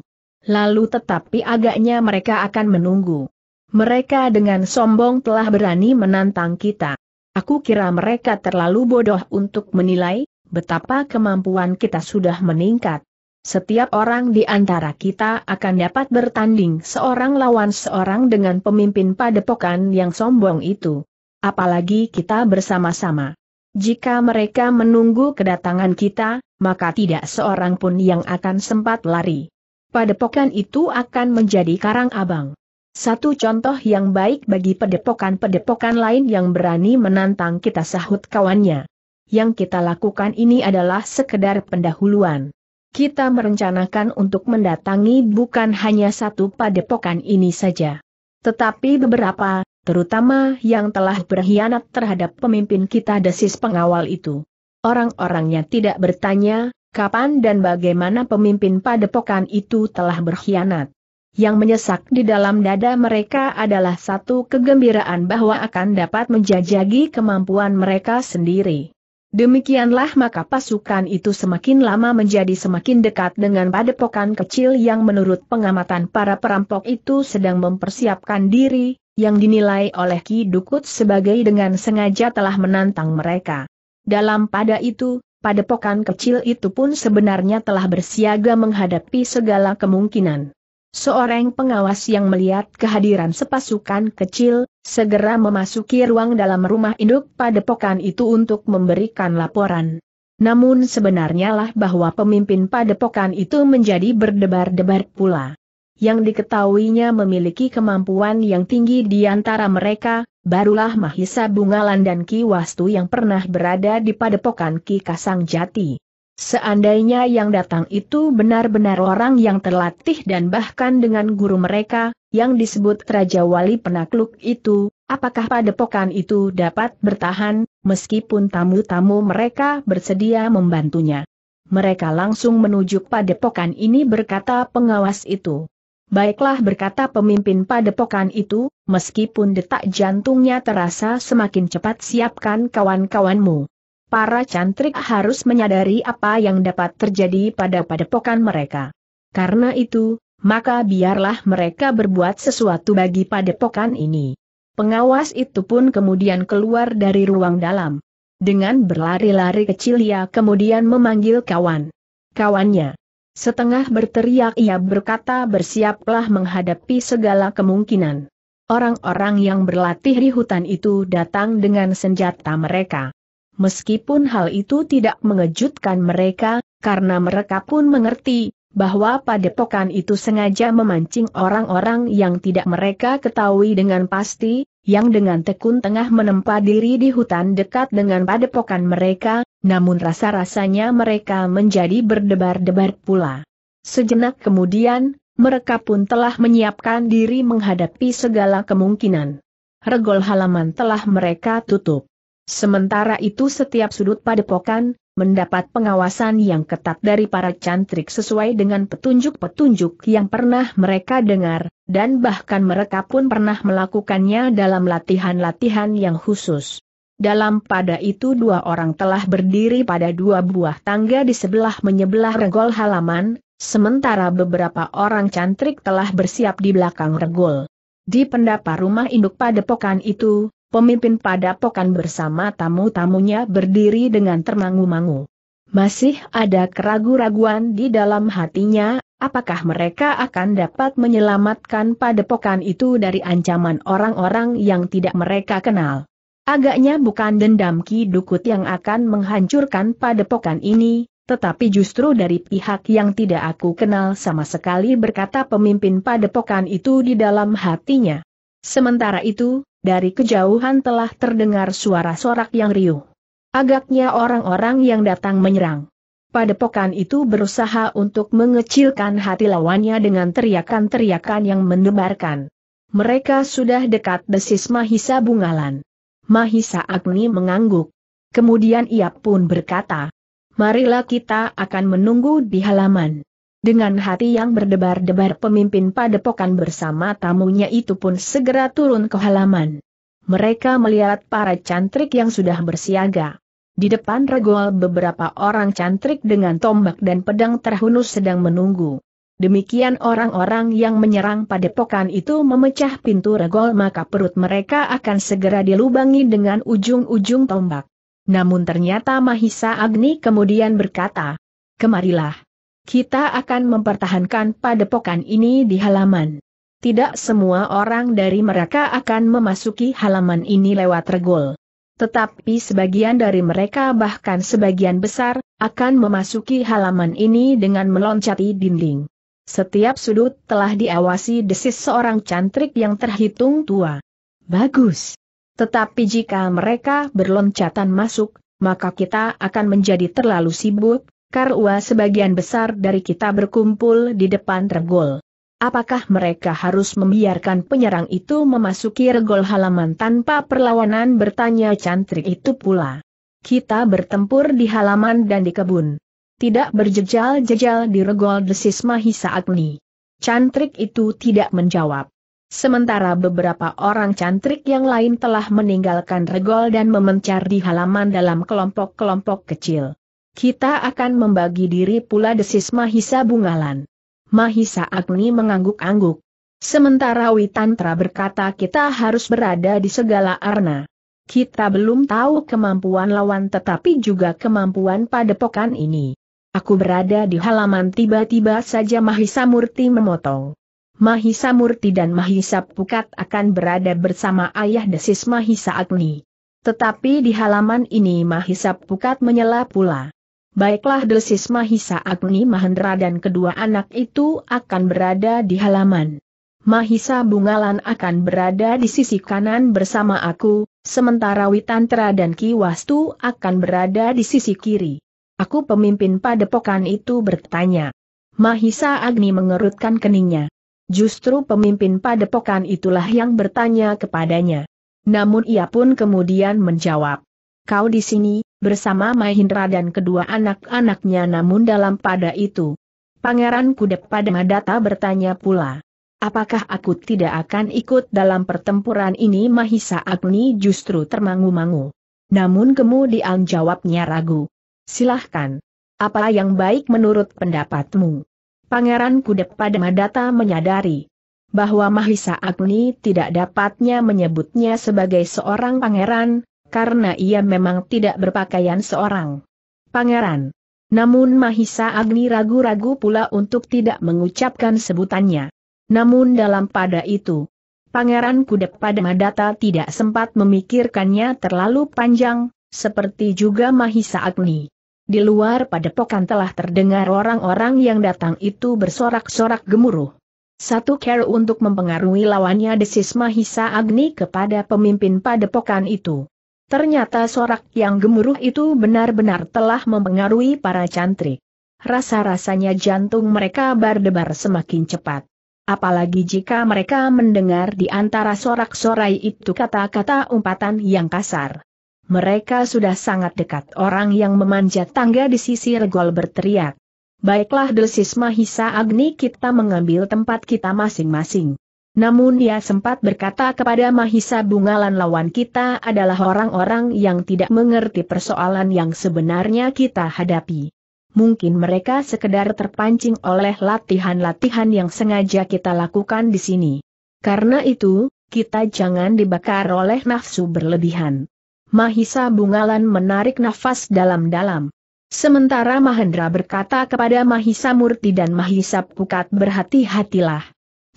Lalu tetapi agaknya mereka akan menunggu. Mereka dengan sombong telah berani menantang kita. Aku kira mereka terlalu bodoh untuk menilai betapa kemampuan kita sudah meningkat. Setiap orang di antara kita akan dapat bertanding seorang lawan seorang dengan pemimpin padepokan yang sombong itu. Apalagi kita bersama-sama. Jika mereka menunggu kedatangan kita, maka tidak seorang pun yang akan sempat lari. Padepokan itu akan menjadi karang abang. Satu contoh yang baik bagi pedepokan-pedepokan lain yang berani menantang kita sahut kawannya. Yang kita lakukan ini adalah sekedar pendahuluan. Kita merencanakan untuk mendatangi bukan hanya satu padepokan ini saja. Tetapi beberapa, terutama yang telah berkhianat terhadap pemimpin kita desis pengawal itu. Orang-orangnya tidak bertanya, kapan dan bagaimana pemimpin padepokan itu telah berkhianat. Yang menyesak di dalam dada mereka adalah satu kegembiraan bahwa akan dapat menjajagi kemampuan mereka sendiri. Demikianlah maka pasukan itu semakin lama menjadi semakin dekat dengan padepokan kecil yang menurut pengamatan para perampok itu sedang mempersiapkan diri, yang dinilai oleh Ki Dukut sebagai dengan sengaja telah menantang mereka. Dalam pada itu, padepokan kecil itu pun sebenarnya telah bersiaga menghadapi segala kemungkinan. Seorang pengawas yang melihat kehadiran sepasukan kecil, segera memasuki ruang dalam rumah induk padepokan itu untuk memberikan laporan. Namun sebenarnya lah bahwa pemimpin padepokan itu menjadi berdebar-debar pula. Yang diketahuinya memiliki kemampuan yang tinggi di antara mereka, barulah Mahisa Bungalan dan Ki Wastu yang pernah berada di padepokan Ki Kasang Jati. Seandainya yang datang itu benar-benar orang yang terlatih dan bahkan dengan guru mereka, yang disebut Raja Wali Penakluk itu, apakah padepokan itu dapat bertahan, meskipun tamu-tamu mereka bersedia membantunya. Mereka langsung menuju padepokan ini berkata pengawas itu. Baiklah berkata pemimpin padepokan itu, meskipun detak jantungnya terasa semakin cepat siapkan kawan-kawanmu para cantrik harus menyadari apa yang dapat terjadi pada padepokan mereka. Karena itu, maka biarlah mereka berbuat sesuatu bagi padepokan ini. Pengawas itu pun kemudian keluar dari ruang dalam. Dengan berlari-lari kecil ia kemudian memanggil kawan. Kawannya. Setengah berteriak ia berkata bersiaplah menghadapi segala kemungkinan. Orang-orang yang berlatih di hutan itu datang dengan senjata mereka meskipun hal itu tidak mengejutkan mereka, karena mereka pun mengerti bahwa padepokan itu sengaja memancing orang-orang yang tidak mereka ketahui dengan pasti, yang dengan tekun tengah menempa diri di hutan dekat dengan padepokan mereka, namun rasa-rasanya mereka menjadi berdebar-debar pula. Sejenak kemudian, mereka pun telah menyiapkan diri menghadapi segala kemungkinan. Regol halaman telah mereka tutup. Sementara itu setiap sudut padepokan, mendapat pengawasan yang ketat dari para cantrik sesuai dengan petunjuk-petunjuk yang pernah mereka dengar, dan bahkan mereka pun pernah melakukannya dalam latihan-latihan yang khusus. Dalam pada itu dua orang telah berdiri pada dua buah tangga di sebelah menyebelah regol halaman, sementara beberapa orang cantrik telah bersiap di belakang regol. Di pendapa rumah induk padepokan itu, pemimpin padapokan bersama tamu-tamunya berdiri dengan termangu-mangu. Masih ada keraguan-raguan di dalam hatinya, apakah mereka akan dapat menyelamatkan padepokan itu dari ancaman orang-orang yang tidak mereka kenal. Agaknya bukan dendam Ki Dukut yang akan menghancurkan padepokan ini, tetapi justru dari pihak yang tidak aku kenal sama sekali berkata pemimpin padepokan itu di dalam hatinya. Sementara itu, dari kejauhan telah terdengar suara sorak yang riuh. Agaknya orang-orang yang datang menyerang. Padepokan itu berusaha untuk mengecilkan hati lawannya dengan teriakan-teriakan yang mendebarkan. Mereka sudah dekat desis Mahisa Bungalan. Mahisa Agni mengangguk. Kemudian ia pun berkata, Marilah kita akan menunggu di halaman. Dengan hati yang berdebar-debar pemimpin padepokan bersama tamunya itu pun segera turun ke halaman. Mereka melihat para cantrik yang sudah bersiaga. Di depan regol beberapa orang cantrik dengan tombak dan pedang terhunus sedang menunggu. Demikian orang-orang yang menyerang padepokan itu memecah pintu regol maka perut mereka akan segera dilubangi dengan ujung-ujung tombak. Namun ternyata Mahisa Agni kemudian berkata, Kemarilah kita akan mempertahankan padepokan ini di halaman. Tidak semua orang dari mereka akan memasuki halaman ini lewat regol. Tetapi sebagian dari mereka bahkan sebagian besar, akan memasuki halaman ini dengan meloncati dinding. Setiap sudut telah diawasi desis seorang cantrik yang terhitung tua. Bagus. Tetapi jika mereka berloncatan masuk, maka kita akan menjadi terlalu sibuk, karena sebagian besar dari kita berkumpul di depan regol. Apakah mereka harus membiarkan penyerang itu memasuki regol halaman tanpa perlawanan bertanya cantrik itu pula. Kita bertempur di halaman dan di kebun. Tidak berjejal-jejal di regol desis Mahisa Agni. Cantrik itu tidak menjawab. Sementara beberapa orang cantrik yang lain telah meninggalkan regol dan memencar di halaman dalam kelompok-kelompok kecil. Kita akan membagi diri pula desis Mahisa Bungalan. Mahisa Agni mengangguk-angguk. Sementara Witantra berkata kita harus berada di segala arna. Kita belum tahu kemampuan lawan tetapi juga kemampuan pada padepokan ini. Aku berada di halaman tiba-tiba saja Mahisa Murti memotong. Mahisa Murti dan Mahisa Pukat akan berada bersama ayah desis Mahisa Agni. Tetapi di halaman ini Mahisa Pukat menyela pula. Baiklah desis Mahisa Agni Mahendra dan kedua anak itu akan berada di halaman. Mahisa Bungalan akan berada di sisi kanan bersama aku, sementara Witantra dan Kiwastu akan berada di sisi kiri. Aku pemimpin padepokan itu bertanya. Mahisa Agni mengerutkan keningnya. Justru pemimpin padepokan itulah yang bertanya kepadanya. Namun ia pun kemudian menjawab kau di sini, bersama Mahindra dan kedua anak-anaknya namun dalam pada itu. Pangeran Kudep pada Madata bertanya pula. Apakah aku tidak akan ikut dalam pertempuran ini Mahisa Agni justru termangu-mangu. Namun kemudian jawabnya ragu. Silahkan. Apa yang baik menurut pendapatmu? Pangeran Kudep pada Madata menyadari bahwa Mahisa Agni tidak dapatnya menyebutnya sebagai seorang pangeran, karena ia memang tidak berpakaian seorang pangeran. Namun Mahisa Agni ragu-ragu pula untuk tidak mengucapkan sebutannya. Namun dalam pada itu, Pangeran Kudep pada Madata tidak sempat memikirkannya terlalu panjang, seperti juga Mahisa Agni. Di luar padepokan telah terdengar orang-orang yang datang itu bersorak-sorak gemuruh. Satu care untuk mempengaruhi lawannya desis Mahisa Agni kepada pemimpin padepokan itu. Ternyata sorak yang gemuruh itu benar-benar telah mempengaruhi para cantrik. Rasa-rasanya jantung mereka berdebar semakin cepat. Apalagi jika mereka mendengar di antara sorak-sorai itu kata-kata umpatan yang kasar. Mereka sudah sangat dekat orang yang memanjat tangga di sisi regol berteriak. Baiklah Delsis Mahisa Agni kita mengambil tempat kita masing-masing. Namun dia sempat berkata kepada Mahisa Bungalan lawan kita adalah orang-orang yang tidak mengerti persoalan yang sebenarnya kita hadapi. Mungkin mereka sekedar terpancing oleh latihan-latihan yang sengaja kita lakukan di sini. Karena itu, kita jangan dibakar oleh nafsu berlebihan. Mahisa Bungalan menarik nafas dalam-dalam. Sementara Mahendra berkata kepada Mahisa Murti dan Mahisa Pukat berhati-hatilah.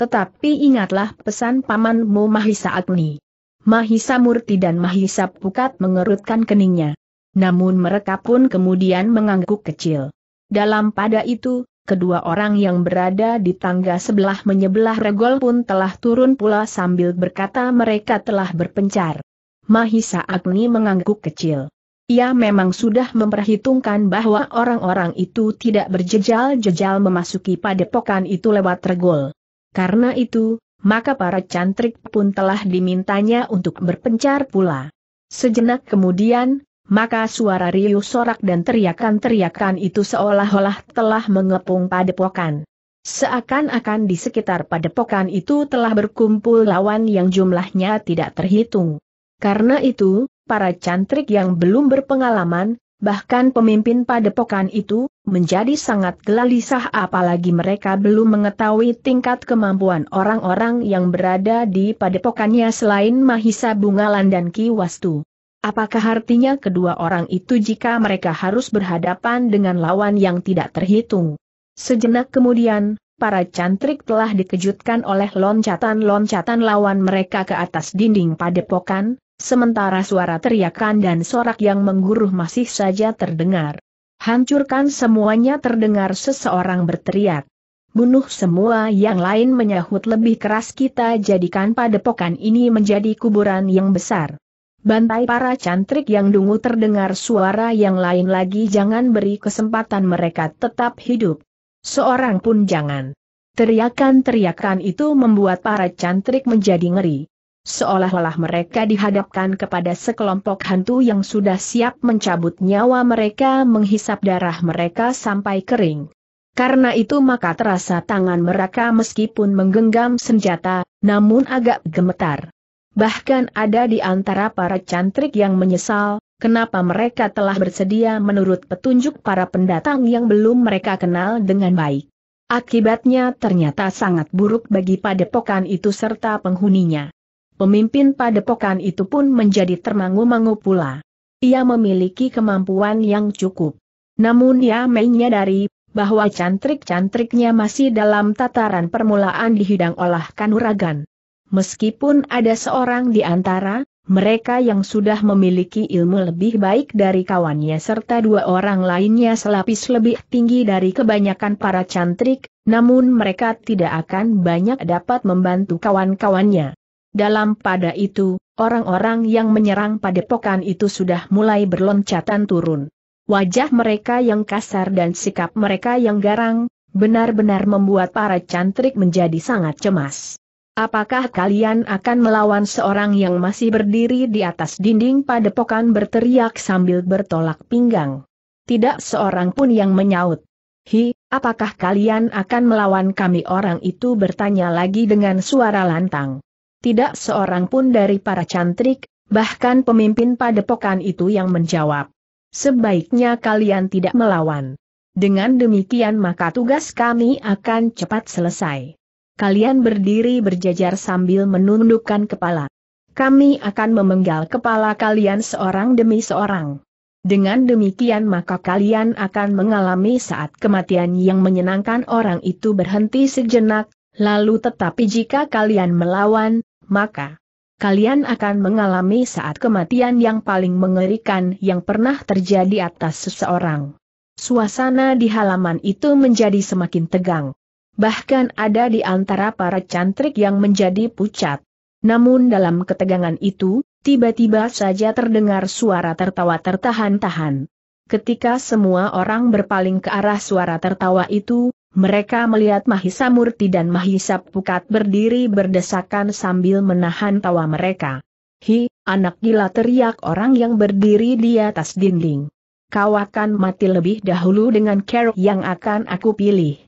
Tetapi ingatlah pesan pamanmu Mahisa Agni. Mahisa Murti dan Mahisa Pukat mengerutkan keningnya. Namun mereka pun kemudian mengangguk kecil. Dalam pada itu, kedua orang yang berada di tangga sebelah menyebelah regol pun telah turun pula sambil berkata mereka telah berpencar. Mahisa Agni mengangguk kecil. Ia memang sudah memperhitungkan bahwa orang-orang itu tidak berjejal-jejal memasuki padepokan itu lewat regol. Karena itu, maka para cantrik pun telah dimintanya untuk berpencar pula. Sejenak kemudian, maka suara riuh sorak dan teriakan-teriakan itu seolah-olah telah mengepung padepokan. Seakan-akan di sekitar padepokan itu telah berkumpul lawan yang jumlahnya tidak terhitung. Karena itu, para cantrik yang belum berpengalaman, bahkan pemimpin padepokan itu, menjadi sangat gelisah apalagi mereka belum mengetahui tingkat kemampuan orang-orang yang berada di padepokannya selain Mahisa Bungalan dan Ki Wastu. Apakah artinya kedua orang itu jika mereka harus berhadapan dengan lawan yang tidak terhitung? Sejenak kemudian, para cantrik telah dikejutkan oleh loncatan-loncatan lawan mereka ke atas dinding padepokan, Sementara suara teriakan dan sorak yang mengguruh masih saja terdengar. Hancurkan semuanya terdengar seseorang berteriak. Bunuh semua yang lain menyahut lebih keras kita jadikan padepokan ini menjadi kuburan yang besar. Bantai para cantrik yang dungu terdengar suara yang lain lagi jangan beri kesempatan mereka tetap hidup. Seorang pun jangan. Teriakan-teriakan itu membuat para cantrik menjadi ngeri. Seolah-olah mereka dihadapkan kepada sekelompok hantu yang sudah siap mencabut nyawa mereka menghisap darah mereka sampai kering. Karena itu maka terasa tangan mereka meskipun menggenggam senjata, namun agak gemetar. Bahkan ada di antara para cantrik yang menyesal, kenapa mereka telah bersedia menurut petunjuk para pendatang yang belum mereka kenal dengan baik. Akibatnya ternyata sangat buruk bagi padepokan itu serta penghuninya pemimpin padepokan itu pun menjadi termangu-mangu pula. Ia memiliki kemampuan yang cukup. Namun ia menyadari bahwa cantrik-cantriknya masih dalam tataran permulaan dihidang hidang olah kanuragan. Meskipun ada seorang di antara mereka yang sudah memiliki ilmu lebih baik dari kawannya serta dua orang lainnya selapis lebih tinggi dari kebanyakan para cantrik, namun mereka tidak akan banyak dapat membantu kawan-kawannya. Dalam pada itu, orang-orang yang menyerang padepokan itu sudah mulai berloncatan turun. Wajah mereka yang kasar dan sikap mereka yang garang, benar-benar membuat para cantrik menjadi sangat cemas. Apakah kalian akan melawan seorang yang masih berdiri di atas dinding padepokan berteriak sambil bertolak pinggang? Tidak seorang pun yang menyaut. Hi, apakah kalian akan melawan kami orang itu bertanya lagi dengan suara lantang tidak seorang pun dari para cantrik, bahkan pemimpin padepokan itu yang menjawab. Sebaiknya kalian tidak melawan. Dengan demikian maka tugas kami akan cepat selesai. Kalian berdiri berjajar sambil menundukkan kepala. Kami akan memenggal kepala kalian seorang demi seorang. Dengan demikian maka kalian akan mengalami saat kematian yang menyenangkan orang itu berhenti sejenak, lalu tetapi jika kalian melawan, maka kalian akan mengalami saat kematian yang paling mengerikan yang pernah terjadi atas seseorang. Suasana di halaman itu menjadi semakin tegang. Bahkan ada di antara para cantrik yang menjadi pucat. Namun dalam ketegangan itu, tiba-tiba saja terdengar suara tertawa tertahan-tahan. Ketika semua orang berpaling ke arah suara tertawa itu, mereka melihat Mahisa Murti dan Mahisa Pukat berdiri berdesakan sambil menahan tawa mereka. Hi, anak gila teriak orang yang berdiri di atas dinding. Kau akan mati lebih dahulu dengan kerok yang akan aku pilih.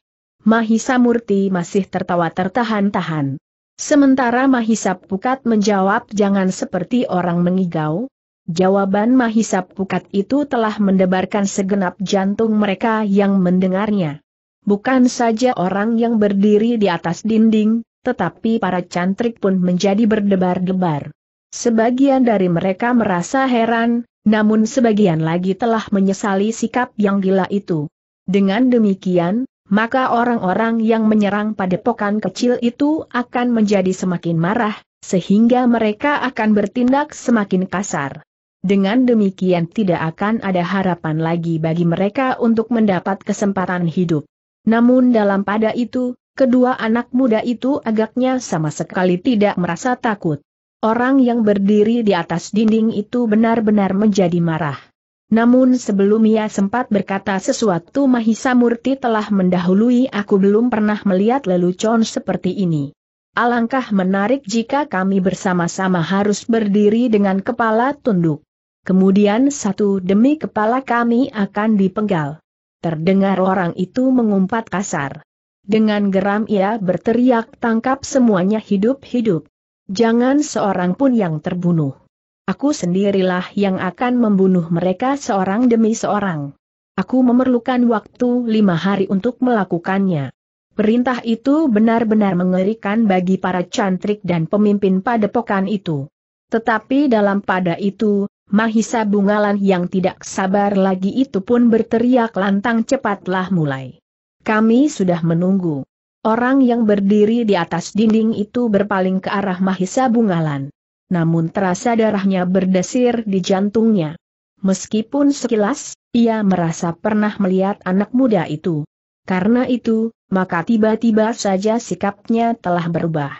Mahisa Murti masih tertawa tertahan-tahan. Sementara Mahisa Pukat menjawab jangan seperti orang mengigau. Jawaban Mahisa Pukat itu telah mendebarkan segenap jantung mereka yang mendengarnya. Bukan saja orang yang berdiri di atas dinding, tetapi para cantrik pun menjadi berdebar-debar. Sebagian dari mereka merasa heran, namun sebagian lagi telah menyesali sikap yang gila itu. Dengan demikian, maka orang-orang yang menyerang padepokan kecil itu akan menjadi semakin marah, sehingga mereka akan bertindak semakin kasar. Dengan demikian tidak akan ada harapan lagi bagi mereka untuk mendapat kesempatan hidup. Namun dalam pada itu, kedua anak muda itu agaknya sama sekali tidak merasa takut. Orang yang berdiri di atas dinding itu benar-benar menjadi marah. Namun sebelum ia sempat berkata sesuatu Mahisa Murti telah mendahului aku belum pernah melihat lelucon seperti ini. Alangkah menarik jika kami bersama-sama harus berdiri dengan kepala tunduk. Kemudian satu demi kepala kami akan dipenggal. Terdengar orang itu mengumpat kasar. Dengan geram ia berteriak tangkap semuanya hidup-hidup. Jangan seorang pun yang terbunuh. Aku sendirilah yang akan membunuh mereka seorang demi seorang. Aku memerlukan waktu lima hari untuk melakukannya. Perintah itu benar-benar mengerikan bagi para cantrik dan pemimpin padepokan itu. Tetapi dalam pada itu, Mahisa Bungalan yang tidak sabar lagi itu pun berteriak lantang cepatlah mulai. Kami sudah menunggu. Orang yang berdiri di atas dinding itu berpaling ke arah Mahisa Bungalan. Namun terasa darahnya berdesir di jantungnya. Meskipun sekilas, ia merasa pernah melihat anak muda itu. Karena itu, maka tiba-tiba saja sikapnya telah berubah.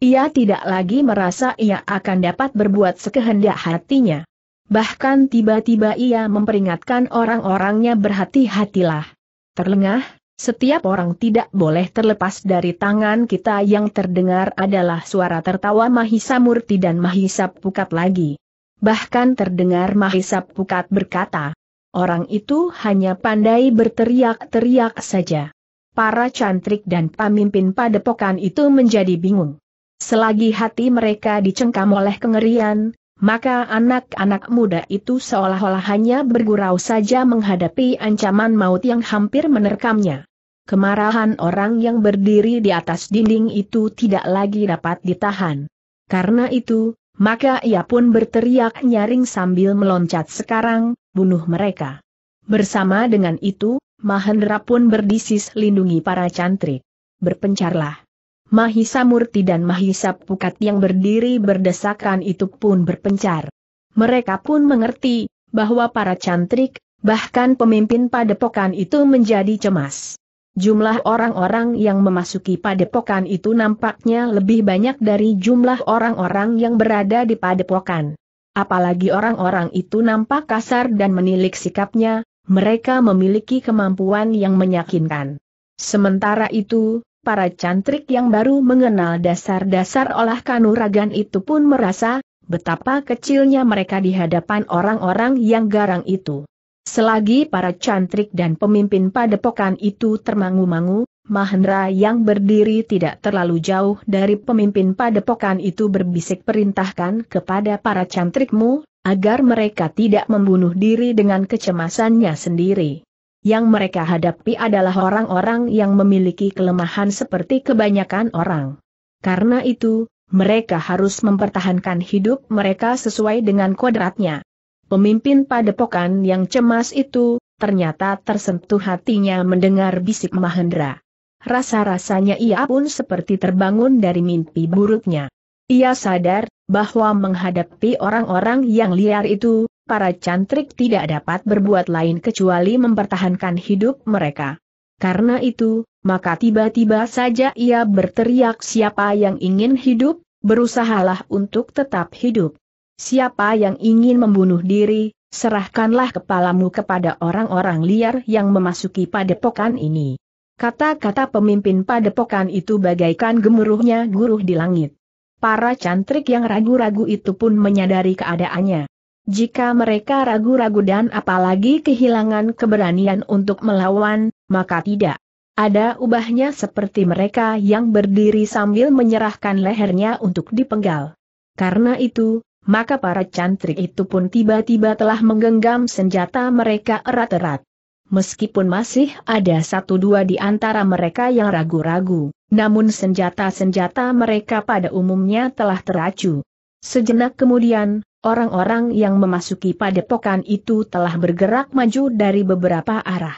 Ia tidak lagi merasa ia akan dapat berbuat sekehendak hatinya. Bahkan tiba-tiba ia memperingatkan orang-orangnya berhati-hatilah. Terlengah, setiap orang tidak boleh terlepas dari tangan kita yang terdengar adalah suara tertawa Mahisa Murti dan Mahisa Pukat lagi. Bahkan terdengar Mahisa Pukat berkata, orang itu hanya pandai berteriak-teriak saja. Para cantrik dan pemimpin padepokan itu menjadi bingung. Selagi hati mereka dicengkam oleh kengerian, maka anak-anak muda itu seolah-olah hanya bergurau saja menghadapi ancaman maut yang hampir menerkamnya. Kemarahan orang yang berdiri di atas dinding itu tidak lagi dapat ditahan. Karena itu, maka ia pun berteriak nyaring sambil meloncat sekarang, bunuh mereka. Bersama dengan itu, Mahendra pun berdisis lindungi para cantrik. Berpencarlah. Mahisa Murti dan Mahisa Pukat yang berdiri berdesakan itu pun berpencar. Mereka pun mengerti, bahwa para cantrik, bahkan pemimpin padepokan itu menjadi cemas. Jumlah orang-orang yang memasuki padepokan itu nampaknya lebih banyak dari jumlah orang-orang yang berada di padepokan. Apalagi orang-orang itu nampak kasar dan menilik sikapnya, mereka memiliki kemampuan yang meyakinkan. Sementara itu, para cantrik yang baru mengenal dasar-dasar olah kanuragan itu pun merasa, betapa kecilnya mereka di hadapan orang-orang yang garang itu. Selagi para cantrik dan pemimpin padepokan itu termangu-mangu, Mahendra yang berdiri tidak terlalu jauh dari pemimpin padepokan itu berbisik perintahkan kepada para cantrikmu, agar mereka tidak membunuh diri dengan kecemasannya sendiri yang mereka hadapi adalah orang-orang yang memiliki kelemahan seperti kebanyakan orang. Karena itu, mereka harus mempertahankan hidup mereka sesuai dengan kodratnya. Pemimpin padepokan yang cemas itu, ternyata tersentuh hatinya mendengar bisik Mahendra. Rasa-rasanya ia pun seperti terbangun dari mimpi buruknya. Ia sadar, bahwa menghadapi orang-orang yang liar itu, para cantrik tidak dapat berbuat lain kecuali mempertahankan hidup mereka. Karena itu, maka tiba-tiba saja ia berteriak siapa yang ingin hidup, berusahalah untuk tetap hidup. Siapa yang ingin membunuh diri, serahkanlah kepalamu kepada orang-orang liar yang memasuki padepokan ini. Kata-kata pemimpin padepokan itu bagaikan gemuruhnya guruh di langit. Para cantrik yang ragu-ragu itu pun menyadari keadaannya. Jika mereka ragu-ragu dan apalagi kehilangan keberanian untuk melawan, maka tidak. Ada ubahnya seperti mereka yang berdiri sambil menyerahkan lehernya untuk dipenggal. Karena itu, maka para cantrik itu pun tiba-tiba telah menggenggam senjata mereka erat-erat. Meskipun masih ada satu dua di antara mereka yang ragu-ragu, namun senjata-senjata mereka pada umumnya telah teracu. Sejenak kemudian, Orang-orang yang memasuki padepokan itu telah bergerak maju dari beberapa arah.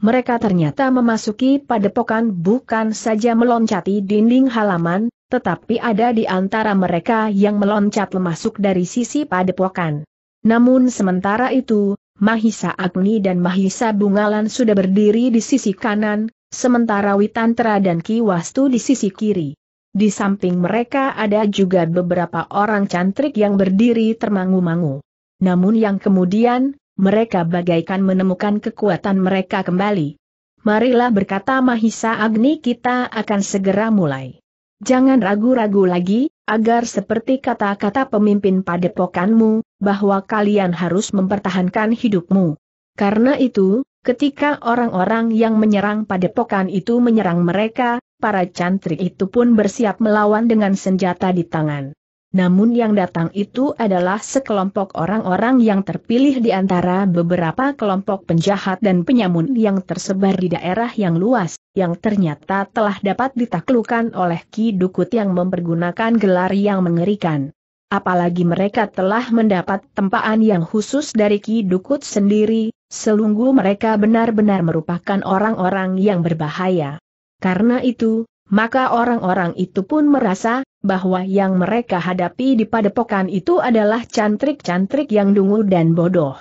Mereka ternyata memasuki padepokan bukan saja meloncati dinding halaman, tetapi ada di antara mereka yang meloncat masuk dari sisi padepokan. Namun sementara itu, Mahisa Agni dan Mahisa Bungalan sudah berdiri di sisi kanan, sementara Witantra dan Kiwastu di sisi kiri. Di samping mereka ada juga beberapa orang cantrik yang berdiri termangu-mangu. Namun yang kemudian, mereka bagaikan menemukan kekuatan mereka kembali. Marilah berkata Mahisa Agni kita akan segera mulai. Jangan ragu-ragu lagi, agar seperti kata-kata pemimpin padepokanmu, bahwa kalian harus mempertahankan hidupmu. Karena itu, ketika orang-orang yang menyerang padepokan itu menyerang mereka, para cantrik itu pun bersiap melawan dengan senjata di tangan. Namun yang datang itu adalah sekelompok orang-orang yang terpilih di antara beberapa kelompok penjahat dan penyamun yang tersebar di daerah yang luas, yang ternyata telah dapat ditaklukkan oleh Ki Dukut yang mempergunakan gelar yang mengerikan. Apalagi mereka telah mendapat tempaan yang khusus dari Ki Dukut sendiri, Selungguh mereka benar-benar merupakan orang-orang yang berbahaya. Karena itu, maka orang-orang itu pun merasa bahwa yang mereka hadapi di padepokan itu adalah cantrik-cantrik yang dungu dan bodoh.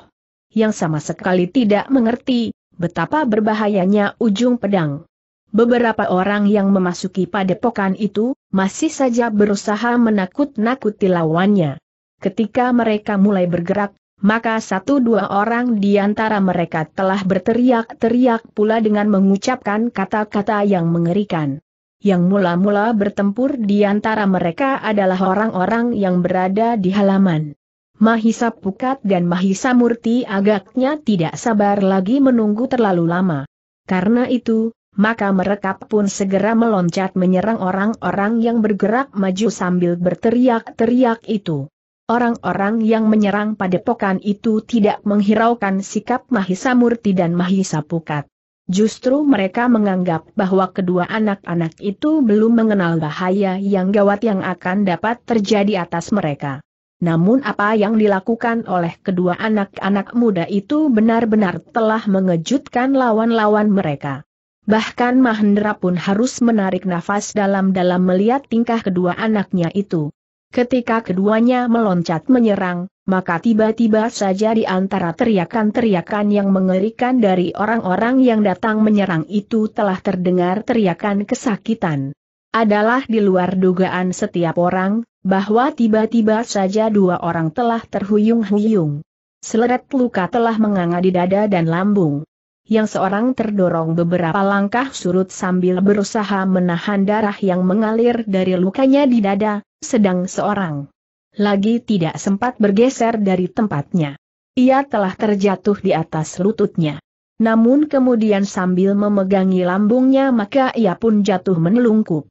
Yang sama sekali tidak mengerti betapa berbahayanya ujung pedang. Beberapa orang yang memasuki padepokan itu masih saja berusaha menakut-nakuti lawannya. Ketika mereka mulai bergerak, maka satu dua orang di antara mereka telah berteriak-teriak pula dengan mengucapkan kata-kata yang mengerikan. Yang mula-mula bertempur di antara mereka adalah orang-orang yang berada di halaman. Mahisa Pukat dan Mahisa Murti agaknya tidak sabar lagi menunggu terlalu lama. Karena itu, maka mereka pun segera meloncat menyerang orang-orang yang bergerak maju sambil berteriak-teriak itu. Orang-orang yang menyerang padepokan itu tidak menghiraukan sikap Mahisa Murti dan Mahisa Pukat. Justru mereka menganggap bahwa kedua anak-anak itu belum mengenal bahaya yang gawat yang akan dapat terjadi atas mereka. Namun apa yang dilakukan oleh kedua anak-anak muda itu benar-benar telah mengejutkan lawan-lawan mereka. Bahkan Mahendra pun harus menarik nafas dalam-dalam melihat tingkah kedua anaknya itu. Ketika keduanya meloncat menyerang, maka tiba-tiba saja di antara teriakan-teriakan yang mengerikan dari orang-orang yang datang menyerang itu telah terdengar teriakan kesakitan. Adalah di luar dugaan setiap orang, bahwa tiba-tiba saja dua orang telah terhuyung-huyung. Seleret luka telah menganga di dada dan lambung. Yang seorang terdorong beberapa langkah surut sambil berusaha menahan darah yang mengalir dari lukanya di dada, sedang seorang lagi tidak sempat bergeser dari tempatnya. Ia telah terjatuh di atas lututnya. Namun kemudian sambil memegangi lambungnya maka ia pun jatuh menelungkup.